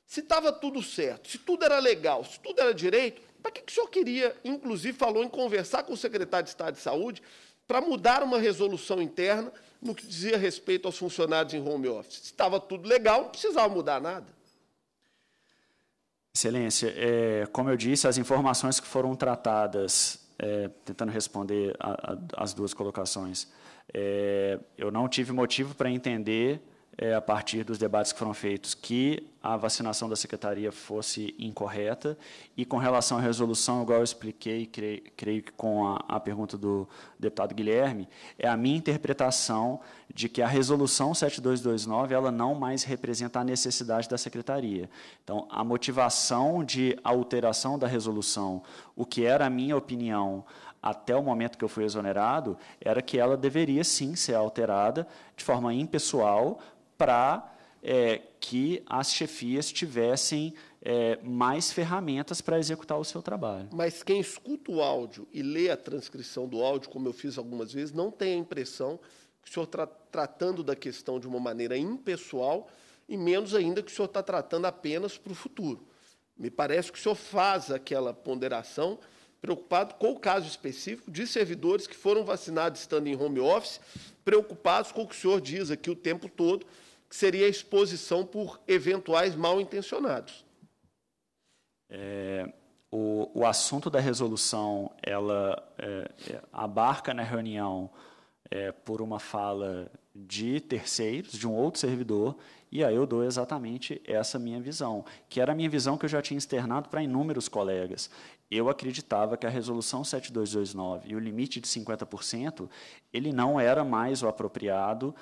se estava tudo certo, se tudo era legal, se tudo era direito, para que, que o senhor queria, inclusive falou em conversar com o secretário de Estado de Saúde, para mudar uma resolução interna no que dizia respeito aos funcionários em home office? Se estava tudo legal, não precisava mudar nada. Excelência, é, como eu disse, as informações que foram tratadas, é, tentando responder às duas colocações, é, eu não tive motivo para entender, é, a partir dos debates que foram feitos, que a vacinação da secretaria fosse incorreta. E com relação à resolução, igual eu expliquei, creio, creio que com a, a pergunta do deputado Guilherme, é a minha interpretação de que a resolução 7229 ela não mais representa a necessidade da secretaria. Então, a motivação de alteração da resolução, o que era a minha opinião até o momento que eu fui exonerado, era que ela deveria sim ser alterada de forma impessoal para é, que as chefias tivessem é, mais ferramentas para executar o seu trabalho. Mas quem escuta o áudio e lê a transcrição do áudio, como eu fiz algumas vezes, não tem a impressão que o senhor está tratando da questão de uma maneira impessoal e menos ainda que o senhor está tratando apenas para o futuro. Me parece que o senhor faz aquela ponderação preocupado com o caso específico de servidores que foram vacinados estando em home office, preocupados com o que o senhor diz aqui o tempo todo, que seria a exposição por eventuais mal intencionados. É, o, o, assunto da resolução, ela é, é, abarca na reunião é, por uma fala de terceiros, de um outro servidor, e aí eu dou exatamente essa minha visão, que era a minha visão que eu já tinha externado para inúmeros colegas eu acreditava que a resolução 7229 e o limite de 50%, ele não era mais o apropriado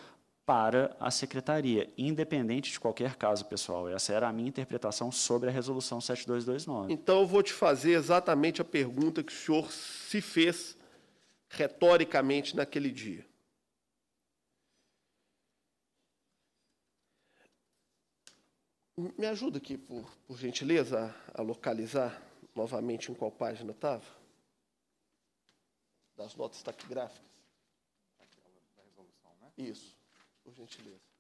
para a secretaria, independente de qualquer caso pessoal. Essa era a minha interpretação sobre a resolução 7229. Então eu vou te fazer exatamente a pergunta que o senhor se fez retoricamente naquele dia. Me ajuda aqui, por, por gentileza, a, a localizar novamente em qual página estava? Das notas taquigráficas. Da resolução, né? Isso, por gentileza.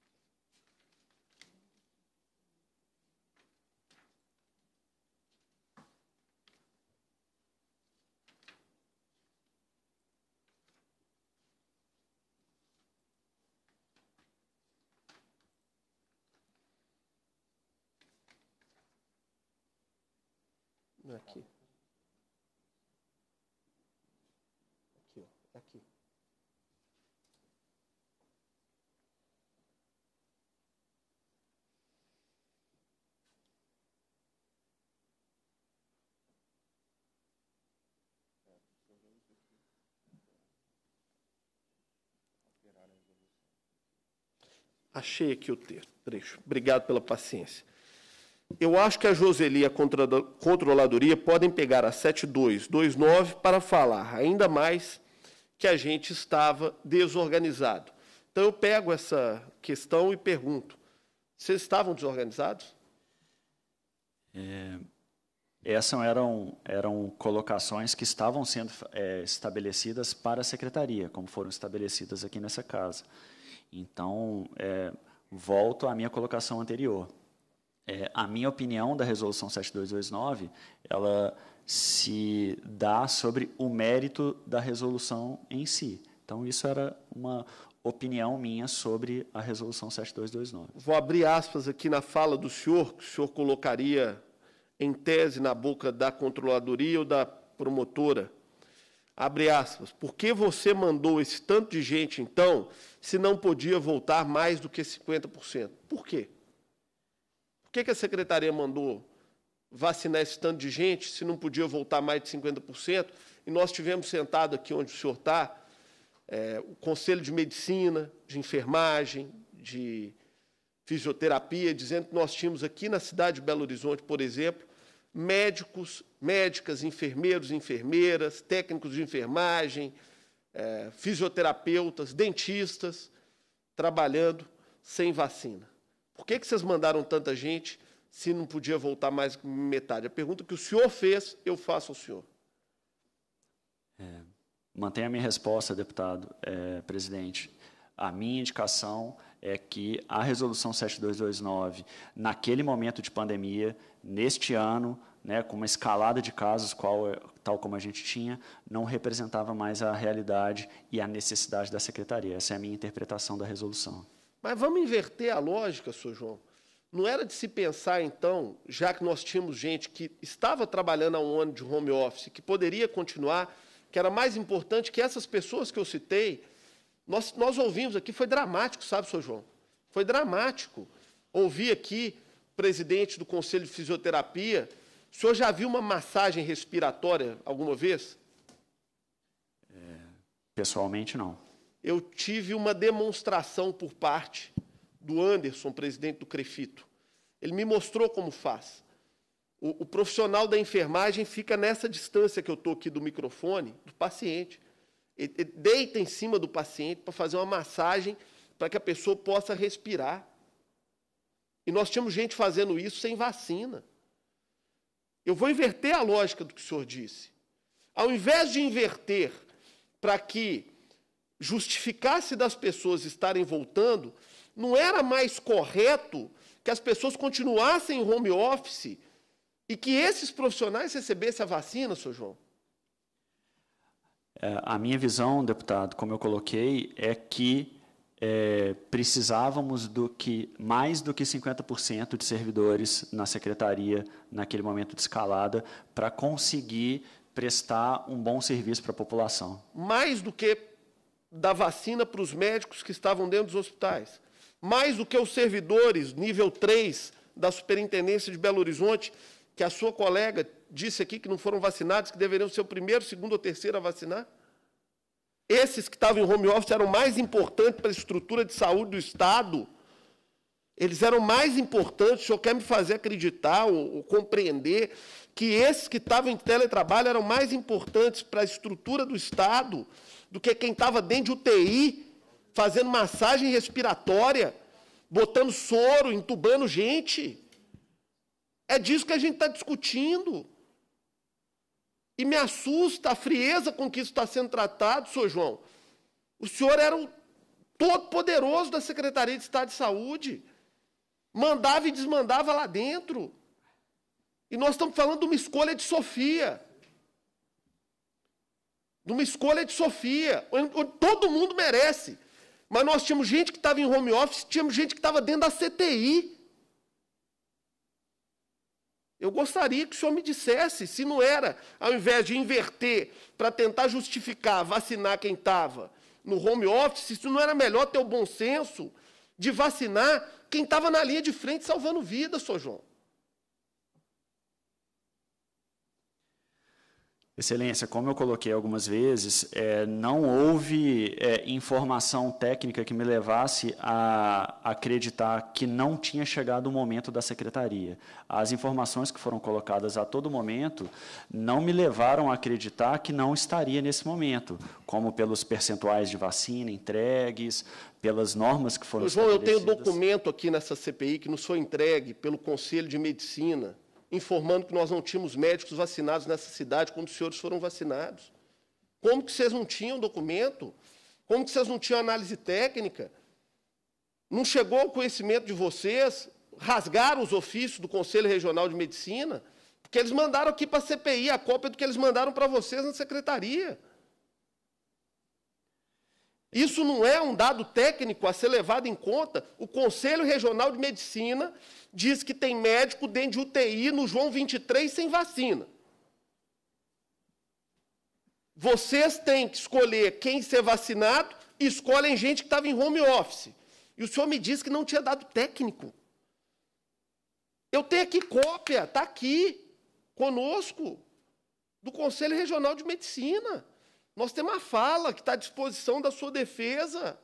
aqui. Aqui, ó. É aqui. Achei aqui o trecho. Obrigado pela paciência. Eu acho que a Joseli e a controladoria podem pegar a 7229 para falar ainda mais que a gente estava desorganizado. Então eu pego essa questão e pergunto: vocês estavam desorganizados? É, essas eram, eram colocações que estavam sendo é, estabelecidas para a secretaria, como foram estabelecidas aqui nessa casa. Então, é, volto à minha colocação anterior. É, a minha opinião da resolução 7229, ela se dá sobre o mérito da resolução em si. Então, isso era uma opinião minha sobre a resolução 7229. Vou abrir aspas aqui na fala do senhor, que o senhor colocaria em tese na boca da controladoria ou da promotora. Abre aspas. Por que você mandou esse tanto de gente, então, se não podia voltar mais do que 50%? Por quê? que, que a secretaria mandou vacinar esse tanto de gente se não podia voltar mais de 50%? E nós tivemos sentado aqui onde o senhor está, é, o Conselho de Medicina, de Enfermagem, de Fisioterapia, dizendo que nós tínhamos aqui na cidade de Belo Horizonte, por exemplo, médicos, médicas, enfermeiros, enfermeiras, técnicos de enfermagem, é, fisioterapeutas, dentistas, trabalhando sem vacina. Por que, que vocês mandaram tanta gente se não podia voltar mais metade? A pergunta que o senhor fez, eu faço ao senhor. É, a minha resposta, deputado, é, presidente. A minha indicação é que a resolução 7229, naquele momento de pandemia, neste ano, né, com uma escalada de casos, qual, é, tal como a gente tinha, não representava mais a realidade e a necessidade da secretaria. Essa é a minha interpretação da resolução. Mas vamos inverter a lógica, senhor João. Não era de se pensar, então, já que nós tínhamos gente que estava trabalhando há um ano de home office, que poderia continuar, que era mais importante que essas pessoas que eu citei. Nós, nós ouvimos aqui, foi dramático, sabe, senhor João? Foi dramático. Ouvi aqui, presidente do Conselho de Fisioterapia, o senhor já viu uma massagem respiratória alguma vez? É, pessoalmente, não eu tive uma demonstração por parte do Anderson, presidente do Crefito. Ele me mostrou como faz. O, o profissional da enfermagem fica nessa distância que eu estou aqui do microfone, do paciente. Ele, ele deita em cima do paciente para fazer uma massagem para que a pessoa possa respirar. E nós tínhamos gente fazendo isso sem vacina. Eu vou inverter a lógica do que o senhor disse. Ao invés de inverter para que Justificasse das pessoas estarem voltando, não era mais correto que as pessoas continuassem em home office e que esses profissionais recebessem a vacina, senhor João? É, a minha visão, deputado, como eu coloquei, é que é, precisávamos do que mais do que 50% de servidores na secretaria naquele momento de escalada para conseguir prestar um bom serviço para a população. Mais do que da vacina para os médicos que estavam dentro dos hospitais, mais do que os servidores nível 3 da Superintendência de Belo Horizonte, que a sua colega disse aqui que não foram vacinados, que deveriam ser o primeiro, segundo ou terceiro a vacinar. Esses que estavam em home office eram mais importantes para a estrutura de saúde do Estado. Eles eram mais importantes. O senhor quer me fazer acreditar ou, ou compreender que esses que estavam em teletrabalho eram mais importantes para a estrutura do Estado do que quem estava dentro de UTI, fazendo massagem respiratória, botando soro, entubando gente. É disso que a gente está discutindo. E me assusta a frieza com que isso está sendo tratado, senhor João. O senhor era o todo-poderoso da Secretaria de Estado de Saúde. Mandava e desmandava lá dentro. E nós estamos falando de uma escolha de Sofia de uma escolha de Sofia, onde todo mundo merece. Mas nós tínhamos gente que estava em home office, tínhamos gente que estava dentro da CTI. Eu gostaria que o senhor me dissesse se não era, ao invés de inverter para tentar justificar vacinar quem estava no home office, se não era melhor ter o bom senso de vacinar quem estava na linha de frente salvando vidas, senhor João. Excelência, como eu coloquei algumas vezes, é, não houve é, informação técnica que me levasse a acreditar que não tinha chegado o momento da secretaria. As informações que foram colocadas a todo momento não me levaram a acreditar que não estaria nesse momento, como pelos percentuais de vacina entregues, pelas normas que foram João, eu tenho documento aqui nessa CPI que nos foi entregue pelo Conselho de Medicina informando que nós não tínhamos médicos vacinados nessa cidade quando os senhores foram vacinados? Como que vocês não tinham documento? Como que vocês não tinham análise técnica? Não chegou ao conhecimento de vocês rasgaram os ofícios do Conselho Regional de Medicina, porque eles mandaram aqui para a CPI a cópia do que eles mandaram para vocês na secretaria. Isso não é um dado técnico a ser levado em conta. O Conselho Regional de Medicina diz que tem médico dentro de UTI no João 23 sem vacina. Vocês têm que escolher quem ser vacinado e escolhem gente que estava em home office. E o senhor me disse que não tinha dado técnico. Eu tenho aqui cópia, está aqui, conosco, do Conselho Regional de Medicina. Nós temos uma fala que está à disposição da sua defesa.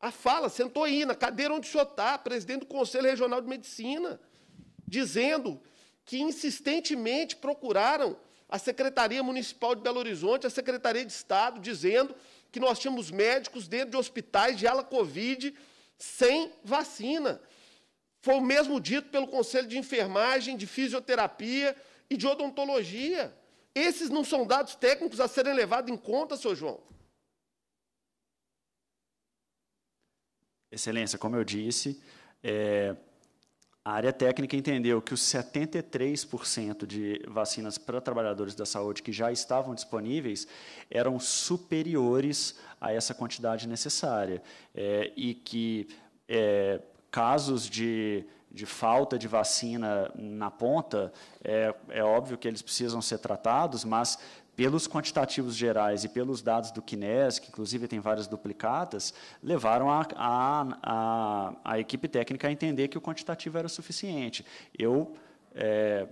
A fala, sentou aí na cadeira onde o senhor está, presidente do Conselho Regional de Medicina, dizendo que insistentemente procuraram a Secretaria Municipal de Belo Horizonte, a Secretaria de Estado, dizendo que nós tínhamos médicos dentro de hospitais de ala Covid sem vacina. Foi o mesmo dito pelo Conselho de Enfermagem, de Fisioterapia e de Odontologia. Esses não são dados técnicos a serem levados em conta, senhor João. Excelência, como eu disse, é, a área técnica entendeu que os 73% de vacinas para trabalhadores da saúde que já estavam disponíveis eram superiores a essa quantidade necessária é, e que é, casos de, de falta de vacina na ponta, é, é óbvio que eles precisam ser tratados, mas pelos quantitativos gerais e pelos dados do Kines, que inclusive tem várias duplicatas, levaram a, a, a, a equipe técnica a entender que o quantitativo era o suficiente. Eu, é,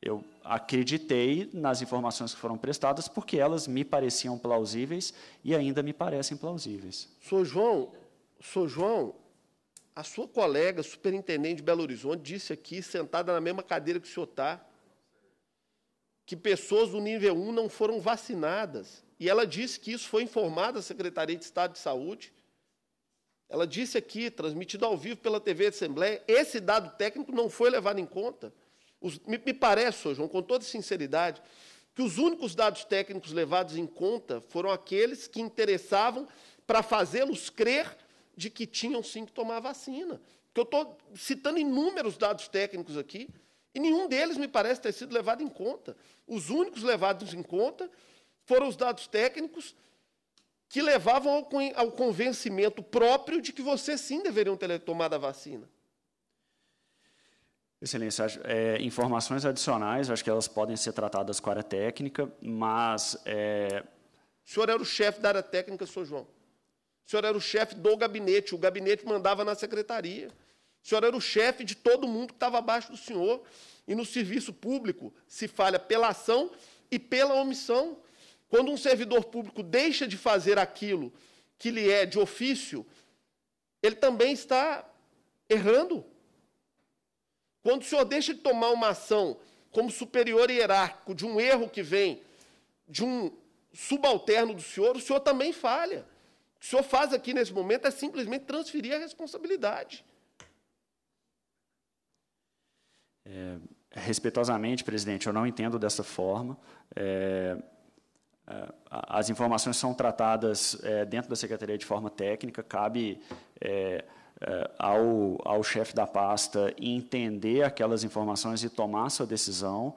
eu acreditei nas informações que foram prestadas porque elas me pareciam plausíveis e ainda me parecem plausíveis. Sou João, Sr. João, a sua colega, superintendente de Belo Horizonte, disse aqui, sentada na mesma cadeira que o senhor está, que pessoas do nível 1 não foram vacinadas. E ela disse que isso foi informado à Secretaria de Estado de Saúde. Ela disse aqui, transmitido ao vivo pela TV Assembleia, esse dado técnico não foi levado em conta. Os, me, me, parece, João, com toda sinceridade, que os únicos dados técnicos levados em conta foram aqueles que interessavam para fazê-los crer de que tinham sim que tomar vacina. Porque eu estou citando inúmeros dados técnicos aqui, e nenhum deles me parece ter sido levado em conta. Os únicos levados em conta foram os dados técnicos que levavam ao, convencimento próprio de que vocês sim deveriam ter tomado a vacina. Excelência, é, informações adicionais, acho que elas podem ser tratadas com a área técnica, mas. É... O senhor era o chefe da área técnica, senhor João. O senhor era o chefe do gabinete, o gabinete mandava na secretaria. O senhor era o chefe de todo mundo que estava abaixo do senhor. E no serviço público se falha pela ação e pela omissão. Quando um servidor público deixa de fazer aquilo que lhe é de ofício, ele também está errando. Quando o senhor deixa de tomar uma ação como superior hierárquico de um erro que vem de um subalterno do senhor, o senhor também falha. O que o senhor faz aqui nesse momento é simplesmente transferir a responsabilidade. É, é, respeitosamente, presidente, eu não entendo dessa forma. É, é as informações são tratadas é, dentro da secretaria de forma técnica, cabe é, é, ao, ao chefe da pasta entender aquelas informações e tomar sua decisão.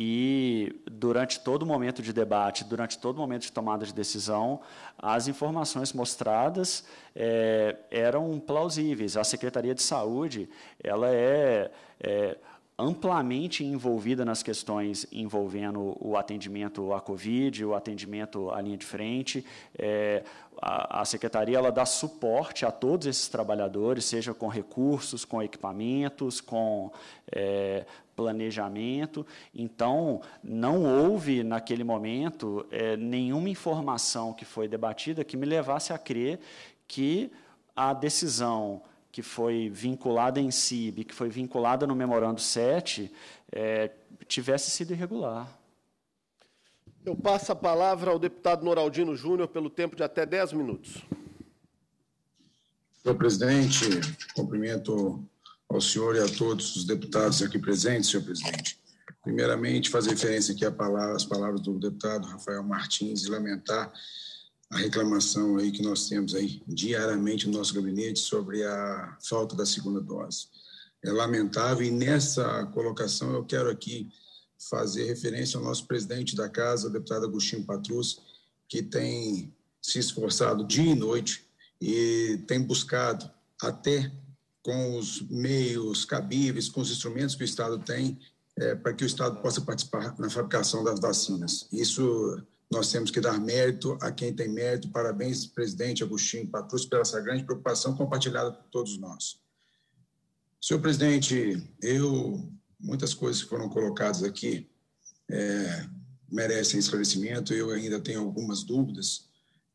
E durante todo momento de debate, durante todo momento de tomada de decisão, as informações mostradas é, eram plausíveis. A Secretaria de Saúde, ela é amplamente envolvida nas questões envolvendo o atendimento à Covid, o atendimento à linha de frente. É, a, a, secretaria ela dá suporte a todos esses trabalhadores, seja com recursos, com equipamentos, com é, planejamento. Então, não houve, naquele momento, é, nenhuma informação que foi debatida que me levasse a crer que a decisão que foi vinculada em CIB, que foi vinculada no Memorando 7, é, tivesse sido irregular. Eu passo a palavra ao deputado Noraldino Júnior pelo tempo de até 10 minutos. Senhor presidente, cumprimento ao senhor e a todos os deputados aqui presentes, senhor presidente. Primeiramente, fazer referência aqui às palavras do deputado Rafael Martins e lamentar a reclamação aí que nós temos aí diariamente no nosso gabinete sobre a falta da segunda dose. É lamentável e nessa colocação eu quero aqui fazer referência ao nosso presidente da casa, o deputado Agostinho Patrus, que tem se esforçado dia e noite e tem buscado até com os meios cabíveis, com os instrumentos que o Estado tem, é, para que o Estado possa participar na fabricação das vacinas. Isso nós temos que dar mérito a quem tem mérito. Parabéns, presidente Agostinho Patrus, pela essa grande preocupação compartilhada por todos nós. Senhor presidente, eu muitas coisas que foram colocadas aqui é, merecem esclarecimento. Eu ainda tenho algumas dúvidas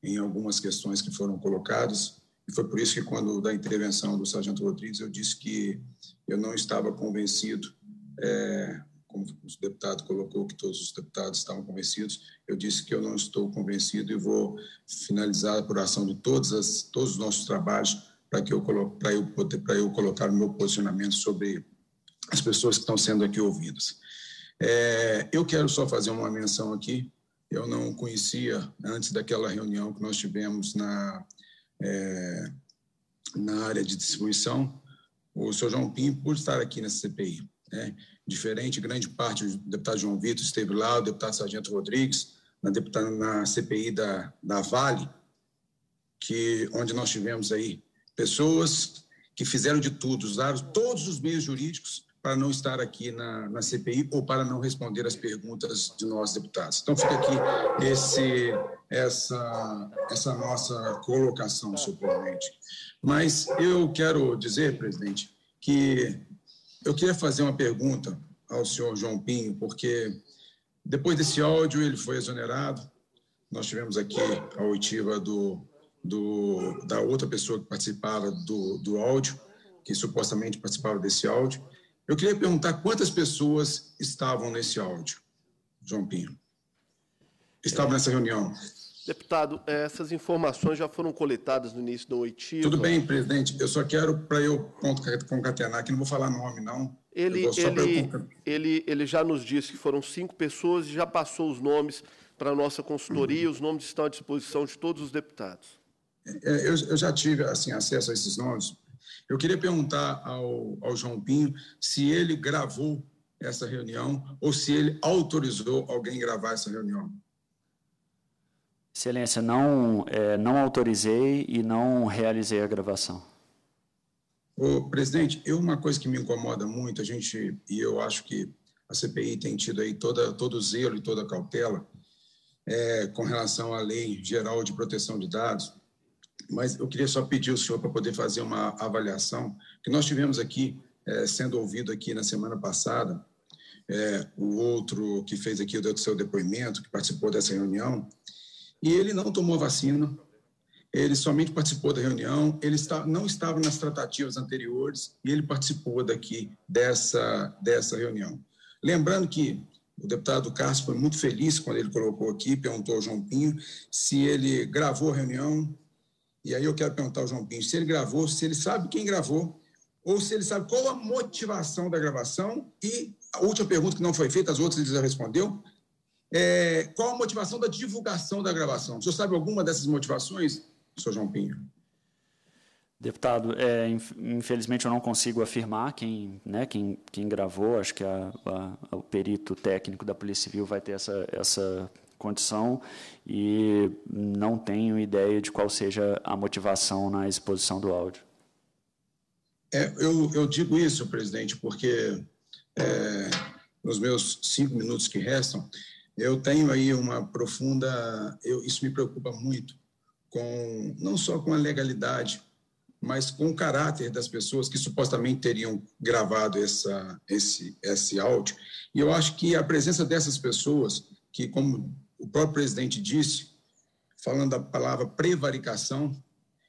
em algumas questões que foram colocadas. E foi por isso que, quando da intervenção do Sargento Rodrigues, eu disse que eu não estava convencido é, como o deputado colocou, que todos os deputados estavam convencidos. Eu disse que eu não estou convencido e vou finalizar a apuração de todas as, todos os nossos trabalhos para que eu para eu poder para eu colocar o meu posicionamento sobre as pessoas que estão sendo aqui ouvidas. É, eu quero só fazer uma menção aqui. Eu não conhecia antes daquela reunião que nós tivemos na é, na área de distribuição o senhor João Pinho por estar aqui na CPI. Né? Diferente, grande parte o deputado João Vitor esteve lá, o deputado Sargento Rodrigues, na, deputada, na CPI da, da Vale, que, onde nós tivemos aí pessoas que fizeram de tudo, usaram todos os meios jurídicos para não estar aqui na, na CPI ou para não responder as perguntas de nós deputados. Então fica aqui esse, essa, essa nossa colocação, senhor presidente. Mas eu quero dizer, presidente, que eu queria fazer uma pergunta ao senhor João Pinho, porque depois desse áudio ele foi exonerado. Nós tivemos aqui a oitiva do, do, da outra pessoa que participava do, do áudio, que supostamente participava desse áudio. Eu queria perguntar quantas pessoas estavam nesse áudio, João Pinho. Estavam nessa reunião. Deputado, essas informações já foram coletadas no início da oitiva. Tudo bem, presidente. Eu só quero, para eu concatenar, que não vou falar nome, não. Ele, ele, ele, ele já nos disse que foram cinco pessoas e já passou os nomes para a nossa consultoria. Uhum. Os nomes estão à disposição de todos os deputados. É, é, eu, eu, já tive assim, acesso a esses nomes. Eu queria perguntar ao, ao João Pinho se ele gravou essa reunião ou se ele autorizou alguém gravar essa reunião. Excelência, não, é, não autorizei e não realizei a gravação. Ô, presidente, eu, uma coisa que me incomoda muito, a gente, e eu acho que a CPI tem tido aí toda, todo o zelo e toda a cautela é, com relação à Lei Geral de Proteção de Dados, mas eu queria só pedir ao senhor para poder fazer uma avaliação, que nós tivemos aqui, é, sendo ouvido aqui na semana passada, é, o outro que fez aqui o seu depoimento, que participou dessa reunião, e ele não tomou a vacina, ele somente participou da reunião, ele está, não estava nas tratativas anteriores e ele participou daqui dessa, dessa reunião. Lembrando que o deputado Carlos foi muito feliz quando ele colocou aqui, perguntou ao João Pinho se ele gravou a reunião, e aí eu quero perguntar ao João Pinho se ele gravou, se ele sabe quem gravou, ou se ele sabe qual a motivação da gravação e a última pergunta que não foi feita, as outras ele já respondeu, é, qual a motivação da divulgação da gravação? O senhor sabe alguma dessas motivações, senhor João Pinho? Deputado, é, infelizmente eu não consigo afirmar quem, né, quem, quem gravou, acho que a, a, o perito técnico da Polícia Civil vai ter essa, essa condição e não tenho ideia de qual seja a motivação na exposição do áudio. É, eu, eu, digo isso, presidente, porque é, nos meus cinco minutos que restam, eu tenho aí uma profunda, eu, isso me preocupa muito, com não só com a legalidade, mas com o caráter das pessoas que supostamente teriam gravado essa, esse, esse áudio. E eu acho que a presença dessas pessoas, que como o próprio presidente disse, falando da palavra prevaricação,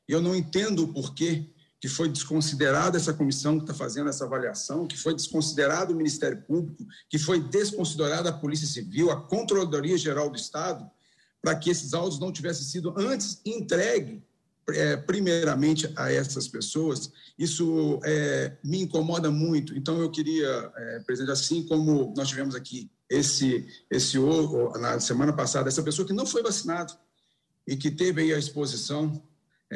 eu não entendo o porquê que foi desconsiderada essa comissão que está fazendo essa avaliação, que foi desconsiderado o Ministério Público, que foi desconsiderada a Polícia Civil, a Controladoria Geral do Estado, para que esses autos não tivessem sido antes entregue é, primeiramente a essas pessoas, isso é, me incomoda muito. Então, eu queria, é, presidente, assim como nós tivemos aqui esse, esse na semana passada, essa pessoa que não foi vacinada e que teve aí a exposição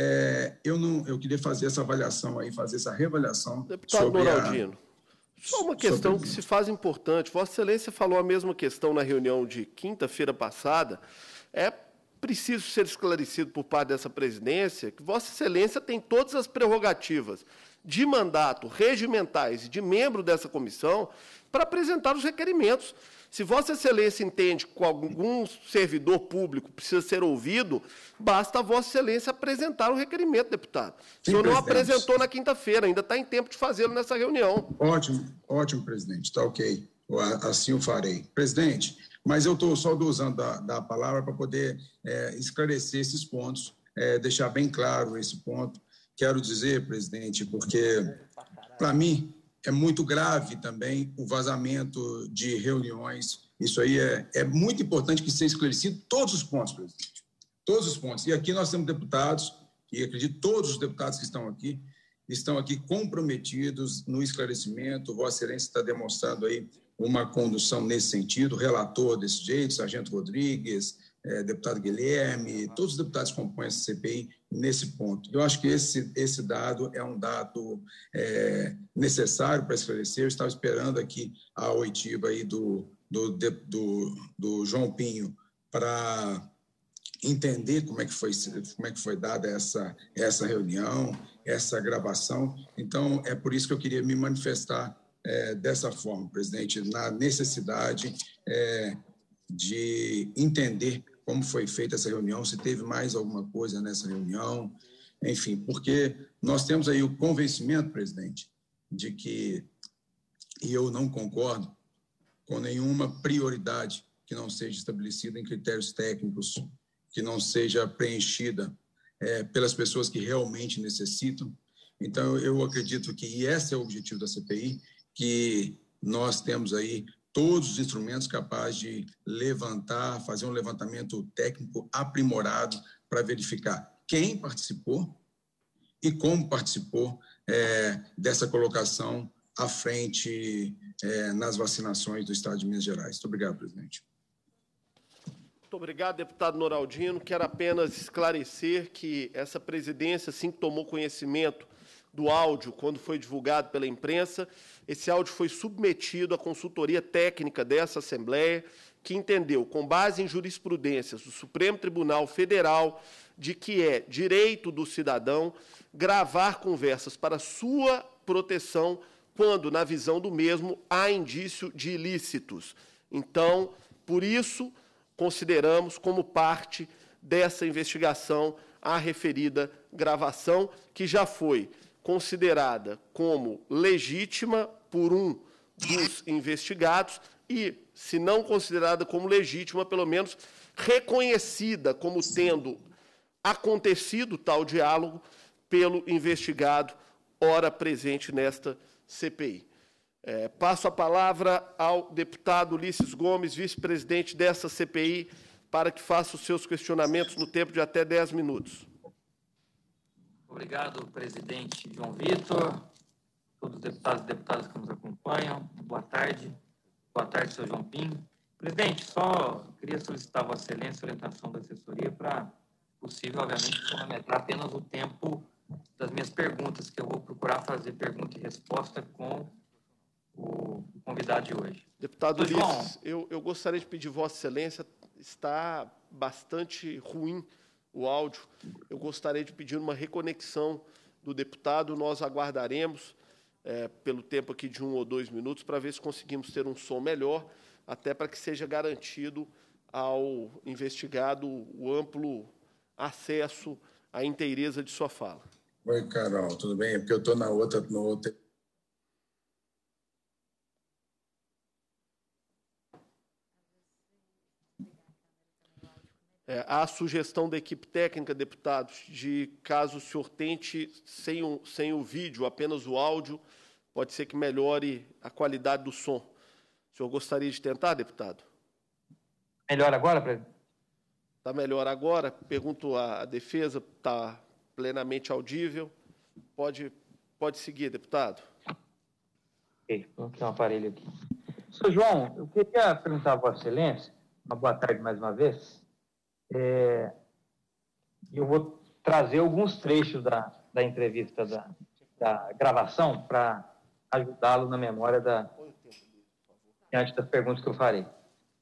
é, eu não, eu queria fazer essa avaliação aí, fazer essa reavaliação. Deputado Noraldino, a... só uma questão que se faz importante. Vossa Excelência falou a mesma questão na reunião de quinta-feira passada. É preciso ser esclarecido por parte dessa presidência que Vossa Excelência tem todas as prerrogativas de mandato regimentais e de membro dessa comissão para apresentar os requerimentos se Vossa Excelência entende que algum servidor público precisa ser ouvido, basta Vossa Excelência apresentar o requerimento, deputado. Sim, o senhor não apresentou na quinta-feira, ainda está em tempo de fazê-lo nessa reunião. Ótimo, ótimo, presidente, está ok. Assim o farei. Presidente, mas eu estou só usando da, da palavra para poder é, esclarecer esses pontos, é, deixar bem claro esse ponto. Quero dizer, presidente, porque para mim é muito grave também o vazamento de reuniões. Isso aí é, é muito importante que seja esclarecido todos os pontos, presidente. Todos os pontos. E aqui nós temos deputados, e acredito todos os deputados que estão aqui, estão aqui comprometidos no esclarecimento. Vossa Excelência está demonstrando aí uma condução nesse sentido, relator desse jeito, Sargento Rodrigues, é, deputado Guilherme, todos os deputados que compõem essa CPI nesse ponto. Eu acho que esse, esse dado é um dado é, necessário para esclarecer. Eu estava esperando aqui a oitiva aí do, do, do, do João Pinho para entender como é que foi como é que foi dada essa essa reunião essa gravação então é por isso que eu queria me manifestar é, dessa forma presidente na necessidade é, de entender como foi feita essa reunião, se teve mais alguma coisa nessa reunião, enfim, porque nós temos aí o convencimento, presidente, de que, e eu não concordo com nenhuma prioridade que não seja estabelecida em critérios técnicos, que não seja preenchida é, pelas pessoas que realmente necessitam. Então, eu acredito que, e esse é o objetivo da CPI, que nós temos aí todos os instrumentos capazes de levantar, fazer um levantamento técnico aprimorado para verificar quem participou e como participou é, dessa colocação à frente é, nas vacinações do Estado de Minas Gerais. Muito obrigado, presidente. Muito obrigado, deputado Noraldino. Quero apenas esclarecer que essa presidência, assim que tomou conhecimento do áudio quando foi divulgado pela imprensa. Esse áudio foi submetido à consultoria técnica dessa Assembleia, que entendeu, com base em jurisprudências do Supremo Tribunal Federal, de que é direito do cidadão gravar conversas para sua proteção quando, na visão do mesmo, há indício de ilícitos. Então, por isso, consideramos como parte dessa investigação a referida gravação, que já foi considerada como legítima por um dos investigados e, se não considerada como legítima, pelo menos reconhecida como tendo acontecido tal diálogo pelo investigado, ora presente nesta CPI. É, passo a palavra ao deputado Ulisses Gomes, vice-presidente dessa CPI, para que faça os seus questionamentos no tempo de até 10 minutos. Obrigado, presidente João Vitor, todos os deputados e deputadas que nos acompanham. Boa tarde. Boa tarde, seu João Pinho. Presidente, só queria solicitar Vossa Excelência a orientação da assessoria para possível, obviamente, fundamentar apenas o tempo das minhas perguntas, que eu vou procurar fazer pergunta e resposta com o convidado de hoje. Deputado Ulisses, eu, eu gostaria de pedir Vossa Excelência, está bastante ruim o áudio, eu gostaria de pedir uma reconexão do deputado. Nós aguardaremos é, pelo tempo aqui de um ou dois minutos para ver se conseguimos ter um som melhor, até para que seja garantido ao investigado o amplo acesso à inteireza de sua fala. Oi, Carol, tudo bem? É porque eu estou na outra, na outra. É, há sugestão da equipe técnica, deputados, de caso o senhor tente sem o, sem o vídeo, apenas o áudio, pode ser que melhore a qualidade do som. O senhor gostaria de tentar, deputado? Melhor agora, presidente? Está melhor agora. Pergunto à defesa, está plenamente audível. Pode, pode seguir, deputado. Ok, vamos ter um aparelho aqui. Senhor João, eu queria perguntar a Vossa Excelência, uma boa tarde mais uma vez. É, eu vou trazer alguns trechos da, da entrevista, da, da gravação, para ajudá-lo na memória da, diante das perguntas que eu farei. O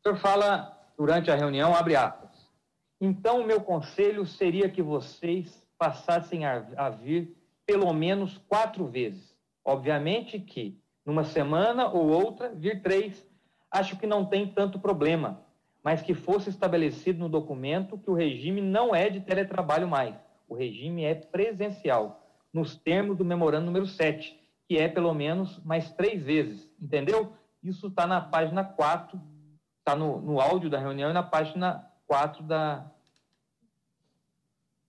senhor fala durante a reunião, abre aspas. Então, o meu conselho seria que vocês passassem a, a vir pelo menos quatro vezes. Obviamente que, numa semana ou outra, vir três, acho que não tem tanto problema, mas que fosse estabelecido no documento que o regime não é de teletrabalho mais, o regime é presencial, nos termos do memorando número 7, que é pelo menos mais três vezes, entendeu? Isso está na página 4, está no, no áudio da reunião e na página 4 da,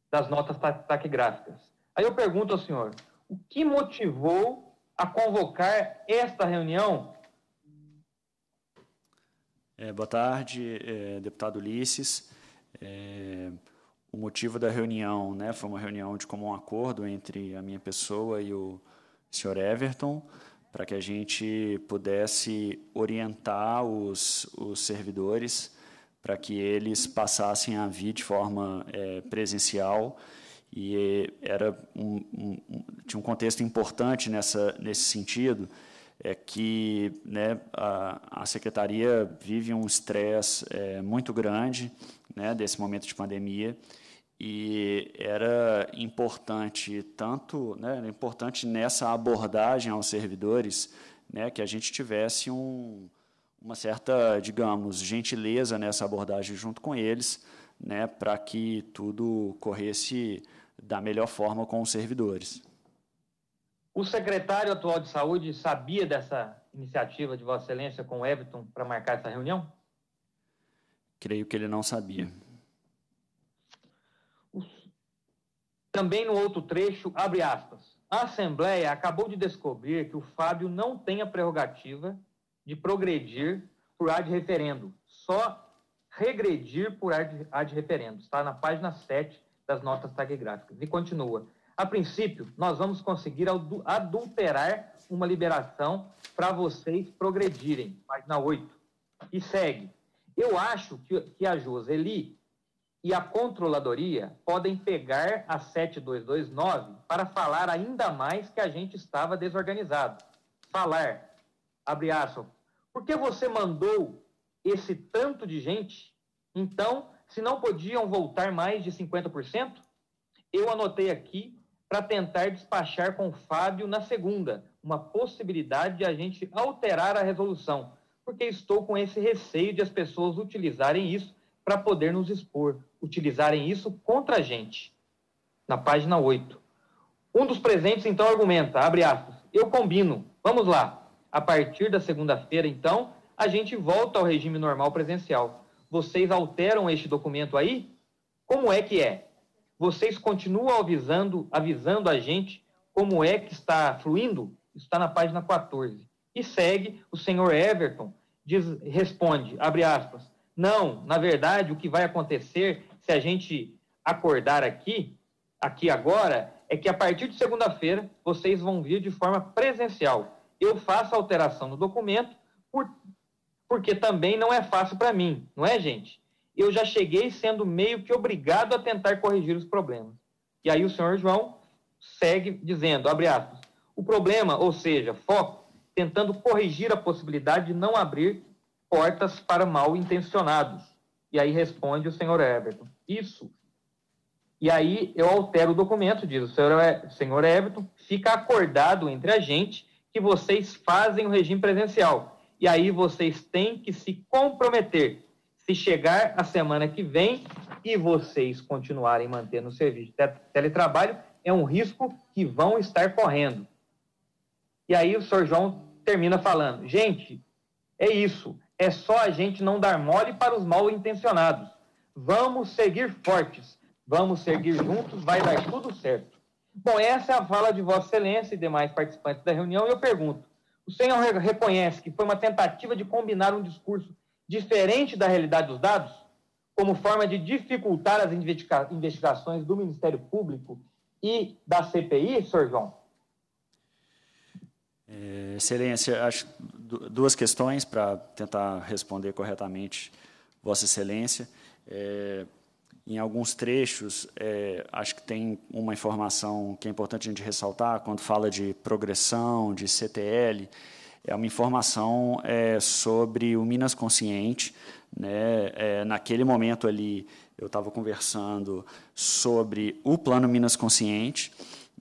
das notas taquigráficas. Aí eu pergunto ao senhor, o que motivou a convocar esta reunião é, boa tarde, é, deputado Ulisses. É, o motivo da reunião né, foi uma reunião de comum acordo entre a minha pessoa e o senhor Everton, para que a gente pudesse orientar os, os servidores para que eles passassem a vir de forma é, presencial. E é, era um, um, tinha um contexto importante nessa, nesse sentido é que né, a, a secretaria vive um estresse é, muito grande né, desse momento de pandemia e era importante tanto né, era importante nessa abordagem aos servidores né, que a gente tivesse um, uma certa digamos gentileza nessa abordagem junto com eles né, para que tudo corresse da melhor forma com os servidores o secretário atual de saúde sabia dessa iniciativa de Vossa Excelência com o Everton para marcar essa reunião? Creio que ele não sabia. Também no outro trecho, abre aspas. A Assembleia acabou de descobrir que o Fábio não tem a prerrogativa de progredir por ad referendo, só regredir por ad, ad referendo. Está na página 7 das notas taquigráficas. E continua a princípio, nós vamos conseguir adulterar uma liberação para vocês progredirem. Página 8. E segue. Eu acho que, que a Joseli e a controladoria podem pegar a 7229 para falar ainda mais que a gente estava desorganizado. Falar, abre aço, por que você mandou esse tanto de gente? Então, se não podiam voltar mais de 50%, eu anotei aqui para tentar despachar com o Fábio na segunda, uma possibilidade de a gente alterar a resolução, porque estou com esse receio de as pessoas utilizarem isso para poder nos expor, utilizarem isso contra a gente. Na página 8. Um dos presentes então argumenta, abre aspas, eu combino, vamos lá. A partir da segunda-feira, então, a gente volta ao regime normal presencial. Vocês alteram este documento aí? Como é que é? vocês continuam avisando, avisando a gente como é que está fluindo? Está na página 14. E segue o senhor Everton, diz, responde, abre aspas, não, na verdade, o que vai acontecer se a gente acordar aqui, aqui agora, é que a partir de segunda-feira vocês vão vir de forma presencial. Eu faço a alteração no documento por, porque também não é fácil para mim, não é, gente? eu já cheguei sendo meio que obrigado a tentar corrigir os problemas. E aí o senhor João segue dizendo, abre aspas, o problema, ou seja, foco, tentando corrigir a possibilidade de não abrir portas para mal intencionados. E aí responde o senhor Everton, isso. E aí eu altero o documento, diz o senhor, senhor Everton, fica acordado entre a gente que vocês fazem o regime presencial. E aí vocês têm que se comprometer se chegar a semana que vem e vocês continuarem mantendo o serviço de teletrabalho, é um risco que vão estar correndo. E aí o senhor João termina falando: gente, é isso. É só a gente não dar mole para os mal intencionados. Vamos seguir fortes. Vamos seguir juntos. Vai dar tudo certo. Bom, essa é a fala de Vossa Excelência e demais participantes da reunião. E eu pergunto: o senhor reconhece que foi uma tentativa de combinar um discurso diferente da realidade dos dados, como forma de dificultar as investigações do Ministério Público e da CPI, Sr. João? É, Excelência, acho duas questões para tentar responder corretamente, Vossa Excelência. É, em alguns trechos, é, acho que tem uma informação que é importante a gente ressaltar quando fala de progressão, de CTL é uma informação é, sobre o Minas Consciente. Né? É, naquele momento ali, eu estava conversando sobre o Plano Minas Consciente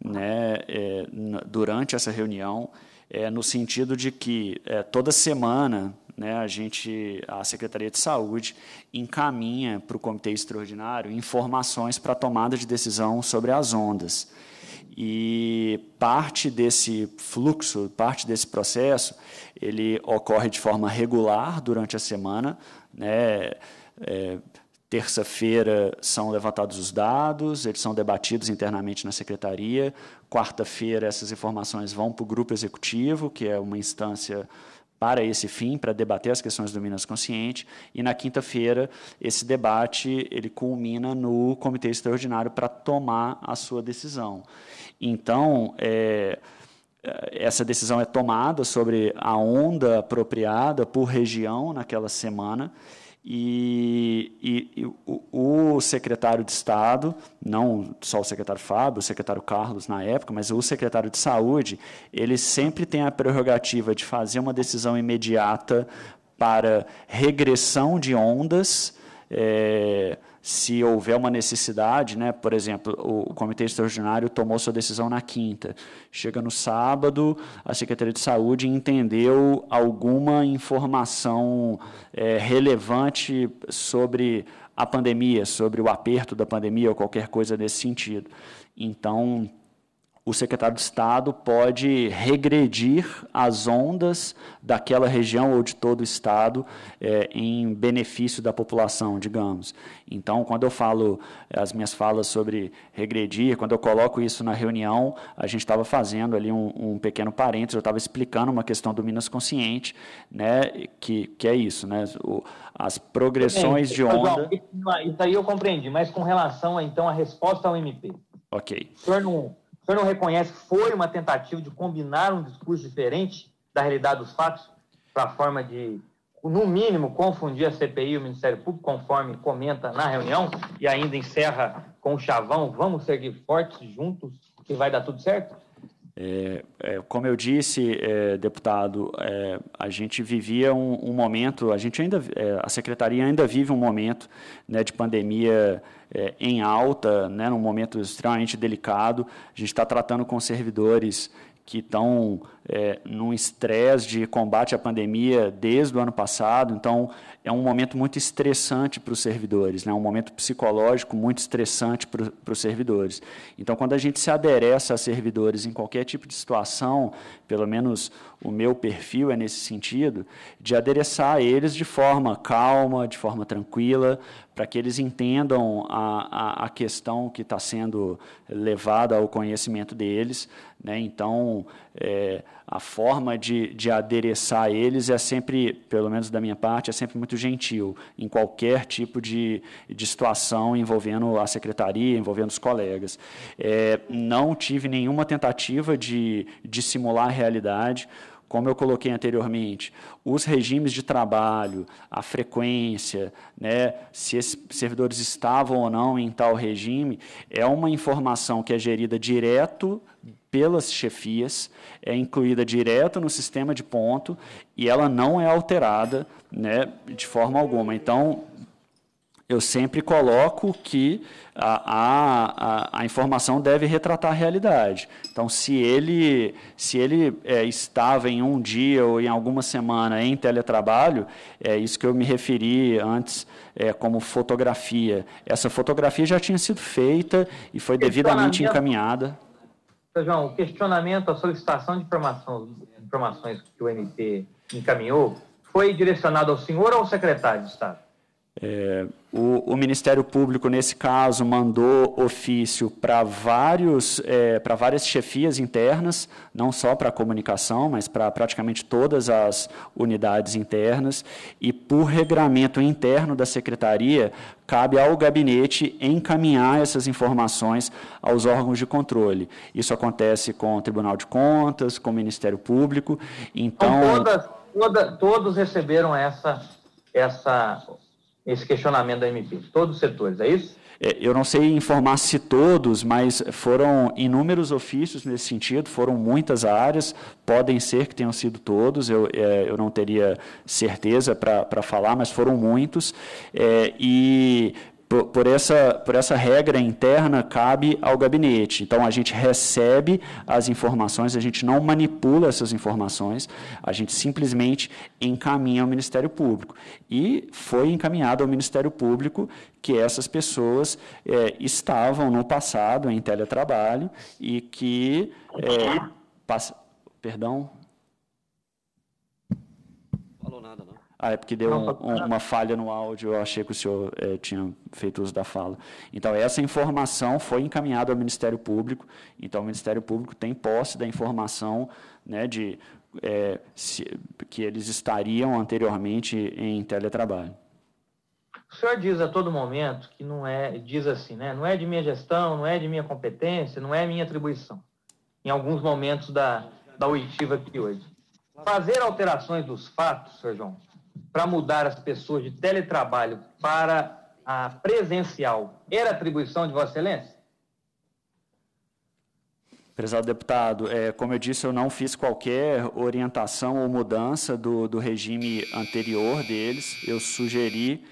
né? É, durante essa reunião, é, no sentido de que é, toda semana né, a gente, a Secretaria de Saúde encaminha para o Comitê Extraordinário informações para tomada de decisão sobre as ondas. E parte desse fluxo, parte desse processo, ele ocorre de forma regular durante a semana. Né? É, Terça-feira são levantados os dados, eles são debatidos internamente na secretaria. Quarta-feira, essas informações vão para o grupo executivo, que é uma instância para esse fim, para debater as questões do Minas Consciente, e na quinta-feira esse debate ele culmina no comitê extraordinário para tomar a sua decisão. Então, é, essa decisão é tomada sobre a onda apropriada por região naquela semana. E, e, e o, o, secretário de Estado, não só o secretário Fábio, o secretário Carlos na época, mas o secretário de Saúde, ele sempre tem a prerrogativa de fazer uma decisão imediata para regressão de ondas. É, se houver uma necessidade, né? por exemplo, o, Comitê Extraordinário tomou sua decisão na quinta. Chega no sábado, a Secretaria de Saúde entendeu alguma informação é, relevante sobre a pandemia, sobre o aperto da pandemia ou qualquer coisa nesse sentido. Então, o secretário de Estado pode regredir as ondas daquela região ou de todo o Estado é, em benefício da população, digamos. Então, quando eu falo eh, as minhas falas sobre regredir, quando eu coloco isso na reunião, a gente estava fazendo ali um, um pequeno parênteses, eu estava explicando uma questão do Minas Consciente, né, que, que é isso, né, o, as progressões de onda... Isso, isso aí eu compreendi, mas com relação, então, à resposta ao MP. Ok. Torno 1. O senhor não reconhece que foi uma tentativa de combinar um discurso diferente da realidade dos fatos para a forma de, no mínimo, confundir a CPI e o Ministério Público, conforme comenta na reunião, e ainda encerra com o chavão, vamos seguir fortes juntos, que vai dar tudo certo? É, é, como eu disse, é, deputado, é, a gente vivia um, um, momento, a gente ainda, é, a secretaria ainda vive um momento né, de pandemia é, em alta, né, num momento extremamente delicado. A gente está tratando com servidores que estão é, num estresse de combate à pandemia desde o ano passado. Então, é um momento muito estressante para os servidores, né? É um momento psicológico muito estressante para, os servidores. Então, quando a gente se adereça a servidores em qualquer tipo de situação, pelo menos o meu perfil é nesse sentido, de adereçar a eles de forma calma, de forma tranquila, para que eles entendam a, a, a questão que está sendo levada ao conhecimento deles. Né? Então, é, a forma de, de adereçar eles é sempre, pelo menos da minha parte, é sempre muito gentil, em qualquer tipo de, de situação envolvendo a secretaria, envolvendo os colegas. É, não tive nenhuma tentativa de, de simular a realidade. Como eu coloquei anteriormente, os regimes de trabalho, a frequência, né, se esses servidores estavam ou não em tal regime, é uma informação que é gerida direto pelas chefias, é incluída direto no sistema de ponto e ela não é alterada né, de forma alguma. Então, eu sempre coloco que a, a, a, informação deve retratar a realidade. Então, se ele, se ele é, estava em um dia ou em alguma semana em teletrabalho, é isso que eu me referi antes é, como fotografia. Essa fotografia já tinha sido feita e foi devidamente encaminhada. João, o questionamento, a solicitação de informações que o MP encaminhou foi direcionado ao senhor ou ao secretário de Estado? É, o, o, Ministério Público, nesse caso, mandou ofício para é, para várias chefias internas, não só para a comunicação, mas para praticamente todas as unidades internas. E, por regramento interno da Secretaria, cabe ao gabinete encaminhar essas informações aos órgãos de controle. Isso acontece com o Tribunal de Contas, com o Ministério Público. Então, então todas, toda, todos receberam essa, essa esse questionamento da MP? Todos os setores, é isso? É, eu não sei informar se todos, mas foram inúmeros ofícios nesse sentido, foram muitas áreas, podem ser que tenham sido todos, eu, é, eu não teria certeza para falar, mas foram muitos. É, e por, por, essa, por essa regra interna, cabe ao gabinete. Então, a gente recebe as informações, a gente não manipula essas informações, a gente simplesmente encaminha ao Ministério Público. E foi encaminhado ao Ministério Público que essas pessoas é, estavam no passado em teletrabalho e que. É, passa, perdão? Ah, é porque deu não, um, uma falha no áudio, eu achei que o senhor é, tinha feito uso da fala. Então, essa informação foi encaminhada ao Ministério Público, então o Ministério Público tem posse da informação né, de é, se, que eles estariam anteriormente em teletrabalho. O senhor diz a todo momento que não é, diz assim, né, não é de minha gestão, não é de minha competência, não é minha atribuição, em alguns momentos da, da oitiva aqui hoje. Fazer alterações dos fatos, senhor João, para mudar as pessoas de teletrabalho para a presencial era atribuição de Vossa Excelência? Prezado deputado, é, como eu disse, eu não fiz qualquer orientação ou mudança do, do regime anterior deles. Eu sugeri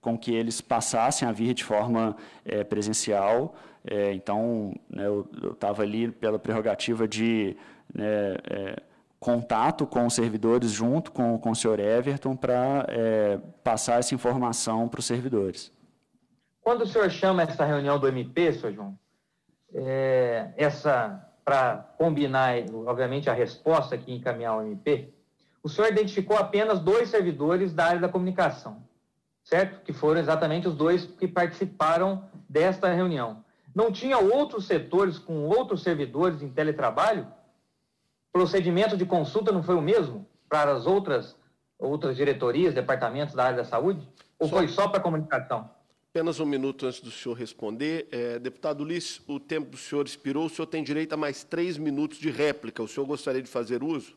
com que eles passassem a vir de forma é, presencial. É, então, né, eu estava ali pela prerrogativa de né, é, contato com os servidores junto com, com o senhor Everton para é, passar essa informação para os servidores. Quando o senhor chama essa reunião do MP, senhor João, é, essa para combinar, obviamente, a resposta que encaminhar ao MP, o senhor identificou apenas dois servidores da área da comunicação, certo? Que foram exatamente os dois que participaram desta reunião. Não tinha outros setores com outros servidores em teletrabalho? procedimento de consulta não foi o mesmo para as outras, outras diretorias, departamentos da área da saúde? Ou só... foi só para a comunicação? Apenas um minuto antes do senhor responder. É, deputado Ulisses, o tempo do senhor expirou, o senhor tem direito a mais três minutos de réplica. O senhor gostaria de fazer uso?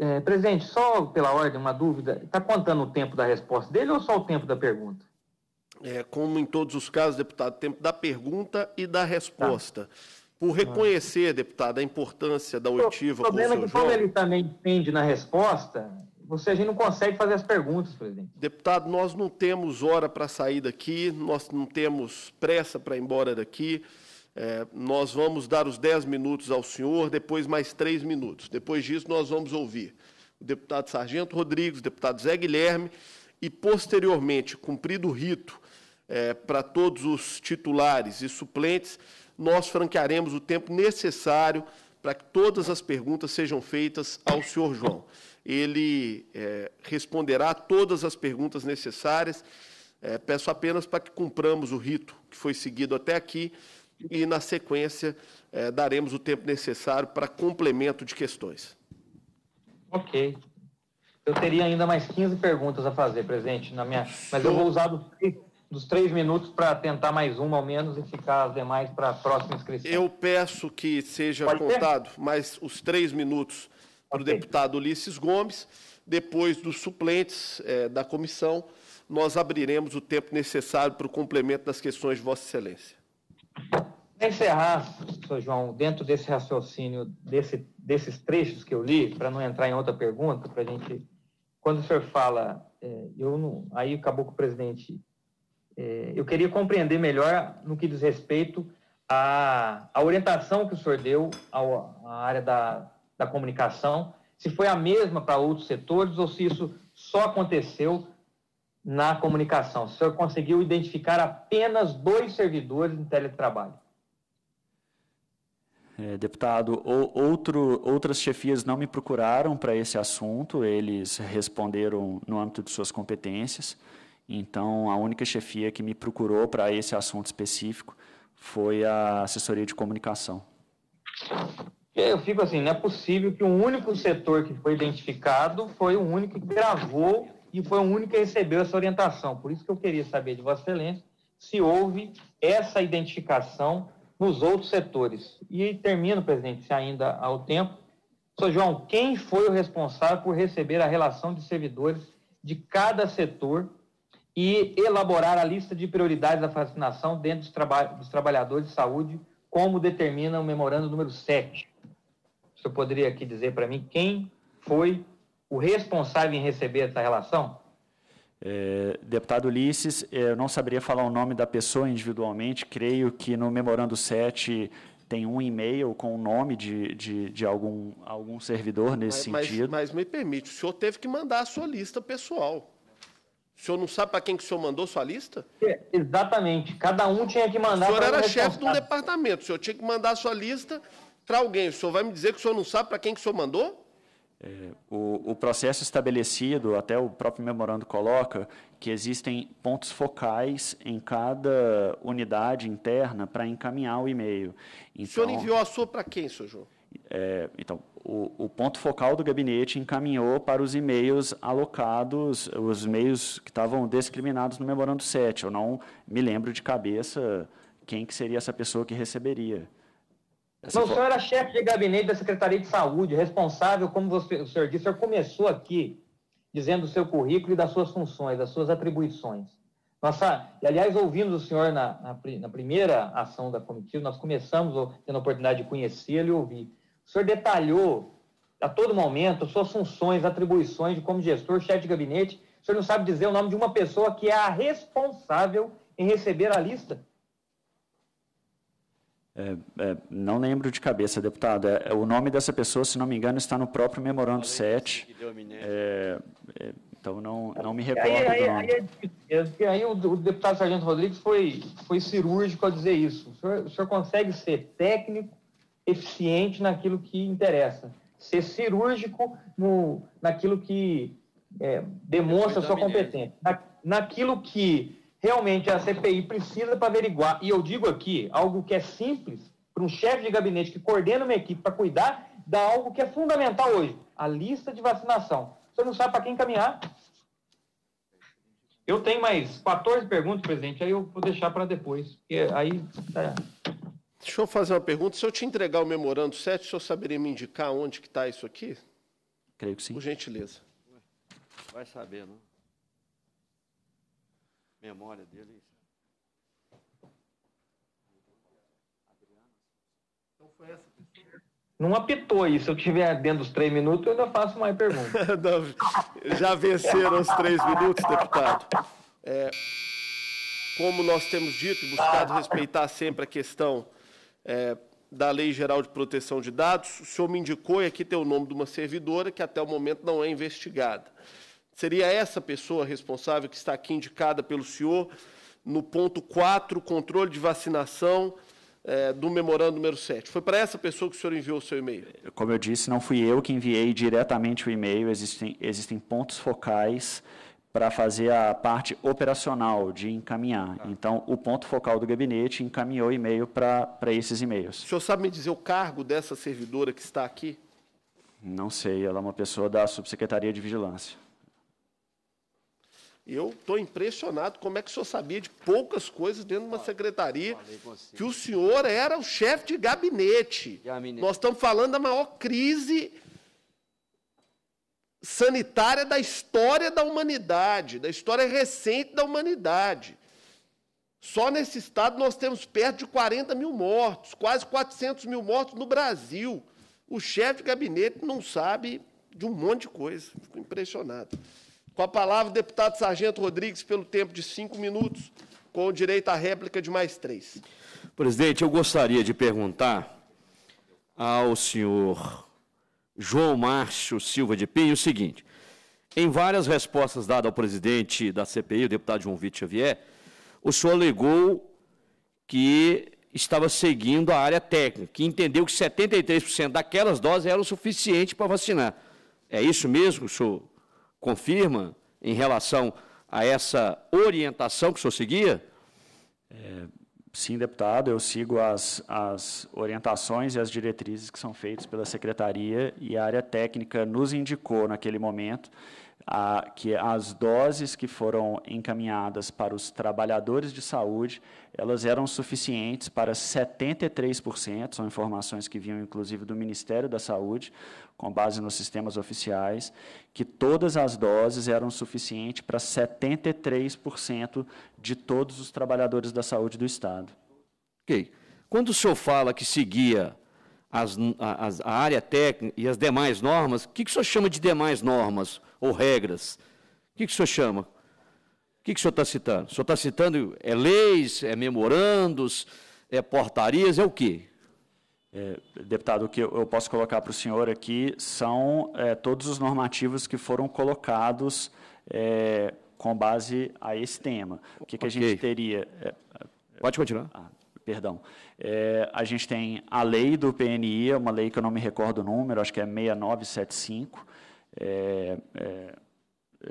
é, presidente, só pela ordem, uma dúvida. Está contando o tempo da resposta dele ou só o tempo da pergunta? É, como em todos os casos, deputado, tempo da pergunta e da resposta. Tá por reconhecer, deputado, a importância da oitiva. O problema o é que, como ele também depende na resposta, você, a gente não consegue fazer as perguntas, presidente. Deputado, nós não temos hora para sair daqui, nós não temos pressa para ir embora daqui. É, nós vamos dar os 10 minutos ao senhor, depois mais 3 minutos. Depois disso, nós vamos ouvir o deputado Sargento Rodrigues, o deputado Zé Guilherme, e posteriormente, cumprido o rito é, para todos os titulares e suplentes, nós franquearemos o tempo necessário para que todas as perguntas sejam feitas ao senhor João. Ele é, responderá todas as perguntas necessárias. É, peço apenas para que cumpramos o rito que foi seguido até aqui e, na sequência, é, daremos o tempo necessário para complemento de questões. Ok. Eu teria ainda mais 15 perguntas a fazer, presidente, na minha. Mas eu vou usar do dos três minutos para tentar mais uma ao menos e ficar as demais para a próxima inscrição. Eu peço que seja Pode contado ter? mais os três minutos para o okay. deputado Ulisses Gomes. Depois dos suplentes é, da comissão, nós abriremos o tempo necessário para o complemento das questões de Vossa Excelência. Para encerrar, professor João, dentro desse raciocínio, desse, desses trechos que eu li, para não entrar em outra pergunta, para a gente. Quando o senhor fala, é, eu não, aí acabou que o presidente é, eu queria compreender melhor no que diz respeito à, à orientação que o senhor deu ao, à área da, da comunicação, se foi a mesma para outros setores ou se isso só aconteceu na comunicação. O senhor conseguiu identificar apenas dois servidores em teletrabalho. É, deputado, outro, outras chefias não me procuraram para esse assunto, eles responderam no âmbito de suas competências. Então, a única chefia que me procurou para esse assunto específico foi a assessoria de comunicação. Eu fico assim, não é possível que o um único setor que foi identificado foi o único que gravou e foi o único que recebeu essa orientação. Por isso que eu queria saber de Vossa Excelência se houve essa identificação nos outros setores. E termino, presidente, se ainda há o tempo. Sr. João, quem foi o responsável por receber a relação de servidores de cada setor e elaborar a lista de prioridades da vacinação dentro dos, traba dos trabalhadores de saúde, como determina o memorando número 7. O senhor poderia aqui dizer para mim quem foi o responsável em receber essa relação? É, deputado Ulisses, é, eu não saberia falar o nome da pessoa individualmente, creio que no memorando 7 tem um e-mail com o nome de, de, de algum, algum servidor nesse mas, sentido. Mas, mas me permite, o senhor teve que mandar a sua lista pessoal. O senhor não sabe para quem que o senhor mandou sua lista? É, exatamente. Cada um tinha que mandar. O senhor era chefe de um departamento. O senhor tinha que mandar sua lista para alguém. O senhor vai me dizer que o senhor não sabe para quem que o senhor mandou? É, o, o, processo estabelecido, até o próprio memorando coloca, que existem pontos focais em cada unidade interna para encaminhar o e-mail. Então, o senhor então enviou a sua para quem, senhor João? É, então, o, o, ponto focal do gabinete encaminhou para os e-mails alocados, os e-mails que estavam discriminados no memorando 7. Eu não me lembro de cabeça quem que seria essa pessoa que receberia. Essa não, o senhor era chefe de gabinete da Secretaria de Saúde, responsável, como você, o senhor disse, o senhor começou aqui dizendo o seu currículo e das suas funções, das suas atribuições. Nossa, e, aliás, ouvimos o senhor na, na, na primeira ação da comitiva, nós começamos tendo a oportunidade de conhecê-lo e ouvir. O senhor detalhou a todo momento suas funções, atribuições de como gestor, chefe de gabinete. O senhor não sabe dizer o nome de uma pessoa que é a responsável em receber a lista? É, é, não lembro de cabeça, deputado. É, é o nome dessa pessoa, se não me engano, está no próprio memorando 7. É, é, então, não, não me recordo aí, do nome. Aí, aí, aí o, o, deputado Sargento Rodrigues foi, foi cirúrgico ao dizer isso. O senhor, o senhor consegue ser técnico, eficiente naquilo que interessa, ser cirúrgico no, naquilo que é, demonstra sua competência, na, naquilo que realmente a CPI precisa para averiguar. E eu digo aqui algo que é simples para um chefe de gabinete que coordena uma equipe para cuidar da algo que é fundamental hoje, a lista de vacinação. Você não sabe para quem encaminhar? Eu tenho mais 14 perguntas, presidente, aí eu vou deixar para depois, porque aí tá, Deixa eu fazer uma pergunta. Se eu te entregar o memorando 7, o senhor saberia me indicar onde que está isso aqui? Creio que sim. Por gentileza. Vai saber, não? Né? Memória dele. Então foi essa Não apitou isso. Se eu tiver dentro dos três minutos, eu ainda faço mais pergunta. já venceram os três minutos, deputado. É, como nós temos dito e buscado respeitar sempre a questão é, da Lei Geral de Proteção de Dados, o senhor me indicou, e aqui tem o nome de uma servidora que até o momento não é investigada. Seria essa pessoa responsável que está aqui indicada pelo senhor no ponto 4, controle de vacinação é, do memorando número 7. Foi para essa pessoa que o senhor enviou o seu e-mail? É, como eu disse, não fui eu que enviei diretamente o e-mail, existem, existem pontos focais para fazer a parte operacional de encaminhar. Ah. Então, o ponto focal do gabinete encaminhou e-mail para esses e-mails. O senhor sabe me dizer o cargo dessa servidora que está aqui? Não sei, ela é uma pessoa da Subsecretaria de Vigilância. Eu estou impressionado como é que o senhor sabia de poucas coisas dentro de uma secretaria que o senhor era o chefe de gabinete. gabinete. Nós estamos falando da maior crise sanitária da história da humanidade, da história recente da humanidade. Só nesse estado nós temos perto de 40 mil mortos, quase 400 mil mortos no Brasil. O chefe de gabinete não sabe de um monte de coisa. Fico impressionado. Com a palavra, o deputado Sargento Rodrigues, pelo tempo de cinco minutos, com direito à réplica de mais três. Presidente, eu gostaria de perguntar ao senhor João Márcio Silva de Pinho o seguinte: em várias respostas dadas ao presidente da CPI, o deputado João Vitor Xavier, o senhor alegou que estava seguindo a área técnica, que entendeu que 73% daquelas doses eram o suficiente para vacinar. É isso mesmo que o senhor confirma em relação a essa orientação que o senhor seguia? É, Sim, deputado, eu sigo as, as orientações e as diretrizes que são feitas pela secretaria e a área técnica nos indicou naquele momento a, que as doses que foram encaminhadas para os trabalhadores de saúde, elas eram suficientes para 73%, são informações que vinham inclusive do Ministério da Saúde, com base nos sistemas oficiais, que todas as doses eram suficientes para 73% de todos os trabalhadores da saúde do Estado. Ok. Quando o senhor fala que seguia as, as, a área técnica e as demais normas, o que, que o senhor chama de demais normas? ou regras. O que, que o senhor chama? O que, que o senhor está citando? O senhor está citando é leis, é memorandos, é portarias, é o quê? É, deputado, o que eu posso colocar para o senhor aqui são é, todos os normativos que foram colocados é, com base a esse tema. O que, okay. que a gente teria? É, é, Pode continuar. Ah, perdão. É, a gente tem a lei do PNI, uma lei que eu não me recordo o número, acho que é 6975, é, é,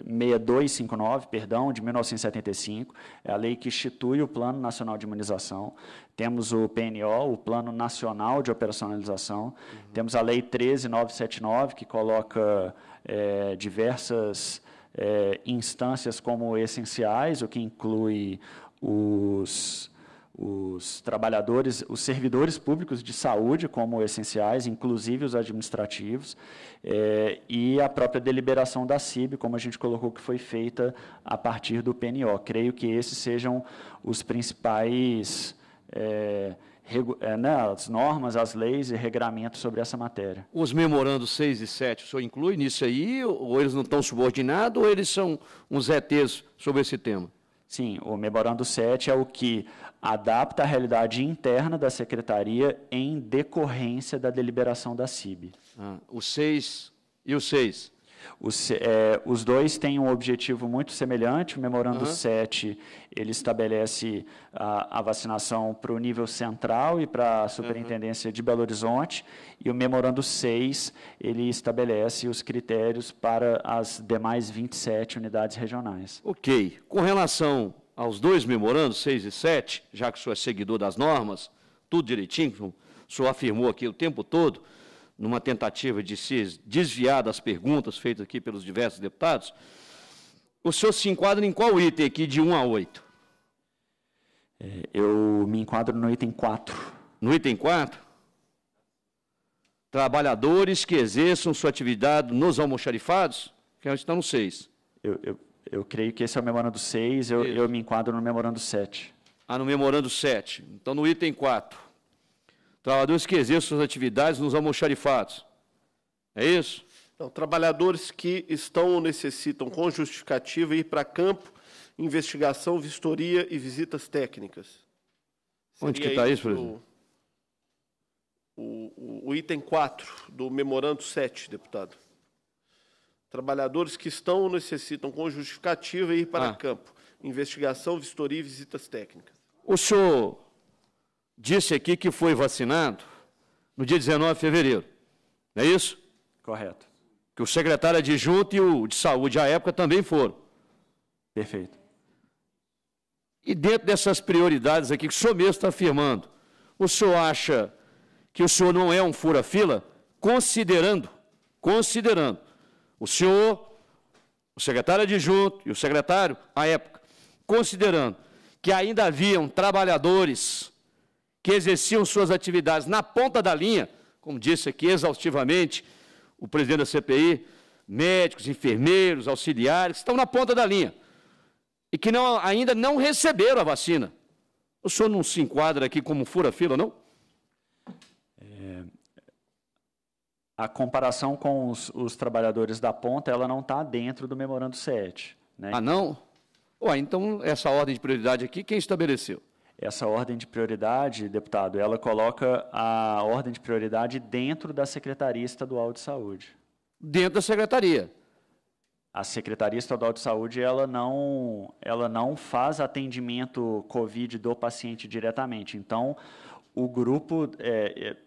6259, perdão, de 1975, é a lei que institui o Plano Nacional de Imunização. Temos o PNO, o Plano Nacional de Operacionalização. Uhum. Temos a Lei 13979, que coloca é, diversas é, instâncias como essenciais, o que inclui os os trabalhadores, os servidores públicos de saúde como essenciais, inclusive os administrativos, é, e a própria deliberação da CIB, como a gente colocou que foi feita a partir do PNO. Creio que esses sejam os principais é, né, as normas, as leis e regramentos sobre essa matéria. Os memorandos 6 e 7, o senhor inclui nisso aí, ou eles não estão subordinados, ou eles são uns ETs sobre esse tema? Sim, o memorando 7 é o que adapta a realidade interna da secretaria em decorrência da deliberação da CIB. Ah, o 6 e o 6? Os, é, os, dois têm um objetivo muito semelhante. O memorando uhum. 7 ele estabelece a, a vacinação para o nível central e para a superintendência uhum. de Belo Horizonte. E o memorando 6 ele estabelece os critérios para as demais 27 unidades regionais. Ok. Com relação aos dois memorandos, 6 e 7, já que o senhor é seguidor das normas, tudo direitinho, o senhor afirmou aqui o tempo todo, numa tentativa de se desviar das perguntas feitas aqui pelos diversos deputados, o senhor se enquadra em qual item aqui, de 1 a 8? É, eu me enquadro no item 4. No item 4? Trabalhadores que exerçam sua atividade nos almoxarifados, que a é gente está no 6. Eu, eu, eu creio que esse é o memorando 6, eu, eu me enquadro no memorando 7. Ah, no memorando 7. Então, no item 4. Trabalhadores que exerçam suas atividades nos almoxarifados. É isso? Não, trabalhadores que estão ou necessitam, com justificativa, ir para campo, investigação, vistoria e visitas técnicas. Onde que está isso, presidente? O, o, o item 4 do memorando 7, deputado. Trabalhadores que estão ou necessitam com justificativa ir para ah. campo. Investigação, vistoria e visitas técnicas. O senhor disse aqui que foi vacinado no dia 19 de fevereiro. Não é isso? Correto. Que o secretário adjunto e o de saúde à época também foram. Perfeito. E dentro dessas prioridades aqui que o senhor mesmo está afirmando, o senhor acha que o senhor não é um fura-fila? Considerando, considerando o senhor, o secretário adjunto e o secretário, à época, considerando que ainda haviam trabalhadores que exerciam suas atividades na ponta da linha, como disse aqui exaustivamente o presidente da CPI, médicos, enfermeiros, auxiliares, estão na ponta da linha e que não, ainda não receberam a vacina. O senhor não se enquadra aqui como fura-fila, não? a comparação com os, os trabalhadores da ponta, ela não está dentro do memorando 7. Né? Ah, não? Ué, então, essa ordem de prioridade aqui, quem estabeleceu? Essa ordem de prioridade, deputado, ela coloca a ordem de prioridade dentro da Secretaria Estadual de Saúde. Dentro da Secretaria? A Secretaria Estadual de Saúde ela não, ela não faz atendimento COVID do paciente diretamente. Então, o grupo é, é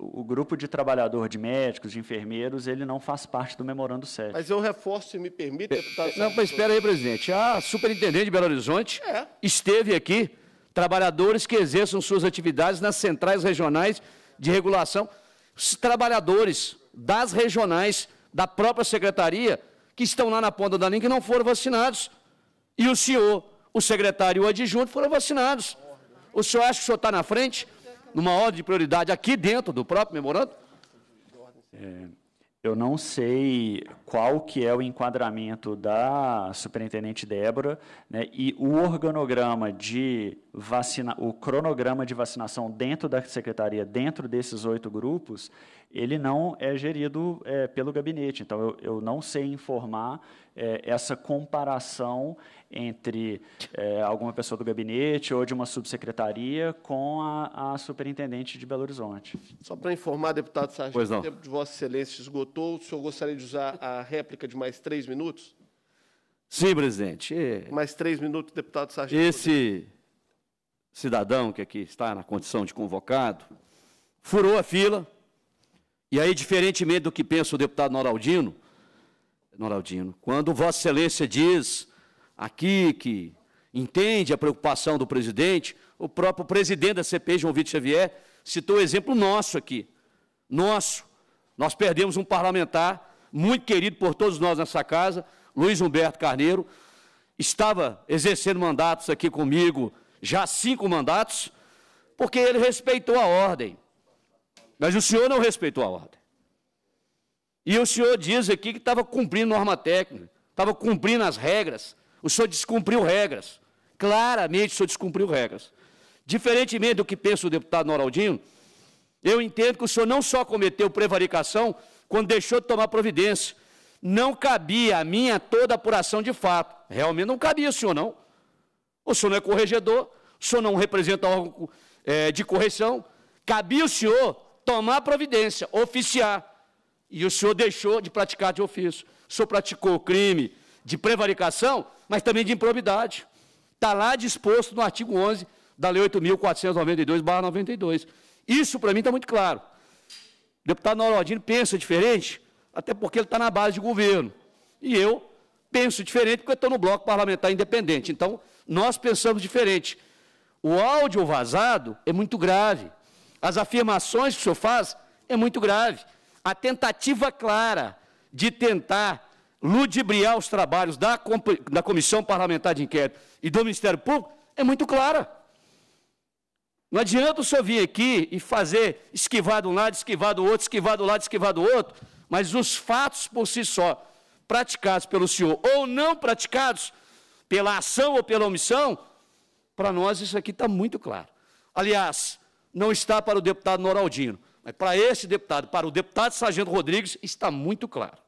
o grupo de trabalhador de médicos, de enfermeiros, ele não faz parte do memorando 7. Mas eu reforço, se me permite, deputado. Não, mas espera aí, presidente. A superintendente de Belo Horizonte é. esteve aqui, trabalhadores que exerçam suas atividades nas centrais regionais de regulação, os trabalhadores das regionais, da própria secretaria, que estão lá na ponta da linha que não foram vacinados. E o senhor, o secretário e o adjunto foram vacinados. O senhor acha que o senhor está na frente? numa ordem de prioridade aqui dentro do próprio memorando? É, eu não sei qual que é o enquadramento da superintendente Débora né, e o organograma de vacina, o cronograma de vacinação dentro da secretaria, dentro desses oito grupos, ele não é gerido é, pelo gabinete. Então, eu, eu não sei informar é, essa comparação entre é, alguma pessoa do gabinete ou de uma subsecretaria com a, a superintendente de Belo Horizonte. Só para informar, deputado Sargento, o tempo de Vossa Excelência esgotou. O senhor gostaria de usar a réplica de mais três minutos? Sim, presidente. Mais três minutos, deputado Sargento. Esse cidadão que aqui está na condição de convocado furou a fila e aí, diferentemente do que pensa o deputado Noraldino, Noraldino, quando Vossa Excelência diz aqui que entende a preocupação do presidente, o próprio presidente da CPI, João Vitor Xavier, citou o exemplo nosso aqui. Nosso. Nós perdemos um parlamentar muito querido por todos nós nessa casa, Luiz Humberto Carneiro, estava exercendo mandatos aqui comigo, já cinco mandatos, porque ele respeitou a ordem. Mas o senhor não respeitou a ordem. E o senhor diz aqui que estava cumprindo norma técnica, estava cumprindo as regras. O senhor descumpriu regras. Claramente o senhor descumpriu regras. Diferentemente do que pensa o deputado Noraldinho, eu entendo que o senhor não só cometeu prevaricação, quando deixou de tomar providência. Não cabia a minha toda apuração de fato. Realmente não cabia, senhor, não. O senhor não é corregedor, o senhor não representa órgão é, de correção. Cabia o senhor tomar providência, oficiar. E o senhor deixou de praticar de ofício. O senhor praticou o crime de prevaricação, mas também de improbidade. Está lá disposto no artigo 11 da Lei 8.492-92. Isso, para mim, está muito claro. O deputado Norodino pensa diferente, até porque ele está na base de governo. E eu penso diferente porque estou no bloco parlamentar independente. Então, nós pensamos diferente. O áudio vazado é muito grave as afirmações que o senhor faz é muito grave. A tentativa clara de tentar ludibriar os trabalhos da, da Comissão Parlamentar de Inquérito e do Ministério Público é muito clara. Não adianta o senhor vir aqui e fazer esquivar de um lado, esquivar do outro, esquivar do lado, esquivar do outro, mas os fatos por si só, praticados pelo senhor ou não praticados pela ação ou pela omissão, para nós isso aqui está muito claro. Aliás, não está para o deputado Noraldino, mas para este deputado, para o deputado Sargento Rodrigues, está muito claro.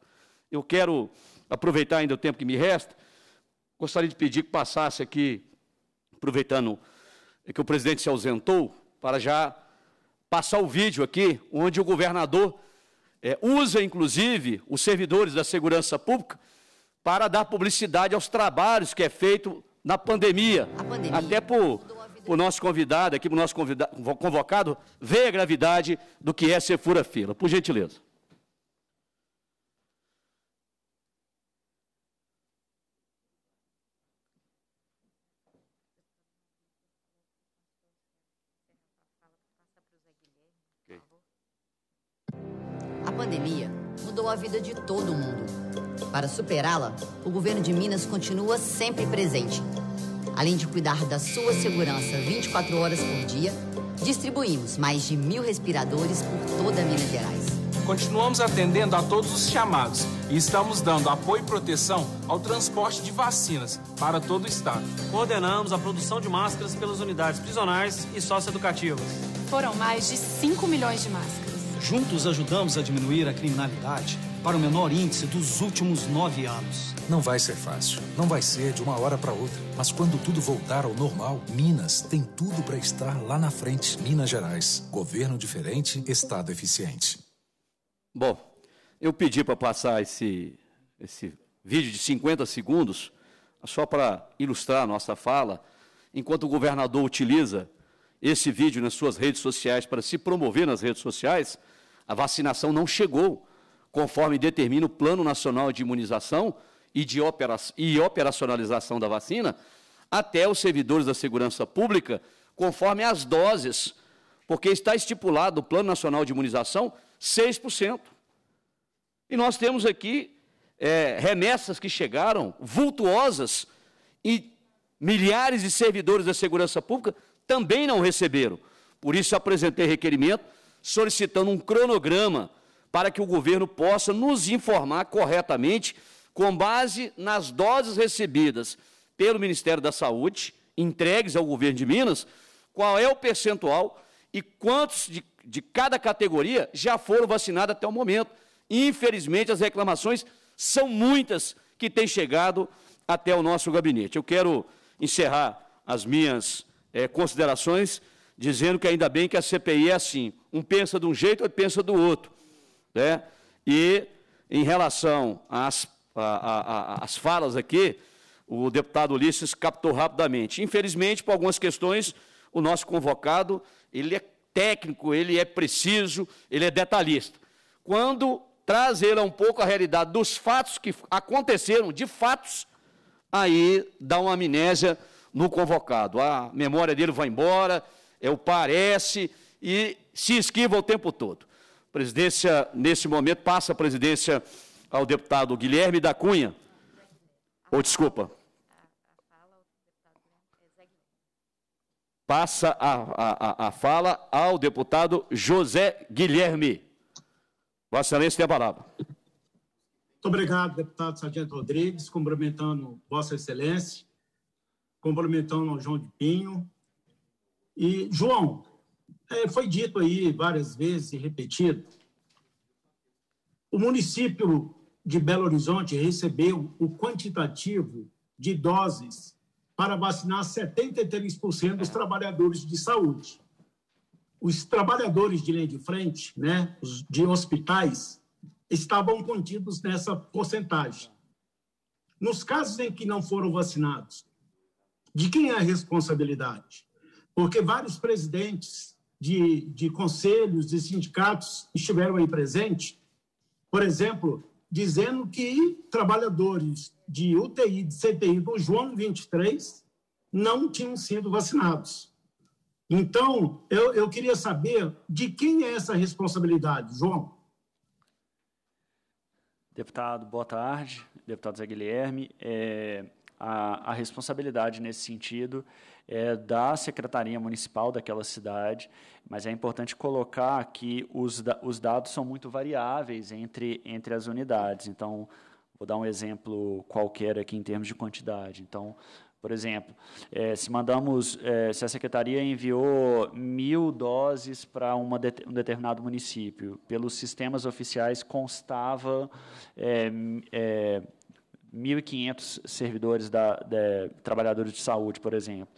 Eu quero aproveitar ainda o tempo que me resta, gostaria de pedir que passasse aqui, aproveitando é que o presidente se ausentou, para já passar o vídeo aqui, onde o governador é, usa, inclusive, os servidores da segurança pública para dar publicidade aos trabalhos que é feito na pandemia. pandemia. Até por para o nosso convidado, aqui para o nosso convidado, convocado, ver a gravidade do que é ser fura-fila. Por gentileza. A pandemia mudou a vida de todo mundo. Para superá-la, o governo de Minas continua sempre presente Além de cuidar da sua segurança 24 horas por dia, distribuímos mais de mil respiradores por toda Minas Gerais. Continuamos atendendo a todos os chamados e estamos dando apoio e proteção ao transporte de vacinas para todo o estado. Coordenamos a produção de máscaras pelas unidades prisionais e socioeducativas. Foram mais de 5 milhões de máscaras. Juntos ajudamos a diminuir a criminalidade para o menor índice dos últimos nove anos. Não vai ser fácil. Não vai ser de uma hora para outra. Mas quando tudo voltar ao normal, Minas tem tudo para estar lá na frente. Minas Gerais. Governo diferente, Estado eficiente. Bom, eu pedi para passar esse, esse vídeo de 50 segundos, só para ilustrar a nossa fala, enquanto o governador utiliza esse vídeo nas suas redes sociais para se promover nas redes sociais, a vacinação não chegou conforme determina o Plano Nacional de Imunização e, de opera e Operacionalização da Vacina, até os servidores da segurança pública, conforme as doses, porque está estipulado o Plano Nacional de Imunização 6%. E nós temos aqui é, remessas que chegaram, vultuosas, e milhares de servidores da segurança pública também não receberam. Por isso, apresentei requerimento solicitando um cronograma para que o governo possa nos informar corretamente, com base nas doses recebidas pelo Ministério da Saúde, entregues ao governo de Minas, qual é o percentual e quantos de, de cada categoria já foram vacinados até o momento. Infelizmente, as reclamações são muitas que têm chegado até o nosso gabinete. Eu quero encerrar as minhas é, considerações dizendo que ainda bem que a CPI é assim, um pensa de um jeito, outro pensa do outro. Né? E em relação às, à, à, às falas aqui, o deputado Ulisses captou rapidamente. Infelizmente, por algumas questões, o nosso convocado ele é técnico, ele é preciso, ele é detalhista. Quando traz ele um pouco a realidade dos fatos que aconteceram, de fatos, aí dá uma amnésia no convocado. A memória dele vai embora, é o parece e se esquiva o tempo todo. Presidência, nesse momento, passa a presidência ao deputado Guilherme da Cunha. Ou oh, desculpa. Passa a, a, a fala ao deputado José Guilherme. Vossa Excelência tem a palavra. Muito obrigado, deputado Sargento Rodrigues, cumprimentando Vossa Excelência, cumprimentando ao João de Pinho. E, João, é, foi dito aí várias vezes e repetido, o município de Belo Horizonte recebeu o quantitativo de doses para vacinar 73% dos trabalhadores de saúde. Os trabalhadores de linha de frente, né, de hospitais, estavam contidos nessa porcentagem. Nos casos em que não foram vacinados, de quem é a responsabilidade? Porque vários presidentes de, de conselhos, de sindicatos estiveram aí presentes, por exemplo, dizendo que trabalhadores de UTI, de CTI do João 23 não tinham sido vacinados. Então, eu, eu queria saber de quem é essa responsabilidade, João. Deputado, boa tarde. Deputado Zé Guilherme. É, a, a responsabilidade nesse sentido é da Secretaria Municipal daquela cidade, mas é importante colocar que os, os dados são muito variáveis entre, entre as unidades. Então, vou dar um exemplo qualquer aqui em termos de quantidade. Então, por exemplo, é, se mandamos, é, se a secretaria enviou mil doses para de, um determinado município, pelos sistemas oficiais constava é, 1.500 servidores da, trabalhadores de saúde, por exemplo.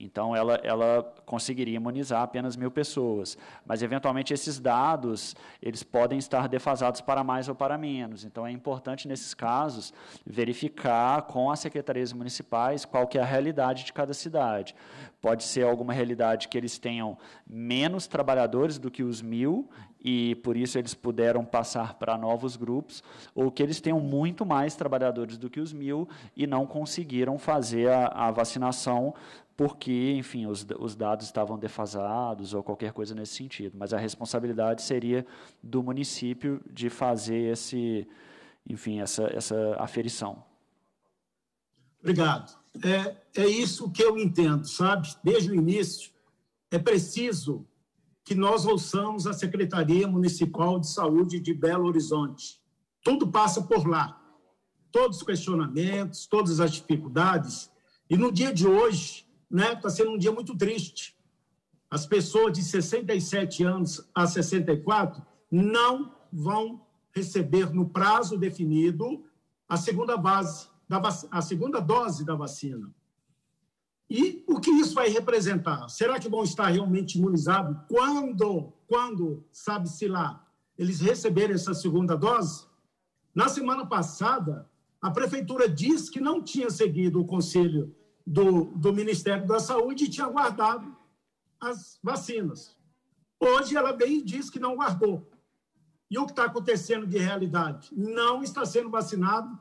Então, ela, ela conseguiria imunizar apenas mil pessoas. Mas, eventualmente, esses dados eles podem estar defasados para mais ou para menos. Então, é importante, nesses casos, verificar com as secretarias municipais qual que é a realidade de cada cidade. Pode ser alguma realidade que eles tenham menos trabalhadores do que os mil e por isso eles puderam passar para novos grupos, ou que eles tenham muito mais trabalhadores do que os mil e não conseguiram fazer a, a vacinação porque, enfim, os, os, dados estavam defasados ou qualquer coisa nesse sentido. Mas a responsabilidade seria do município de fazer esse, enfim, essa, essa aferição. Obrigado. É, é isso que eu entendo, sabe? Desde o início, é preciso que nós ouçamos a Secretaria Municipal de Saúde de Belo Horizonte. Tudo passa por lá. Todos os questionamentos, todas as dificuldades. E no dia de hoje, né, está sendo um dia muito triste. As pessoas de 67 anos a 64 não vão receber no prazo definido a segunda base da a segunda dose da vacina. E o que isso vai representar? Será que vão estar realmente imunizados quando, quando sabe-se lá, eles receberem essa segunda dose? Na semana passada, a prefeitura disse que não tinha seguido o conselho do, do Ministério da Saúde e tinha guardado as vacinas. Hoje ela bem diz que não guardou. E o que está acontecendo de realidade? Não está sendo vacinado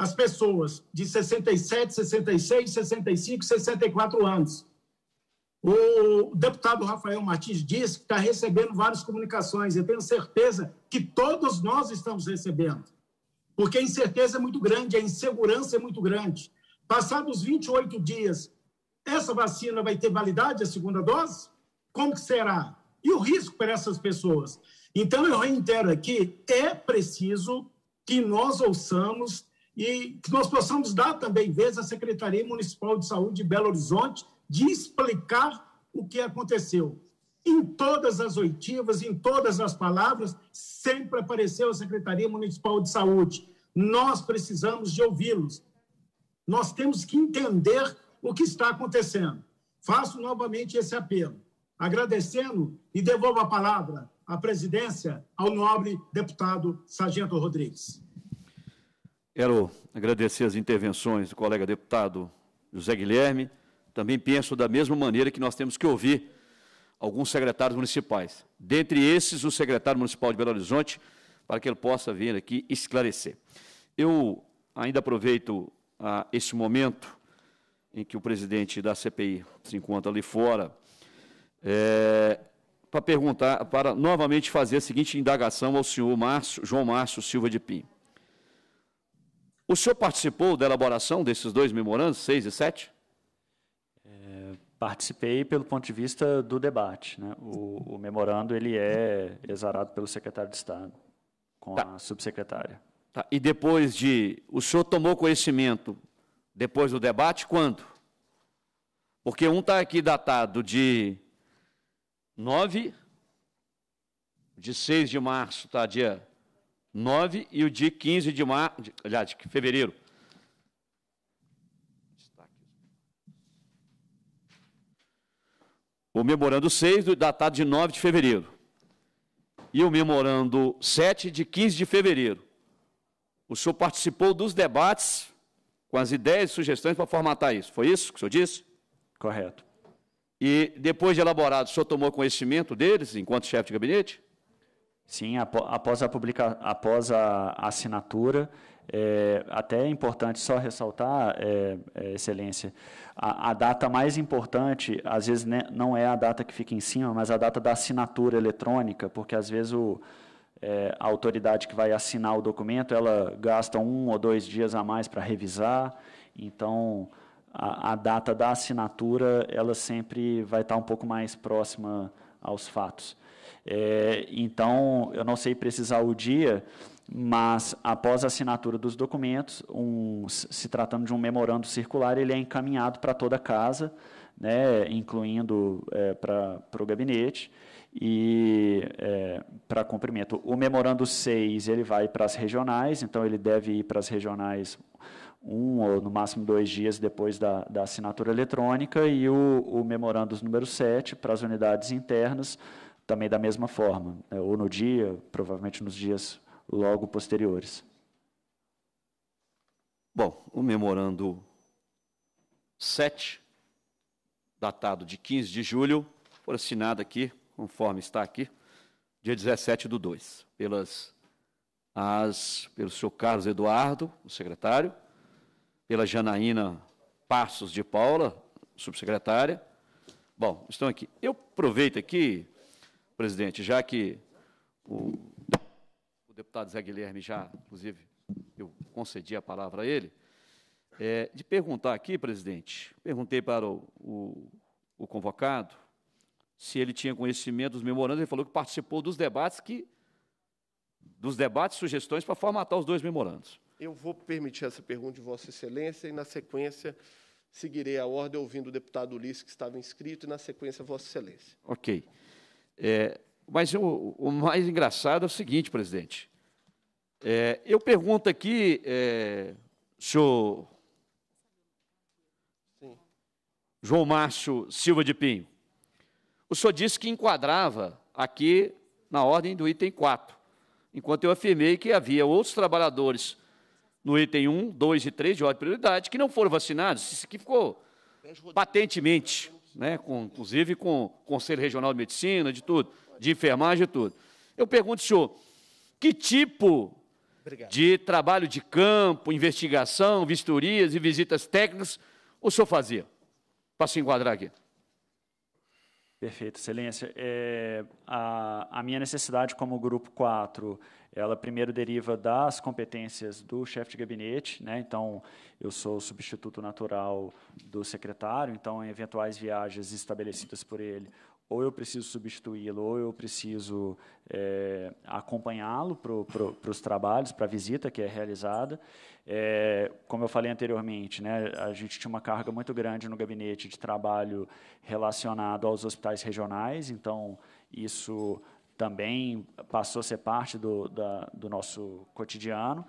as pessoas de 67, 66, 65, 64 anos. O deputado Rafael Martins disse que está recebendo várias comunicações. Eu tenho certeza que todos nós estamos recebendo, porque a incerteza é muito grande, a insegurança é muito grande. Passados 28 dias, essa vacina vai ter validade, a segunda dose? Como que será? E o risco para essas pessoas? Então, eu reitero aqui, é preciso que nós ouçamos e que nós possamos dar também vez à Secretaria Municipal de Saúde de Belo Horizonte de explicar o que aconteceu. Em todas as oitivas, em todas as palavras, sempre apareceu a Secretaria Municipal de Saúde. Nós precisamos de ouvi-los. Nós temos que entender o que está acontecendo. Faço novamente esse apelo, agradecendo e devolvo a palavra à presidência ao nobre deputado Sargento Rodrigues. Quero agradecer as intervenções do colega deputado José Guilherme. Também penso da mesma maneira que nós temos que ouvir alguns secretários municipais. Dentre esses, o secretário municipal de Belo Horizonte, para que ele possa vir aqui esclarecer. Eu ainda aproveito a ah, esse momento em que o presidente da CPI se encontra ali fora, é, para perguntar, para novamente fazer a seguinte indagação ao senhor Márcio, João Márcio Silva de Pinho. O senhor participou da elaboração desses dois memorandos, 6 e 7? É, participei pelo ponto de vista do debate. Né? O, o, memorando ele é exarado pelo secretário de Estado, com tá. a subsecretária. Tá. E depois de. O senhor tomou conhecimento depois do debate, quando? Porque um está aqui datado de 9, de 6 de março, está dia 9 e o de 15 de março, aliás, de fevereiro. O memorando 6, datado de 9 de fevereiro. E o memorando 7, de 15 de fevereiro. O senhor participou dos debates com as ideias e sugestões para formatar isso. Foi isso que o senhor disse? Correto. E depois de elaborado, o senhor tomou conhecimento deles enquanto chefe de gabinete? Sim, após a, publica, após a assinatura, é, até é importante só ressaltar, é, é, Excelência, a, a, data mais importante, às vezes né, não é a data que fica em cima, mas a data da assinatura eletrônica, porque às vezes o, é, a autoridade que vai assinar o documento, ela gasta um ou dois dias a mais para revisar, então a, a, data da assinatura, ela sempre vai estar um pouco mais próxima aos fatos. É, então, eu não sei precisar o dia, mas após a assinatura dos documentos, um, se tratando de um memorando circular, ele é encaminhado para toda a casa, né, incluindo é, para o gabinete e é, para cumprimento. O memorando 6 ele vai para as regionais, então ele deve ir para as regionais um ou no máximo dois dias depois da, da assinatura eletrônica, e o, o memorando número 7 para as unidades internas também da mesma forma, né, ou no dia, provavelmente nos dias logo posteriores. Bom, o memorando 7, datado de 15 de julho, foi assinado aqui, conforme está aqui, dia 17 do 2, pelas, as, pelo senhor Carlos Eduardo, o secretário, pela Janaína Passos de Paula, subsecretária. Bom, estão aqui. Eu aproveito aqui, presidente, já que o, o deputado Zé Guilherme já, inclusive, eu concedi a palavra a ele, é, de perguntar aqui, presidente, perguntei para o, o, o, convocado se ele tinha conhecimento dos memorandos, ele falou que participou dos debates que dos debates e sugestões para formatar os dois memorandos. Eu vou permitir essa pergunta de Vossa Excelência e, na sequência, seguirei a ordem ouvindo o deputado Ulisses, que estava inscrito, e, na sequência, Vossa Excelência. Ok. É, mas o, o, mais engraçado é o seguinte, presidente. É, eu pergunto aqui, é, senhor Sim. João Márcio Silva de Pinho, o senhor disse que enquadrava aqui na ordem do item 4, enquanto eu afirmei que havia outros trabalhadores no item 1, 2 e 3 de ordem de prioridade que não foram vacinados. Isso aqui ficou patentemente né, com, inclusive com o Conselho Regional de Medicina, de tudo, de enfermagem, de tudo. Eu pergunto, senhor, que tipo Obrigado. de trabalho de campo, investigação, vistorias e visitas técnicas o senhor fazia? Para se enquadrar aqui. Perfeito, Excelência. É, a, a, minha necessidade como grupo 4, ela primeiro deriva das competências do chefe de gabinete, né? então eu sou substituto natural do secretário, então em eventuais viagens estabelecidas por ele, ou eu preciso substituí-lo, ou eu preciso é, acompanhá-lo para pro, os trabalhos, para a visita que é realizada. É, como eu falei anteriormente, né, a gente tinha uma carga muito grande no gabinete de trabalho relacionado aos hospitais regionais, então isso também passou a ser parte do, da, do nosso cotidiano.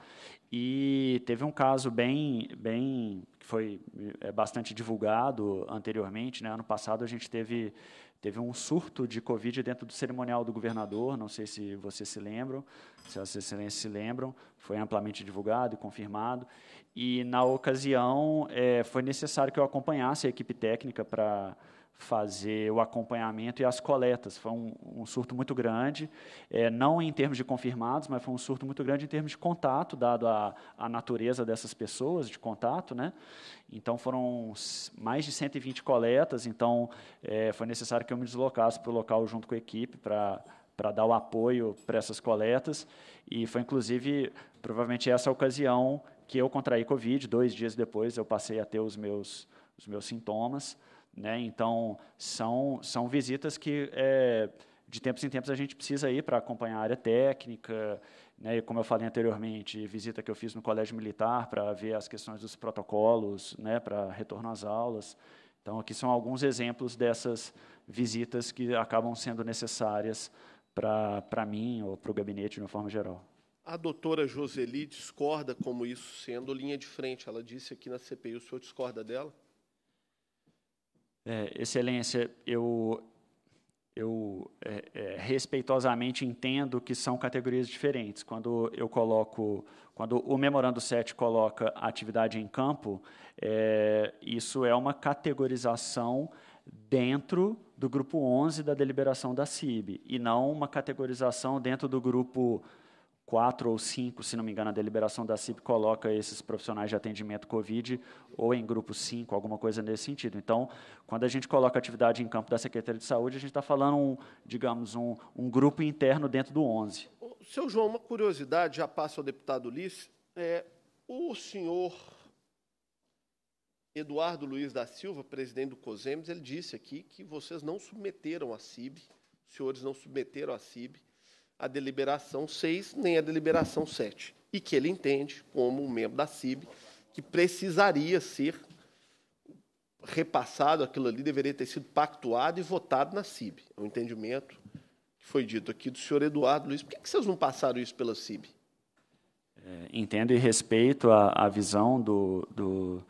E teve um caso bem, bem que foi eh, bastante divulgado anteriormente. Né? Ano passado a gente teve teve um surto de Covid dentro do cerimonial do governador, não sei se vocês se lembram, se excelências se lembram, foi amplamente divulgado e confirmado, e na ocasião é, foi necessário que eu acompanhasse a equipe técnica para fazer o acompanhamento e as coletas. Foi um, um surto muito grande, é, não em termos de confirmados, mas foi um surto muito grande em termos de contato, dado a, a natureza dessas pessoas, de contato. Né? Então, foram mais de 120 coletas, então é, foi necessário que eu me deslocasse para o local junto com a equipe para para dar o apoio para essas coletas, e foi inclusive, provavelmente, essa ocasião que eu contraí Covid, dois dias depois eu passei a ter os meus, os meus sintomas, né? Então, são, são visitas que, é, de tempos em tempos, a gente precisa ir para acompanhar a área técnica, né? e, como eu falei anteriormente, visita que eu fiz no Colégio Militar para ver as questões dos protocolos, né? para retorno às aulas. Então, aqui são alguns exemplos dessas visitas que acabam sendo necessárias para mim ou para o gabinete, de uma forma geral. A doutora Joseli discorda como isso sendo linha de frente. Ela disse aqui na CPI, o senhor discorda dela? É, excelência, eu, eu é, é, respeitosamente entendo que são categorias diferentes. Quando eu coloco, quando o memorando 7 coloca atividade em campo, é, isso é uma categorização dentro do grupo 11 da deliberação da CIB e não uma categorização dentro do grupo quatro ou cinco, se não me engano, a deliberação da CIP coloca esses profissionais de atendimento COVID ou em grupo 5, alguma coisa nesse sentido. Então, quando a gente coloca atividade em campo da Secretaria de Saúde, a gente está falando, um, digamos, um, um, grupo interno dentro do 11. Seu João, uma curiosidade, já passo ao deputado Ulisses. É, o senhor Eduardo Luiz da Silva, presidente do COSEMES, ele disse aqui que vocês não submeteram a CIB, os senhores não submeteram a CIB a deliberação 6 nem a deliberação 7, e que ele entende como um membro da CIB que precisaria ser repassado, aquilo ali deveria ter sido pactuado e votado na CIB. É um entendimento que foi dito aqui do senhor Eduardo Luiz. Por que, que vocês não passaram isso pela CIB? É, entendo e respeito a, a visão do, do,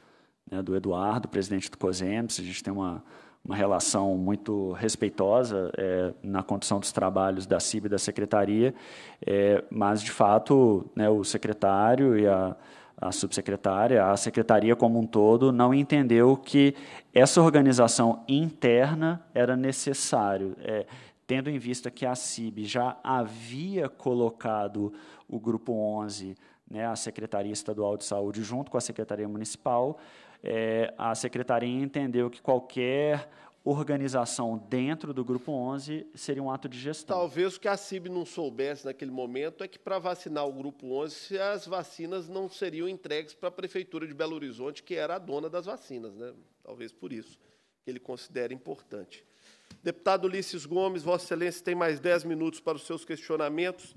né, do Eduardo, presidente do COSEMS. A gente tem uma, uma relação muito respeitosa é, na condução dos trabalhos da CIB e da Secretaria, é, mas, de fato, né, o secretário e a, a subsecretária, a secretaria como um todo, não entendeu que essa organização interna era necessário, é, tendo em vista que a CIB já havia colocado o Grupo 11, né, a Secretaria Estadual de Saúde, junto com a Secretaria Municipal, é, a secretaria entendeu que qualquer organização dentro do Grupo 11 seria um ato de gestão. Talvez o que a CIB não soubesse naquele momento é que para vacinar o Grupo 11, as vacinas não seriam entregues para a Prefeitura de Belo Horizonte, que era a dona das vacinas. Né? Talvez por isso que ele considera importante. Deputado Ulisses Gomes, Vossa Excelência tem mais 10 minutos para os seus questionamentos.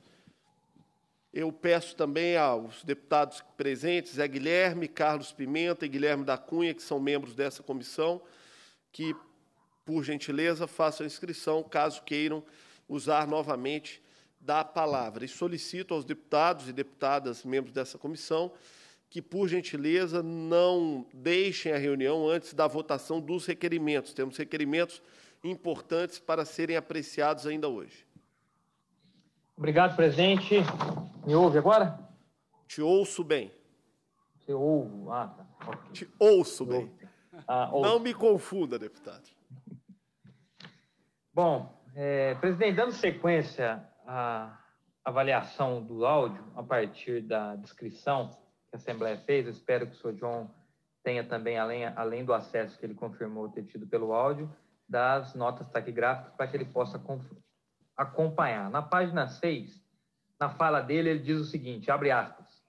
Eu peço também aos deputados presentes, Zé Guilherme, Carlos Pimenta e Guilherme da Cunha, que são membros dessa comissão, que, por gentileza, façam inscrição, caso queiram usar novamente da palavra. E solicito aos deputados e deputadas, membros dessa comissão, que, por gentileza, não deixem a reunião antes da votação dos requerimentos. Temos requerimentos importantes para serem apreciados ainda hoje. Obrigado, presidente. Me ouve agora? Te ouço bem. Te ouvo, ah, tá. Okay. Te ouço bem. Ah, ouço. Não me confunda, deputado. Bom, é, presidente, dando sequência à avaliação do áudio a partir da descrição que a Assembleia fez, espero que o senhor John tenha também, além, além do acesso que ele confirmou ter tido pelo áudio, das notas taquigráficas para que ele possa acompanhar. Na página 6, na fala dele, ele diz o seguinte: abre aspas.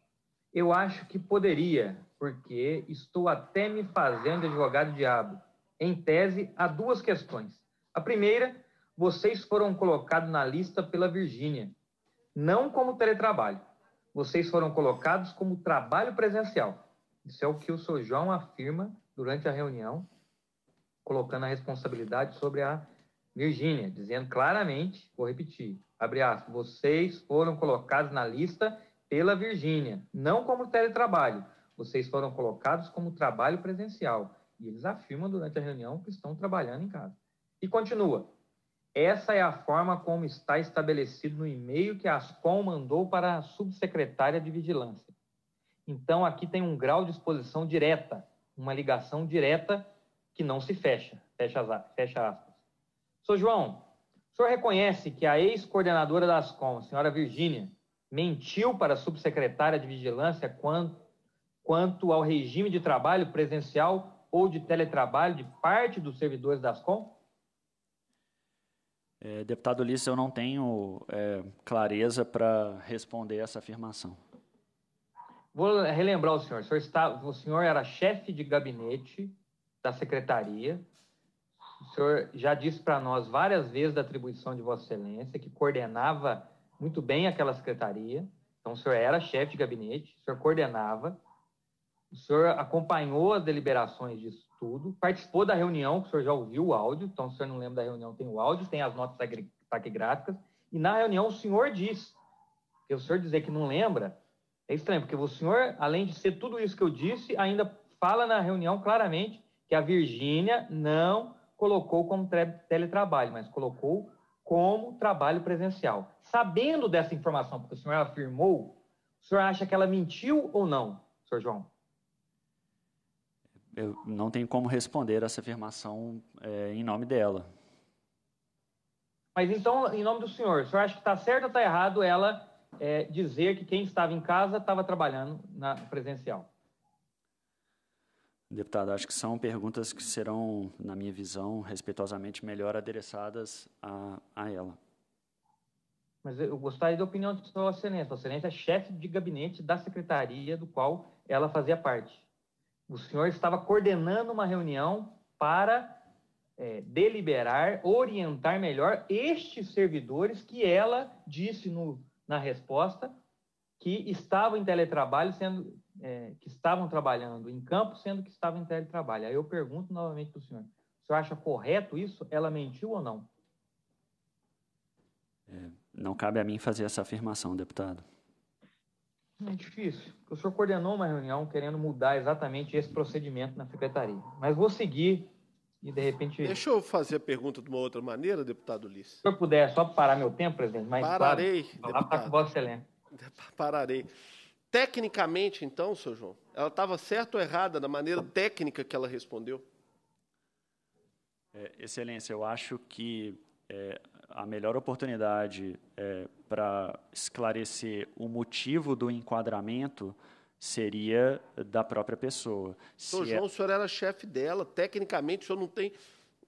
Eu acho que poderia, porque estou até me fazendo de advogado diabo. Em tese, há duas questões. A primeira, vocês foram colocados na lista pela Virgínia, não como teletrabalho. Vocês foram colocados como trabalho presencial. Isso é o que o Sr. João afirma durante a reunião, colocando a responsabilidade sobre a Virgínia, dizendo claramente, vou repetir, abre aspas, vocês foram colocados na lista pela Virgínia, não como teletrabalho, vocês foram colocados como trabalho presencial. E eles afirmam durante a reunião que estão trabalhando em casa. E continua, essa é a forma como está estabelecido no e-mail que a Ascom mandou para a subsecretária de Vigilância. Então, aqui tem um grau de exposição direta, uma ligação direta que não se fecha, fecha, fecha aspas. Sr. João, o senhor reconhece que a ex-coordenadora da Ascom, senhora Virgínia, mentiu para a subsecretária de Vigilância quanto, quanto ao regime de trabalho presencial ou de teletrabalho de parte dos servidores da Ascom? É, deputado Ulisses, eu não tenho é, clareza para responder essa afirmação. Vou relembrar o senhor. O senhor, está, o senhor era chefe de gabinete da secretaria, o senhor já disse para nós várias vezes da atribuição de Vossa Excelência, que coordenava muito bem aquela secretaria. Então, o senhor era chefe de gabinete, o senhor coordenava, o senhor acompanhou as deliberações disso tudo, participou da reunião, que o senhor já ouviu o áudio, então, se o senhor não lembra da reunião, tem o áudio, tem as notas taquigráficas, e na reunião o senhor diz, que o senhor dizer que não lembra, é estranho, porque o senhor, além de ser tudo isso que eu disse, ainda fala na reunião claramente que a Virgínia não colocou como teletrabalho, mas colocou como trabalho presencial. Sabendo dessa informação, porque o senhor afirmou, o senhor acha que ela mentiu ou não, senhor João? Eu não tenho como responder essa afirmação é, em nome dela. Mas então, em nome do senhor, o senhor acha que está certo ou está errado ela é, dizer que quem estava em casa estava trabalhando na presencial? Deputado, acho que são perguntas que serão, na minha visão, respeitosamente melhor endereçadas a, a ela. Mas eu gostaria da opinião de Sua Excelência. Sua Excelência é chefe de gabinete da secretaria do qual ela fazia parte. O senhor estava coordenando uma reunião para é, deliberar, orientar melhor estes servidores que ela disse no, na resposta que estavam em teletrabalho sendo é, que estavam trabalhando em campo, sendo que estavam em teletrabalho. Aí eu pergunto novamente para o senhor: o senhor acha correto isso? Ela mentiu ou não? É, não cabe a mim fazer essa afirmação, deputado. É difícil. O senhor coordenou uma reunião querendo mudar exatamente esse procedimento na secretaria. Mas vou seguir e, de repente. Deixa eu fazer a pergunta de uma outra maneira, deputado Ulisses. Se o senhor puder, só parar meu tempo, presidente. Mas Pararei. Claro, deputado. Vossa Excelência. Pararei. Tecnicamente, então, seu João, ela estava certa ou errada da maneira técnica que ela respondeu? É, excelência, eu acho que é, a melhor oportunidade é, para esclarecer o motivo do enquadramento seria da própria pessoa. Senhor é João, é... o senhor era chefe dela, tecnicamente o senhor não tem,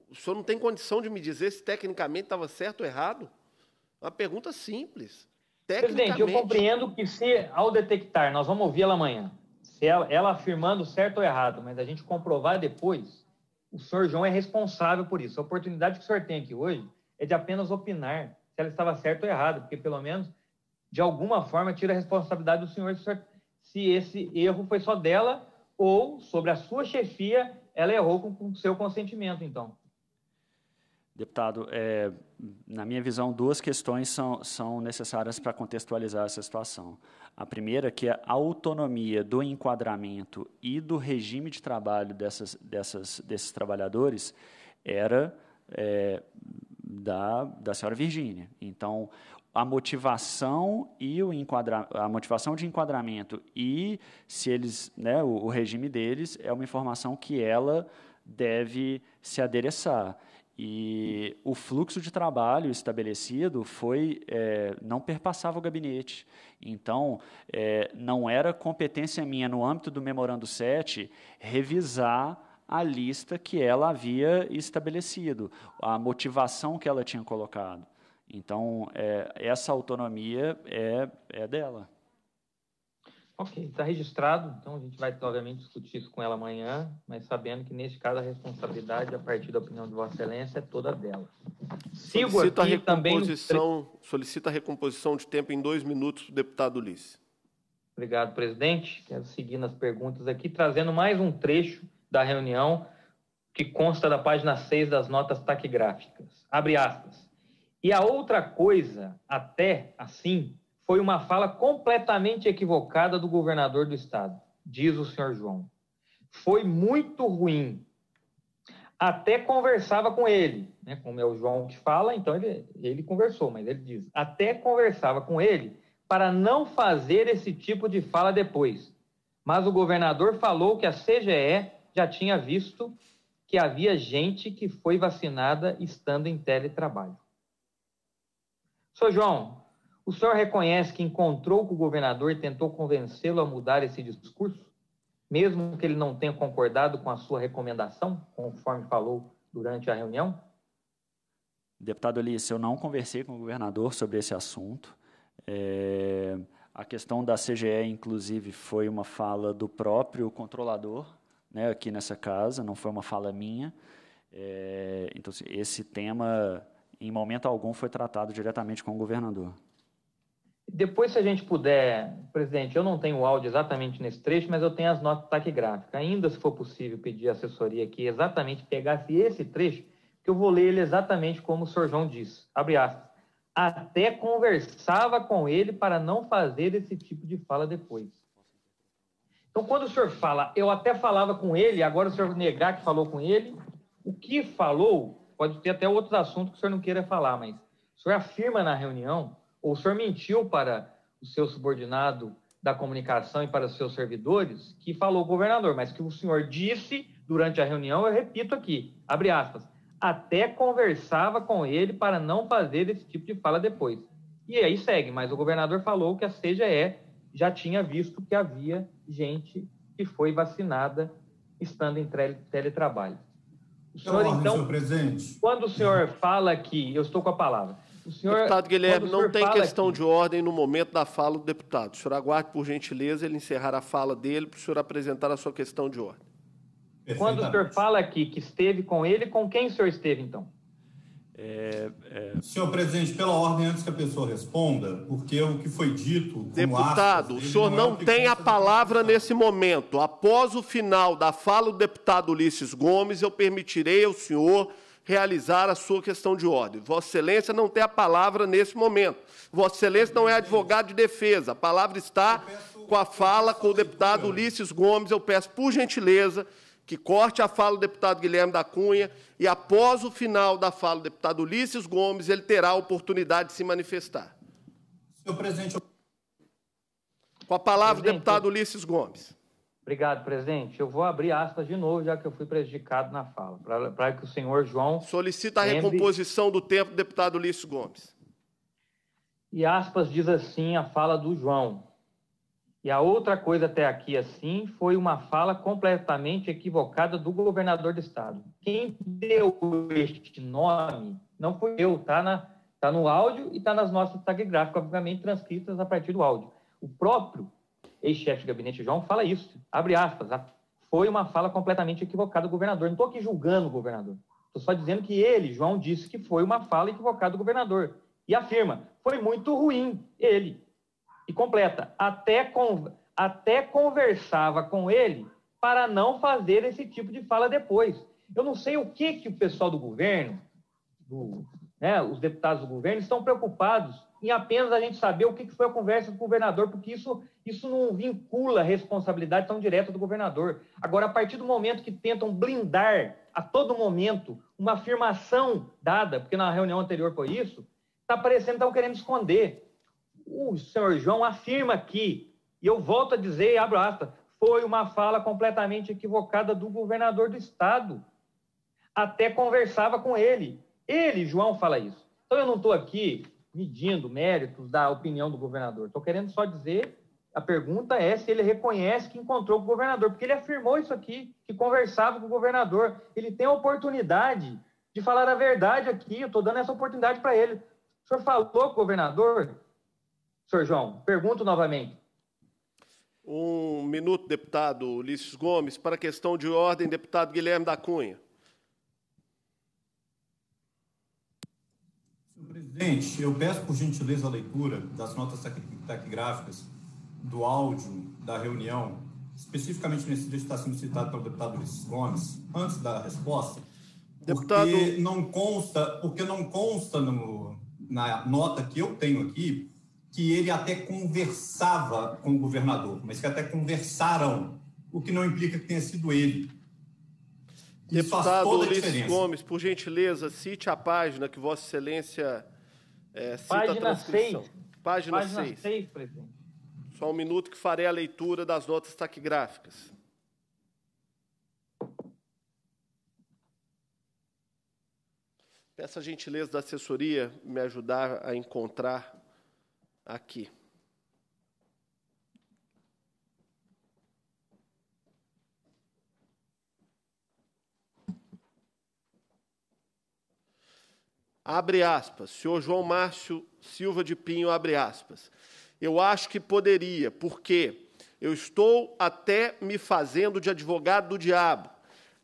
o senhor não tem condição de me dizer se tecnicamente estava certo ou errado? Uma pergunta simples. Presidente, eu compreendo que se, ao detectar, nós vamos ouvi-la amanhã, se ela, ela, afirmando certo ou errado, mas a gente comprovar depois, o senhor João é responsável por isso. A oportunidade que o senhor tem aqui hoje é de apenas opinar se ela estava certa ou errada, porque pelo menos, de alguma forma, tira a responsabilidade do senhor, se esse erro foi só dela ou sobre a sua chefia, ela errou com o seu consentimento, então. Deputado, é, na minha visão, duas questões são, são necessárias para contextualizar essa situação. A primeira, é que é a autonomia do enquadramento e do regime de trabalho dessas, dessas, desses trabalhadores era é, da, da senhora Virgínia. Então, a motivação e o enquadra, a motivação de enquadramento e se eles, né, o, o regime deles é uma informação que ela deve se adereçar. E o fluxo de trabalho estabelecido foi é, não perpassava o gabinete. Então, é, não era competência minha, no âmbito do Memorando 7, revisar a lista que ela havia estabelecido, a motivação que ela tinha colocado. Então, é, essa autonomia é, é dela. Ok, está registrado, então a gente vai, obviamente, discutir isso com ela amanhã, mas sabendo que, neste caso, a responsabilidade, a partir da opinião de Vossa Excelência, é toda dela. Sigo aqui a recomposição, também... Solicita a recomposição de tempo em dois minutos, deputado Ulisses. Obrigado, presidente. Quero seguir nas perguntas aqui, trazendo mais um trecho da reunião que consta da página 6 das notas taquigráficas. Abre aspas. E a outra coisa, até assim, foi uma fala completamente equivocada do governador do estado, diz o senhor João. Foi muito ruim. Até conversava com ele, né? como é o João que fala, então ele, ele conversou, mas ele diz: até conversava com ele para não fazer esse tipo de fala depois. Mas o governador falou que a CGE já tinha visto que havia gente que foi vacinada estando em teletrabalho. Sr. João, o senhor reconhece que encontrou com o governador e tentou convencê-lo a mudar esse discurso, mesmo que ele não tenha concordado com a sua recomendação, conforme falou durante a reunião? Deputado Elias, eu não conversei com o governador sobre esse assunto. É, a questão da CGE, inclusive, foi uma fala do próprio controlador né, aqui nessa casa, não foi uma fala minha. É, então, assim, esse tema, em momento algum, foi tratado diretamente com o governador. Depois, se a gente puder, presidente, eu não tenho o áudio exatamente nesse trecho, mas eu tenho as notas taquigráficas. Ainda, se for possível, pedir assessoria aqui exatamente pegasse esse trecho, que eu vou ler ele exatamente como o Sr. João disse. Abre aspas. Até conversava com ele para não fazer esse tipo de fala depois. Então, quando o senhor fala, eu até falava com ele, agora o senhor negar que falou com ele, o que falou, pode ter até outros assuntos que o senhor não queira falar, mas o senhor afirma na reunião ou o senhor mentiu para o seu subordinado da comunicação e para os seus servidores que falou o governador, mas que o senhor disse durante a reunião, eu repito aqui, abre aspas, até conversava com ele para não fazer esse tipo de fala depois. E aí segue, mas o governador falou que a CGE é, já tinha visto que havia gente que foi vacinada estando em teletrabalho. O então, senhor, então, então presidente. quando o senhor fala que, eu estou com a palavra, Senhor, deputado Guilherme, não tem questão aqui... de ordem no momento da fala do deputado. O senhor aguarde, por gentileza, ele encerrar a fala dele para o senhor apresentar a sua questão de ordem. Quando o senhor fala aqui que esteve com ele, com quem o senhor esteve, então? É, é... Senhor presidente, pela ordem, antes que a pessoa responda, porque o que foi dito. Deputado, aspas, o senhor não, não tem a palavra nesse momento. Após o final da fala do deputado Ulisses Gomes, eu permitirei ao senhor realizar a sua questão de ordem. Vossa Excelência não tem a palavra nesse momento. Vossa Excelência não é advogado de defesa. A palavra está com a fala com o deputado Ulisses Gomes. Eu peço, por gentileza, que corte a fala do deputado Guilherme da Cunha e, após o final da fala do deputado Ulisses Gomes, ele terá a oportunidade de se manifestar. Senhor presidente, Com a palavra, presidente, deputado Ulisses Gomes. Obrigado, presidente. Eu vou abrir aspas de novo, já que eu fui prejudicado na fala, para que o senhor João. Solicita a lembre... recomposição do tempo deputado Lício Gomes. E aspas diz assim a fala do João. E a outra coisa até aqui, assim, foi uma fala completamente equivocada do governador do estado. Quem deu este nome não foi eu, tá, na, tá no áudio e tá nas nossas tags gráficas, obviamente transcritas a partir do áudio. O próprio ex-chefe de gabinete João, fala isso, abre aspas, foi uma fala completamente equivocada do governador. Não estou aqui julgando o governador, estou só dizendo que ele, João, disse que foi uma fala equivocada do governador. E afirma, foi muito ruim, ele. E completa, até, con até conversava com ele para não fazer esse tipo de fala depois. Eu não sei o que, que o pessoal do governo, do, né, os deputados do governo, estão preocupados em apenas a gente saber o que foi a conversa do governador, porque isso, isso não vincula responsabilidade tão direta do governador. Agora, a partir do momento que tentam blindar a todo momento uma afirmação dada, porque na reunião anterior foi isso, está parecendo que estão querendo esconder. O senhor João afirma aqui, e eu volto a dizer, abro foi uma fala completamente equivocada do governador do estado. Até conversava com ele. Ele, João, fala isso. Então eu não estou aqui medindo méritos da opinião do governador. Estou querendo só dizer, a pergunta é se ele reconhece que encontrou com o governador, porque ele afirmou isso aqui, que conversava com o governador. Ele tem a oportunidade de falar a verdade aqui, eu estou dando essa oportunidade para ele. O senhor falou com o governador? Senhor João, pergunto novamente. Um minuto, deputado Ulisses Gomes, para a questão de ordem, deputado Guilherme da Cunha. Presidente, eu peço por gentileza a leitura das notas taquigráficas do áudio da reunião, especificamente nesse dia que está sendo citado pelo deputado Luiz Gomes, antes da resposta, deputado... porque não consta, porque não consta no, na nota que eu tenho aqui que ele até conversava com o governador, mas que até conversaram, o que não implica que tenha sido ele. Deputado Ulisses Gomes, por gentileza, cite a página que Vossa Excelência é, cita página a transcrição. 6. Página, página 6. 6 presidente. Só um minuto que farei a leitura das notas taquigráficas. Peço a gentileza da assessoria me ajudar a encontrar aqui. abre aspas, senhor João Márcio Silva de Pinho, abre aspas. Eu acho que poderia, porque eu estou até me fazendo de advogado do diabo.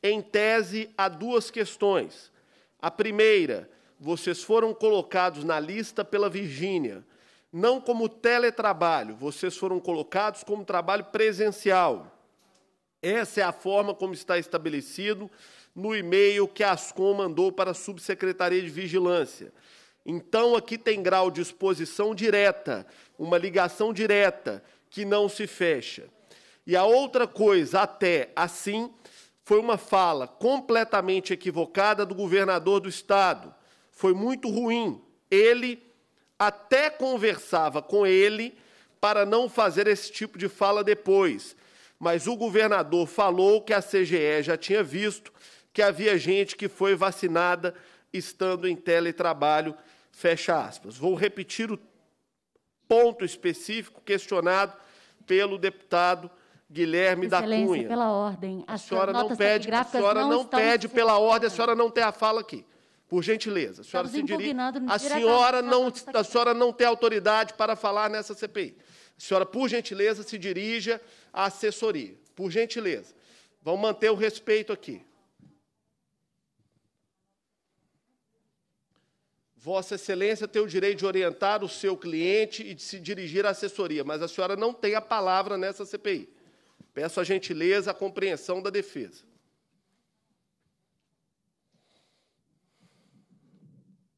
Em tese, há duas questões. A primeira, vocês foram colocados na lista pela Virgínia, não como teletrabalho, vocês foram colocados como trabalho presencial. Essa é a forma como está estabelecido no e-mail que a Ascom mandou para a Subsecretaria de Vigilância. Então, aqui tem grau de exposição direta, uma ligação direta que não se fecha. E a outra coisa, até assim, foi uma fala completamente equivocada do governador do Estado. Foi muito ruim. Ele até conversava com ele para não fazer esse tipo de fala depois. Mas o governador falou que a CGE já tinha visto que havia gente que foi vacinada estando em teletrabalho, fecha aspas. Vou repetir o ponto específico questionado pelo deputado Guilherme Excelência, da Cunha. pela ordem. A senhora não pede, a senhora não, não pede pela ordem, a senhora não tem a fala aqui. Por gentileza, a senhora Estamos se A senhora não, a senhora não tem autoridade para falar nessa CPI. A senhora, por gentileza, se dirija à assessoria. Por gentileza. Vamos manter o respeito aqui. Vossa Excelência tem o direito de orientar o seu cliente e de se dirigir à assessoria, mas a senhora não tem a palavra nessa CPI. Peço a gentileza, a compreensão da defesa.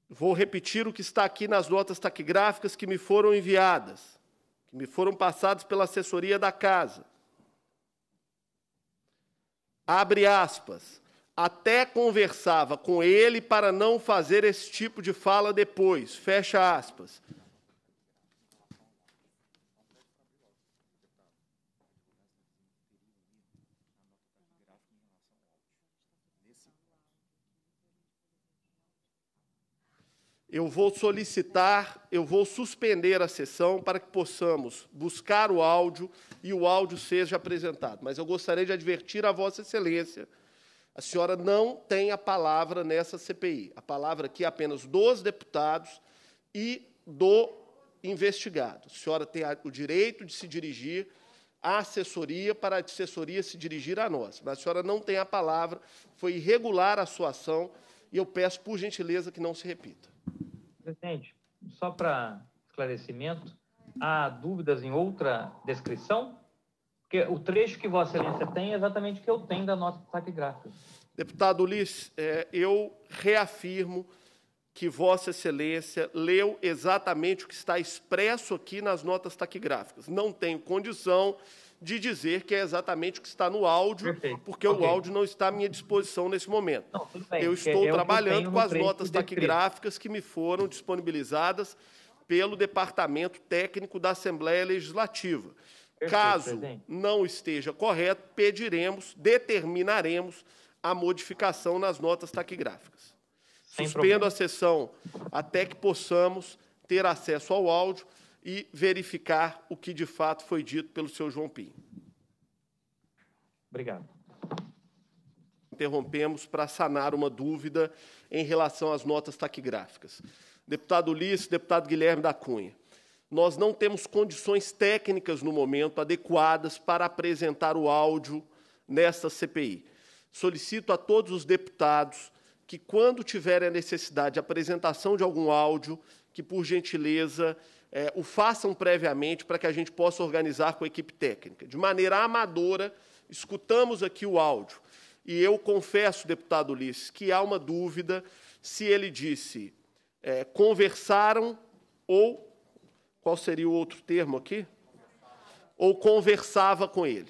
Vou repetir o que está aqui nas notas taquigráficas que me foram enviadas, que me foram passadas pela assessoria da casa. Abre aspas até conversava com ele para não fazer esse tipo de fala depois. Fecha aspas. Eu vou solicitar, eu vou suspender a sessão para que possamos buscar o áudio e o áudio seja apresentado. Mas eu gostaria de advertir a Vossa Excelência a senhora não tem a palavra nessa CPI. A palavra aqui é apenas dos deputados e do investigado. A senhora tem o direito de se dirigir à assessoria para a assessoria se dirigir a nós. Mas a senhora não tem a palavra, foi irregular a sua ação e eu peço, por gentileza, que não se repita. Presidente, só para esclarecimento, há dúvidas em outra descrição? Porque o trecho que Vossa Excelência tem é exatamente o que eu tenho da nota taquigráfica. Deputado Ulisses, é, eu reafirmo que Vossa Excelência leu exatamente o que está expresso aqui nas notas taquigráficas. Não tenho condição de dizer que é exatamente o que está no áudio, Perfeito. porque okay. o áudio não está à minha disposição nesse momento. Não, bem, eu estou é trabalhando eu com as notas taquigráficas que me foram disponibilizadas pelo Departamento Técnico da Assembleia Legislativa. Caso presidente. não esteja correto, pediremos, determinaremos a modificação nas notas taquigráficas. Sem Suspendo problema. a sessão até que possamos ter acesso ao áudio e verificar o que de fato foi dito pelo senhor João Pinho. Obrigado. Interrompemos para sanar uma dúvida em relação às notas taquigráficas. Deputado Ulisses, deputado Guilherme da Cunha nós não temos condições técnicas no momento adequadas para apresentar o áudio nesta CPI. Solicito a todos os deputados que, quando tiverem a necessidade de apresentação de algum áudio, que, por gentileza, é, o façam previamente para que a gente possa organizar com a equipe técnica. De maneira amadora, escutamos aqui o áudio. E eu confesso, deputado Ulisses, que há uma dúvida se ele disse é, conversaram ou qual seria o outro termo aqui? Ou conversava com ele.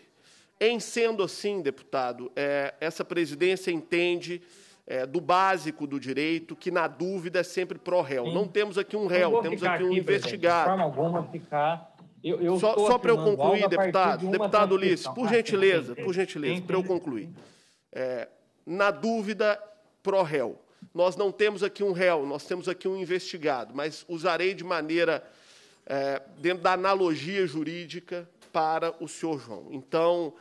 Em sendo assim, deputado, é, essa presidência entende é, do básico do direito, que na dúvida é sempre pró-réu. Não temos aqui um réu, temos aqui um aqui, investigado. De forma alguma ficar. Eu, eu só só para eu concluir, deputado, de deputado Ulisses, por gentileza, ah, por gentileza, para eu concluir. É, na dúvida, pró-réu. Nós não temos aqui um réu, nós temos aqui um investigado, mas usarei de maneira é, dentro da analogia jurídica para o senhor João. Então,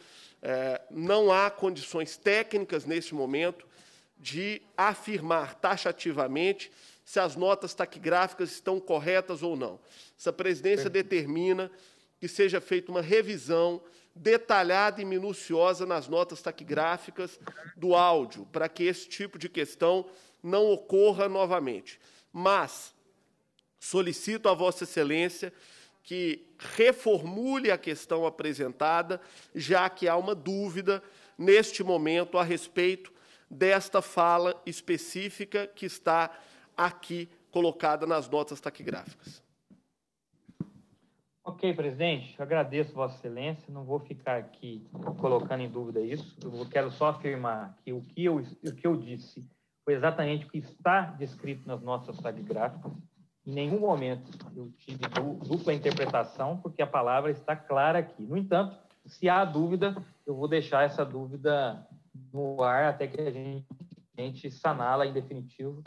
é, não há condições técnicas neste momento de afirmar taxativamente se as notas taquigráficas estão corretas ou não. Essa presidência determina que seja feita uma revisão detalhada e minuciosa nas notas taquigráficas do áudio, para que esse tipo de questão não ocorra novamente. Mas solicito a Vossa Excelência que reformule a questão apresentada, já que há uma dúvida neste momento a respeito desta fala específica que está aqui colocada nas notas taquigráficas. Ok, presidente, eu agradeço Vossa Excelência. Não vou ficar aqui colocando em dúvida isso. Eu quero só afirmar que o que eu, o que eu disse foi exatamente o que está descrito nas nossas taquigráficas. Em nenhum momento eu tive dupla interpretação, porque a palavra está clara aqui. No entanto, se há dúvida, eu vou deixar essa dúvida no ar até que a gente, saná-la em definitivo.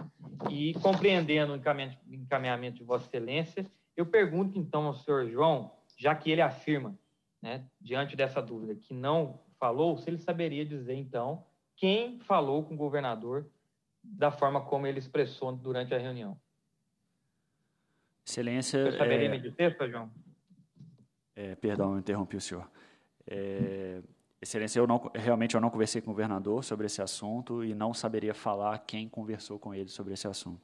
E compreendendo o encaminhamento de Vossa Excelência, eu pergunto então ao senhor João, já que ele afirma, né, diante dessa dúvida, que não falou, se ele saberia dizer então quem falou com o governador da forma como ele expressou durante a reunião. Excelência. Você saberia é... me João? É, perdão, interrompi o senhor. É, excelência, eu não, realmente eu não conversei com o governador sobre esse assunto e não saberia falar quem conversou com ele sobre esse assunto.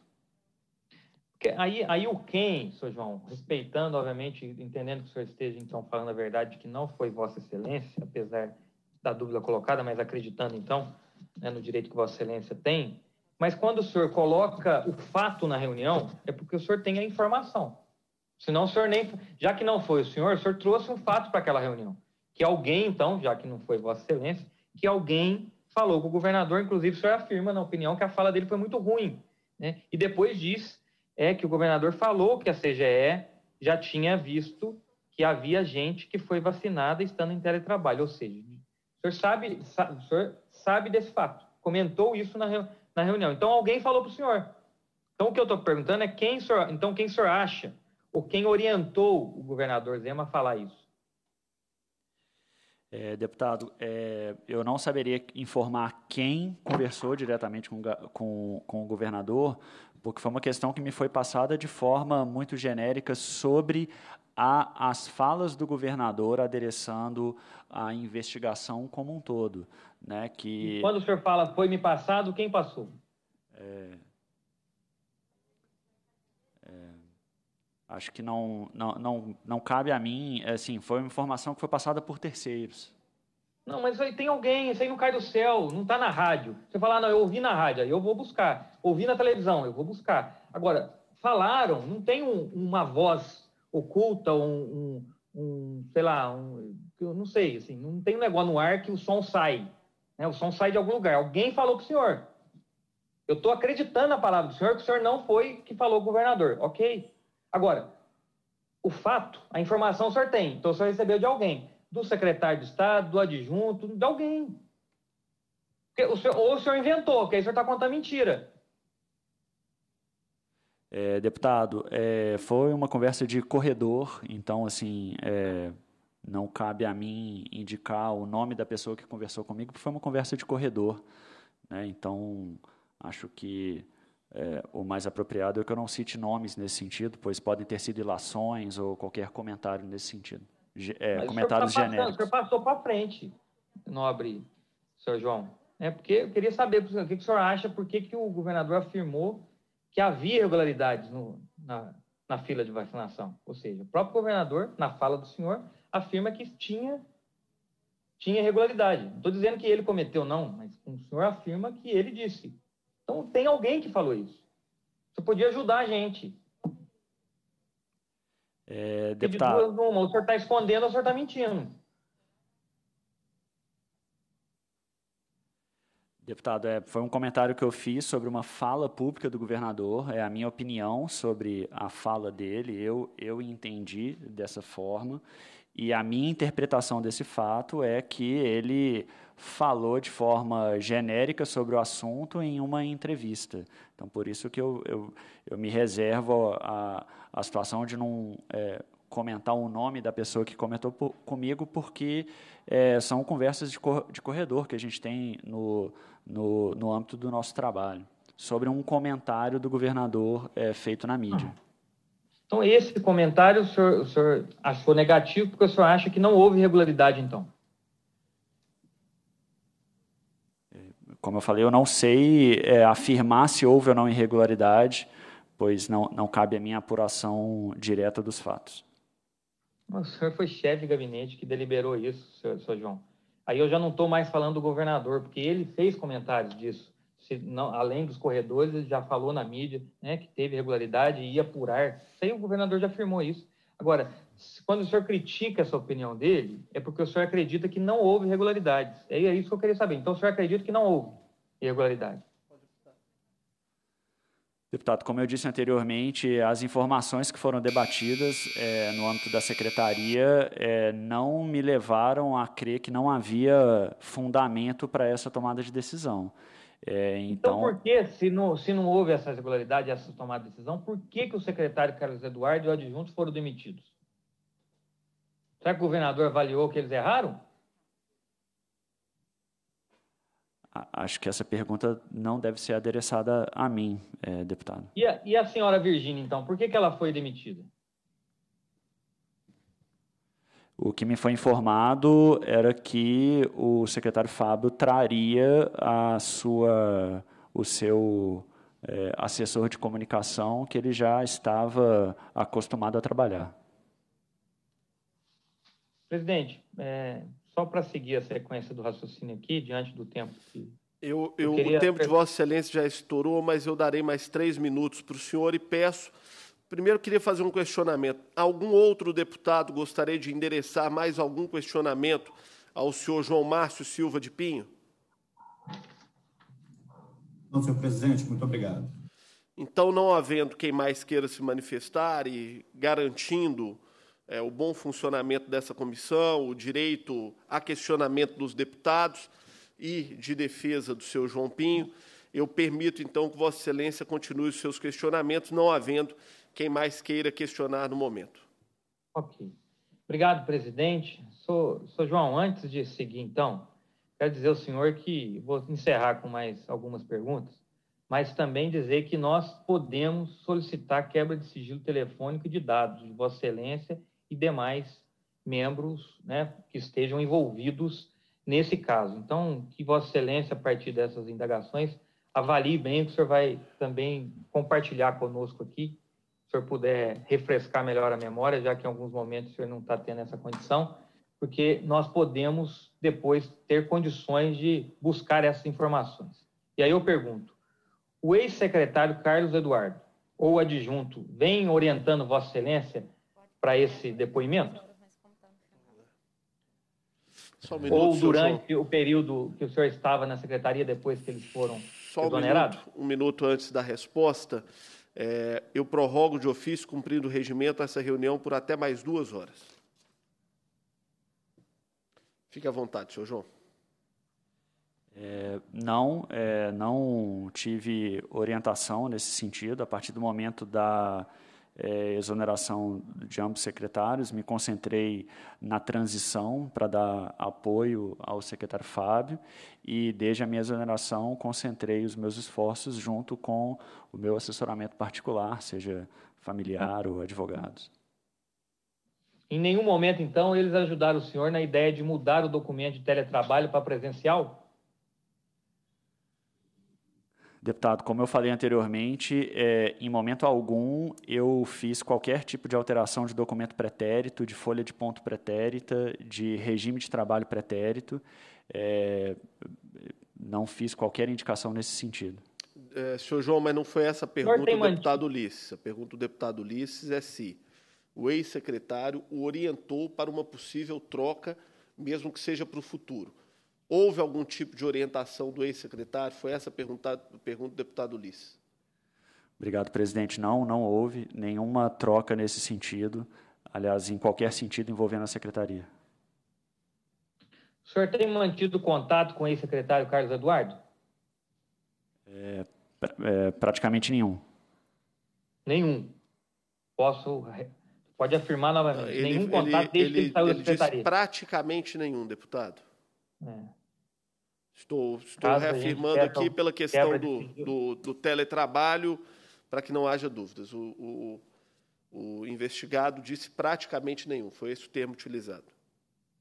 Aí, aí o quem, senhor João, respeitando, obviamente, entendendo que o senhor esteja, então, falando a verdade, que não foi Vossa Excelência, apesar da dúvida colocada, mas acreditando, então, né, no direito que Vossa Excelência tem, mas quando o senhor coloca o fato na reunião, é porque o senhor tem a informação. Senão o senhor nem. Já que não foi o senhor, o senhor trouxe um fato para aquela reunião. Que alguém, então, já que não foi Vossa Excelência, que alguém falou com o governador, inclusive o senhor afirma na opinião que a fala dele foi muito ruim. Né? E depois diz é que o governador falou que a CGE já tinha visto que havia gente que foi vacinada estando em teletrabalho. Ou seja, o senhor sabe, sabe, o senhor sabe desse fato, comentou isso na reunião na reunião. Então alguém falou para o senhor. Então o que eu estou perguntando é quem senhor, então quem o senhor acha ou quem orientou o governador Zema a falar isso? É, deputado, é, eu não saberia informar quem conversou diretamente com, com, com o governador, porque foi uma questão que me foi passada de forma muito genérica sobre a, as falas do governador adereçando a investigação como um todo. Né, que... E quando o senhor fala foi me passado, quem passou? É... É... Acho que não, não, não, não cabe a mim, é assim, foi uma informação que foi passada por terceiros. Não, mas aí tem alguém, isso aí não cai do céu, não está na rádio. Você fala, ah, não, eu ouvi na rádio, aí eu vou buscar. Ouvi na televisão, eu vou buscar. Agora, falaram, não tem um, uma voz oculta, um, um, um sei lá, um, eu não sei, assim, não tem um negócio no ar que o som sai. Né? O som sai de algum lugar. Alguém falou para o senhor. Eu estou acreditando na palavra do senhor que o senhor não foi que falou o governador. Ok. Agora, o fato, a informação o senhor tem. Então o senhor recebeu de alguém. Do secretário de Estado, do adjunto, de alguém. O senhor, ou o senhor inventou, porque aí o senhor está contando mentira. É, deputado, é, foi uma conversa de corredor, então, assim, é, não cabe a mim indicar o nome da pessoa que conversou comigo, porque foi uma conversa de corredor. Né? Então, acho que é, o mais apropriado é que eu não cite nomes nesse sentido, pois podem ter sido ilações ou qualquer comentário nesse sentido. É, Mas comentários o tá genéricos. o senhor passou para frente, nobre senhor João. É porque eu queria saber o que, o senhor acha, por que, que o governador afirmou que havia irregularidades no, na, na fila de vacinação. Ou seja, o próprio governador, na fala do senhor, afirma que tinha, tinha irregularidade. Não estou dizendo que ele cometeu, não, mas o senhor afirma que ele disse. Então, tem alguém que falou isso. Você podia ajudar a gente. É, deputado... De duas, uma, o senhor está escondendo, o senhor está mentindo. Deputado, é, foi um comentário que eu fiz sobre uma fala pública do governador. É a minha opinião sobre a fala dele. Eu, eu entendi dessa forma. E a minha interpretação desse fato é que ele falou de forma genérica sobre o assunto em uma entrevista. Então, por isso que eu, eu, eu me reservo a, a situação de não é, comentar o nome da pessoa que comentou por, comigo, porque é, são conversas de, cor, de, corredor que a gente tem no, no, no, âmbito do nosso trabalho, sobre um comentário do governador é, feito na mídia. Ah. Então, esse comentário o senhor, o senhor achou negativo porque o senhor acha que não houve irregularidade, então? Como eu falei, eu não sei é, afirmar se houve ou não irregularidade, pois não, não cabe a minha apuração direta dos fatos. O senhor foi chefe de gabinete que deliberou isso, senhor, senhor João. Aí eu já não estou mais falando do governador, porque ele fez comentários disso não, além dos corredores, já falou na mídia né, que teve irregularidade e ia apurar. Isso aí o governador já afirmou isso. Agora, quando o senhor critica essa opinião dele, é porque o senhor acredita que não houve irregularidades. É, é isso que eu queria saber. Então, o senhor acredita que não houve irregularidade? Deputado, como eu disse anteriormente, as informações que foram debatidas é, no âmbito da secretaria é, não me levaram a crer que não havia fundamento para essa tomada de decisão. É, então... então, por que, se não, se não houve essa regularidade, essa tomada de decisão, por que, que o secretário Carlos Eduardo e o adjunto foram demitidos? Será que o governador avaliou que eles erraram? Acho que essa pergunta não deve ser adereçada a mim, é, deputado. E a, e a senhora Virgínia, então, por que, que ela foi demitida? O que me foi informado era que o secretário Fábio traria a sua, o seu é, assessor de comunicação que ele já estava acostumado a trabalhar. Presidente, é, só para seguir a sequência do raciocínio aqui, diante do tempo que. Eu, eu, eu o tempo de Vossa Excelência já estourou, mas eu darei mais três minutos para o senhor e peço Primeiro, queria fazer um questionamento. Algum outro deputado gostaria de endereçar mais algum questionamento ao senhor João Márcio Silva de Pinho? Não, senhor presidente, muito obrigado. Então, não havendo quem mais queira se manifestar e garantindo é, o bom funcionamento dessa comissão, o direito a questionamento dos deputados e de defesa do senhor João Pinho, eu permito, então, que Vossa Excelência continue os seus questionamentos, não havendo quem mais queira questionar no momento. Ok. Obrigado, presidente. Sou, sou João, antes de seguir, então, quero dizer ao senhor que vou encerrar com mais algumas perguntas, mas também dizer que nós podemos solicitar quebra de sigilo telefônico de dados de Vossa Excelência e demais membros né, que estejam envolvidos nesse caso. Então, que Vossa Excelência, a partir dessas indagações, avalie bem, que o senhor vai também compartilhar conosco aqui senhor puder refrescar melhor a memória, já que em alguns momentos o senhor não está tendo essa condição, porque nós podemos depois ter condições de buscar essas informações. E aí eu pergunto: o ex-secretário Carlos Eduardo, ou adjunto, vem orientando Vossa Excelência para esse depoimento? Um minuto, ou durante senhor... o período que o senhor estava na secretaria, depois que eles foram Só exonerados? Um minuto, um minuto antes da resposta. É, eu prorrogo de ofício, cumprindo o regimento, essa reunião por até mais duas horas. Fique à vontade, senhor João. É, não, é, não tive orientação nesse sentido. A partir do momento da é, exoneração de ambos secretários, me concentrei na transição para dar apoio ao secretário Fábio e, desde a minha exoneração, concentrei os meus esforços junto com o meu assessoramento particular, seja familiar ou advogados. Em nenhum momento, então, eles ajudaram o senhor na ideia de mudar o documento de teletrabalho para presencial? Deputado, como eu falei anteriormente, é, em momento algum eu fiz qualquer tipo de alteração de documento pretérito, de folha de ponto pretérita, de regime de trabalho pretérito. É, não fiz qualquer indicação nesse sentido. É, senhor João, mas não foi essa a pergunta do deputado Ulisses. A pergunta do deputado Ulisses é se o ex-secretário o orientou para uma possível troca, mesmo que seja para o futuro. Houve algum tipo de orientação do ex-secretário? Foi essa a pergunta, do deputado Ulisses. Obrigado, presidente. Não, não houve nenhuma troca nesse sentido, aliás, em qualquer sentido envolvendo a secretaria. O senhor tem mantido contato com o ex-secretário Carlos Eduardo? É, é, praticamente nenhum. Nenhum. Posso. Pode afirmar novamente. Ele, nenhum contato ele, desde ele, que ele saiu da secretaria. praticamente nenhum, deputado. É. Estou, estou reafirmando quebra, aqui pela questão do, do, do, teletrabalho, para que não haja dúvidas. O, o, o, investigado disse praticamente nenhum, foi esse o termo utilizado.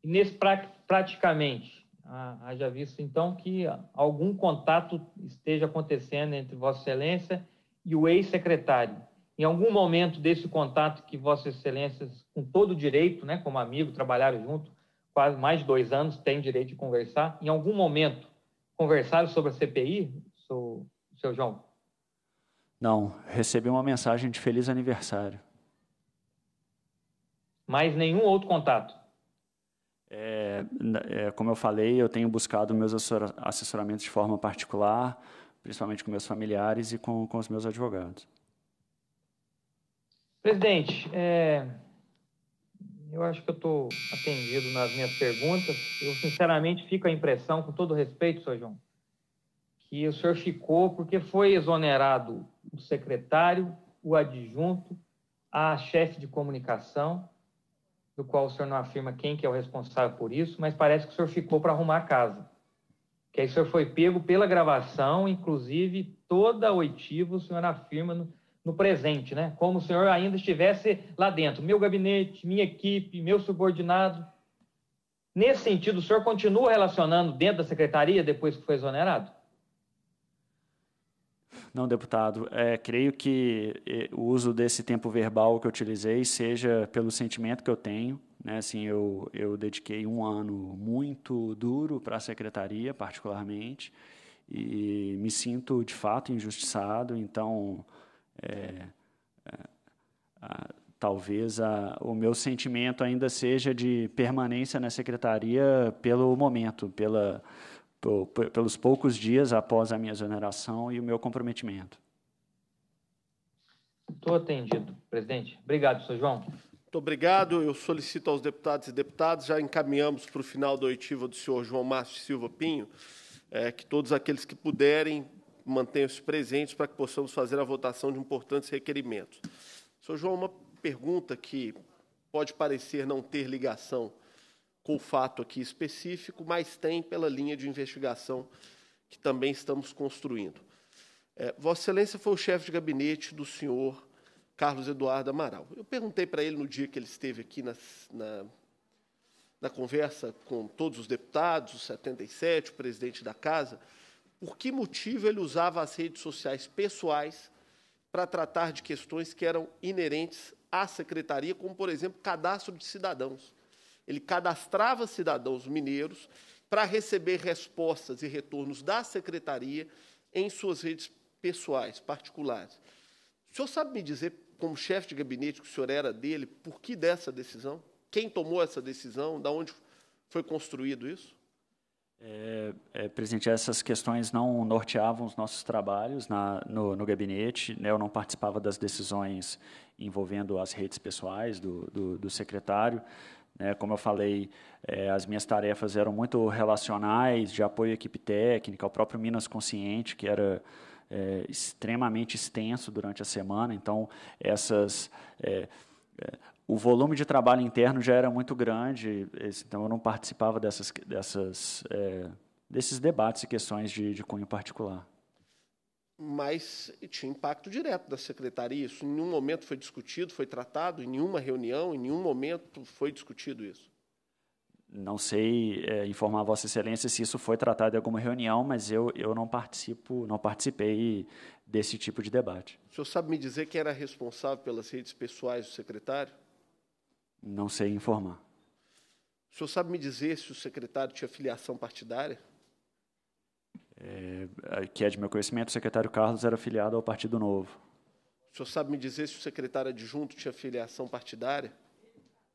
Nesse pra, praticamente, ah, haja visto então que algum contato esteja acontecendo entre Vossa Excelência e o ex-secretário. Em algum momento desse contato que Vossa Excelência, com todo direito, né, como amigo, trabalharam junto, quase mais de dois anos, tem direito de conversar. Em algum momento, conversaram sobre a CPI, seu, seu João? Não, recebi uma mensagem de feliz aniversário. Mais nenhum outro contato? É, é, como eu falei, eu tenho buscado meus assessoramentos de forma particular, principalmente com meus familiares e com, com os meus advogados. Presidente, é, eu acho que eu estou atendido nas minhas perguntas. Eu, sinceramente, fico a impressão, com todo respeito, Sr. João, que o senhor ficou porque foi exonerado o secretário, o adjunto, a chefe de comunicação, do qual o senhor não afirma quem que é o responsável por isso, mas parece que o senhor ficou para arrumar a casa. Que aí o senhor foi pego pela gravação, inclusive toda a oitiva, o senhor afirma no, no presente, né? Como o senhor ainda estivesse lá dentro, meu gabinete, minha equipe, meu subordinado. Nesse sentido, o senhor continua relacionando dentro da secretaria depois que foi exonerado? Não, deputado, é, creio que é, o uso desse tempo verbal que eu utilizei seja pelo sentimento que eu tenho. Né? Assim, eu, eu dediquei um ano muito duro para a secretaria, particularmente, e me sinto de fato injustiçado. Então, é, é, a, talvez a, o meu sentimento ainda seja de permanência na secretaria pelo momento, pela, por, por, pelos poucos dias após a minha exoneração e o meu comprometimento. Estou atendido, presidente. Obrigado, senhor João. Muito obrigado. Eu solicito aos deputados e deputadas, já encaminhamos para o final da oitiva do senhor João Márcio Silva Pinho, é, que todos aqueles que puderem mantenham-se presentes para que possamos fazer a votação de importantes requerimentos. Sr. João, uma pergunta que pode parecer não ter ligação com o fato aqui específico, mas tem pela linha de investigação que também estamos construindo. É, Vossa Excelência foi o chefe de gabinete do senhor Carlos Eduardo Amaral. Eu perguntei para ele no dia que ele esteve aqui na, na, na conversa com todos os deputados, os 77, o presidente da casa, por que motivo ele usava as redes sociais pessoais para tratar de questões que eram inerentes à secretaria, como, por exemplo, cadastro de cidadãos. Ele cadastrava cidadãos mineiros para receber respostas e retornos da secretaria em suas redes pessoais, particulares. O senhor sabe me dizer, como chefe de gabinete que o senhor era dele, por que dessa decisão? Quem tomou essa decisão? Da onde foi construído isso? É, é, presidente, essas questões não norteavam os nossos trabalhos na, no, no, gabinete. Né? Eu não participava das decisões envolvendo as redes pessoais do, do, do secretário. Né? Como eu falei, é, as minhas tarefas eram muito relacionais, de apoio à equipe técnica, ao próprio Minas Consciente, que era é, extremamente extenso durante a semana. Então, essas é, é, o volume de trabalho interno já era muito grande, então eu não participava dessas, dessas, é, desses debates e questões de, de cunho particular. Mas tinha impacto direto da secretaria. Isso em nenhum momento foi discutido, foi tratado, em nenhuma reunião, em nenhum momento foi discutido isso. Não sei é, informar a Vossa Excelência se isso foi tratado em alguma reunião, mas eu, eu não participo, não participei desse tipo de debate. O senhor sabe me dizer quem era responsável pelas redes pessoais do secretário? Não sei informar. O senhor sabe me dizer se o secretário tinha filiação partidária? É, é, que é de meu conhecimento, o secretário Carlos era filiado ao Partido Novo. O senhor sabe me dizer se o secretário adjunto tinha filiação partidária?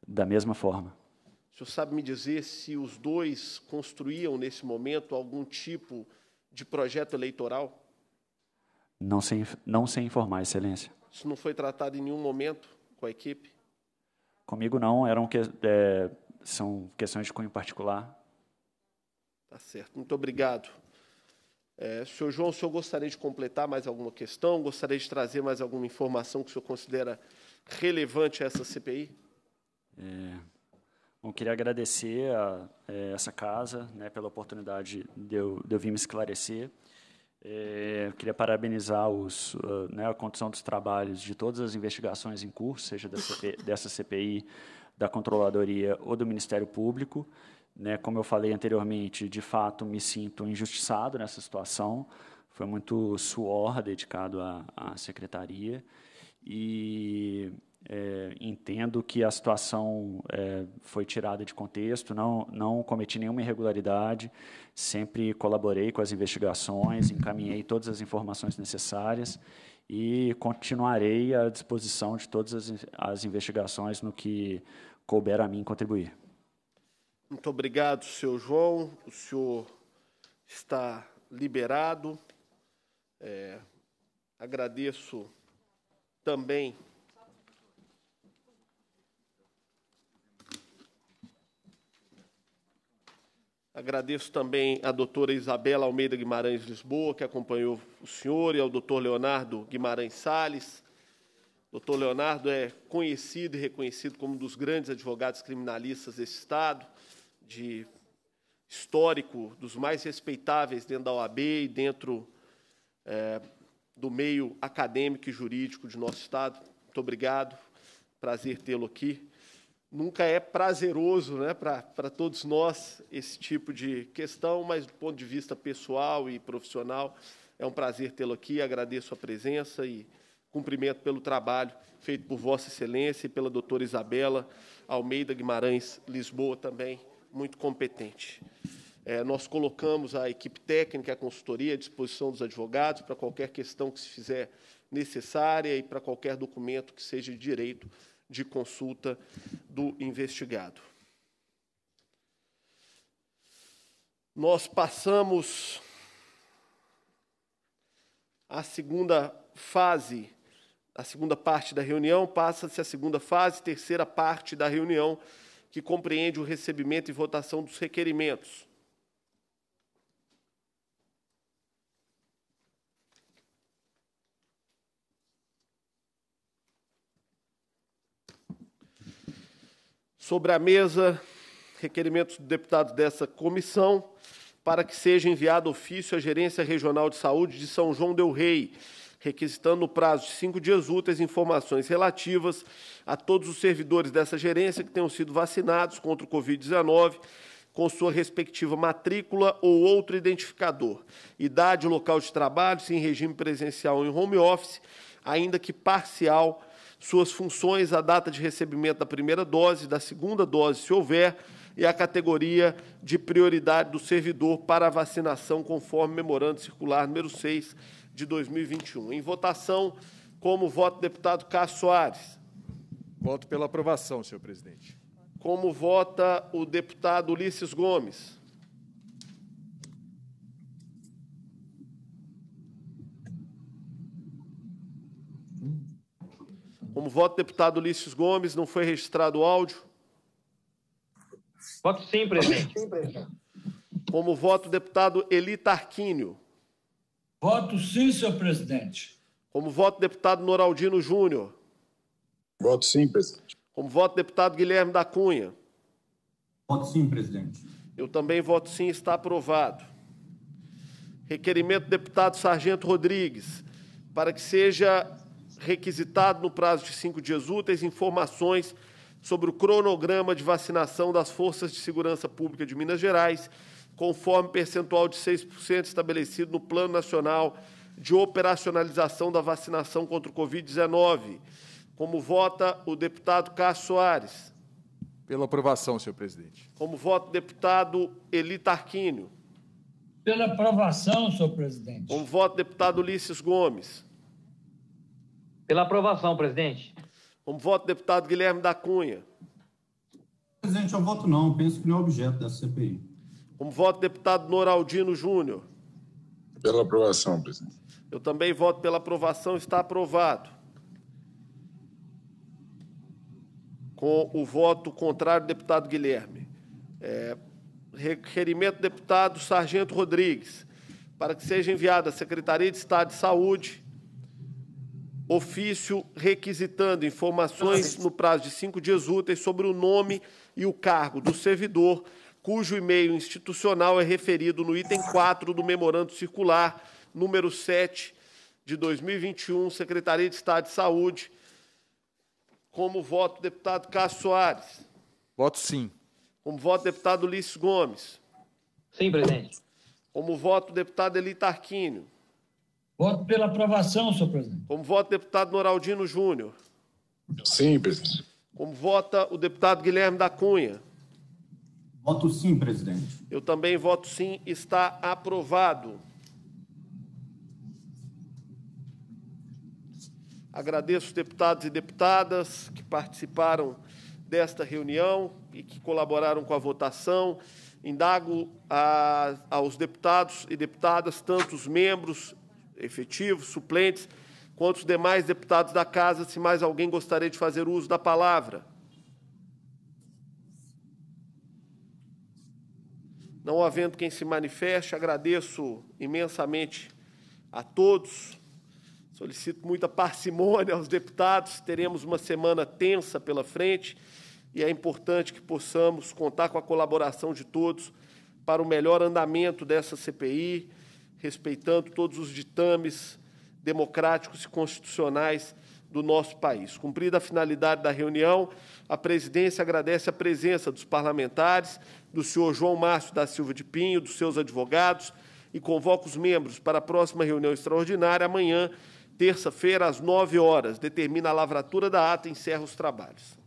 Da mesma forma. O senhor sabe me dizer se os dois construíam, nesse momento, algum tipo de projeto eleitoral? Não sei, não sei informar, Excelência. Isso não foi tratado em nenhum momento com a equipe? Comigo não, eram que, é, são questões de cunho particular. Tá certo, muito obrigado. É, senhor João, o senhor gostaria de completar mais alguma questão? Gostaria de trazer mais alguma informação que o senhor considera relevante a essa CPI? É, bom, queria agradecer a, a é, essa casa né, pela oportunidade de eu, de eu vir me esclarecer. É, queria parabenizar os, uh, né, a condução dos trabalhos de todas as investigações em curso, seja CP, dessa CPI, da Controladoria ou do Ministério Público. Né, como eu falei anteriormente, de fato me sinto injustiçado nessa situação. Foi muito suor dedicado à, à secretaria. E é, entendo que a situação é, foi tirada de contexto, não, não cometi nenhuma irregularidade, sempre colaborei com as investigações, encaminhei todas as informações necessárias e continuarei à disposição de todas as, as investigações no que couber a mim contribuir. Muito obrigado, senhor João. O senhor está liberado. É, agradeço também Agradeço também à doutora Isabela Almeida Guimarães Lisboa, que acompanhou o senhor, e ao doutor Leonardo Guimarães Salles. O doutor Leonardo é conhecido e reconhecido como um dos grandes advogados criminalistas desse Estado, de histórico, dos mais respeitáveis dentro da OAB e dentro é, do meio acadêmico e jurídico de nosso Estado. Muito obrigado, prazer tê-lo aqui nunca é prazeroso né, para pra todos nós esse tipo de questão, mas do ponto de vista pessoal e profissional, é um prazer tê-lo aqui. Agradeço a presença e cumprimento pelo trabalho feito por Vossa Excelência e pela doutora Isabela Almeida Guimarães Lisboa, também muito competente. É, nós colocamos a equipe técnica, a consultoria à disposição dos advogados para qualquer questão que se fizer necessária e para qualquer documento que seja de direito de consulta do investigado. Nós passamos a segunda fase, a segunda parte da reunião, passa-se a segunda fase, terceira parte da reunião, que compreende o recebimento e votação dos requerimentos. sobre a mesa requerimentos do deputado dessa comissão para que seja enviado ofício à Gerência Regional de Saúde de São João del Rei, requisitando no prazo de cinco dias úteis informações relativas a todos os servidores dessa gerência que tenham sido vacinados contra o Covid-19 com sua respectiva matrícula ou outro identificador, idade, local de trabalho, se em regime presencial ou em home office, ainda que parcial, suas funções, a data de recebimento da primeira dose, da segunda dose, se houver, e a categoria de prioridade do servidor para a vacinação, conforme memorando circular número 6 de 2021. Em votação, como voto deputado Cássio Soares. Voto pela aprovação, senhor presidente. Como vota o deputado Ulisses Gomes? Como voto, deputado Ulisses Gomes, não foi registrado o áudio. Voto sim, presidente. Como voto, deputado Eli Tarquínio. Voto sim, senhor presidente. Como voto, deputado Noraldino Júnior. Voto sim, presidente. Como voto, deputado Guilherme da Cunha. Voto sim, presidente. Eu também voto sim, está aprovado. Requerimento deputado Sargento Rodrigues, para que seja requisitado no prazo de cinco dias úteis informações sobre o cronograma de vacinação das Forças de Segurança Pública de Minas Gerais, conforme percentual de 6% estabelecido no Plano Nacional de Operacionalização da Vacinação contra o Covid-19. Como vota o deputado Cássio Soares? Pela aprovação, senhor presidente. Como vota o deputado Eli Tarquínio? Pela aprovação, senhor presidente. Como vota o deputado Ulisses Gomes? Pela aprovação, presidente. Vamos voto, deputado Guilherme da Cunha. Presidente, eu voto não. Penso que não é objeto dessa CPI. Como voto, deputado Noraldino Júnior. Pela aprovação, presidente. Eu também voto pela aprovação. Está aprovado. Com o voto contrário deputado Guilherme. É, requerimento deputado Sargento Rodrigues, para que seja enviado à Secretaria de Estado de Saúde ofício requisitando informações no prazo de cinco dias úteis sobre o nome e o cargo do servidor cujo e-mail institucional é referido no item 4 do Memorando Circular número 7 de 2021, Secretaria de Estado de Saúde. Como voto, deputado Cássio Soares. Voto sim. Como voto, deputado Ulisses Gomes. Sim, presidente. Como voto, deputado Eli Tarquínio. Voto pela aprovação, senhor presidente. Como vota o deputado Noraldino Júnior? Sim, presidente. Como vota o deputado Guilherme da Cunha? Voto sim, presidente. Eu também voto sim. Está aprovado. Agradeço os deputados e deputadas que participaram desta reunião e que colaboraram com a votação. Indago a, aos deputados e deputadas, tanto os membros efetivos, suplentes, quanto os demais deputados da Casa, se mais alguém gostaria de fazer uso da palavra. Não havendo quem se manifeste, agradeço imensamente a todos. Solicito muita parcimônia aos deputados. Teremos uma semana tensa pela frente e é importante que possamos contar com a colaboração de todos para o melhor andamento dessa CPI, respeitando todos os ditames democráticos e constitucionais do nosso país. Cumprida a finalidade da reunião, a presidência agradece a presença dos parlamentares, do senhor João Márcio da Silva de Pinho, dos seus advogados, e convoca os membros para a próxima reunião extraordinária, amanhã, terça-feira, às 9 horas. Determina a lavratura da ata e encerra os trabalhos.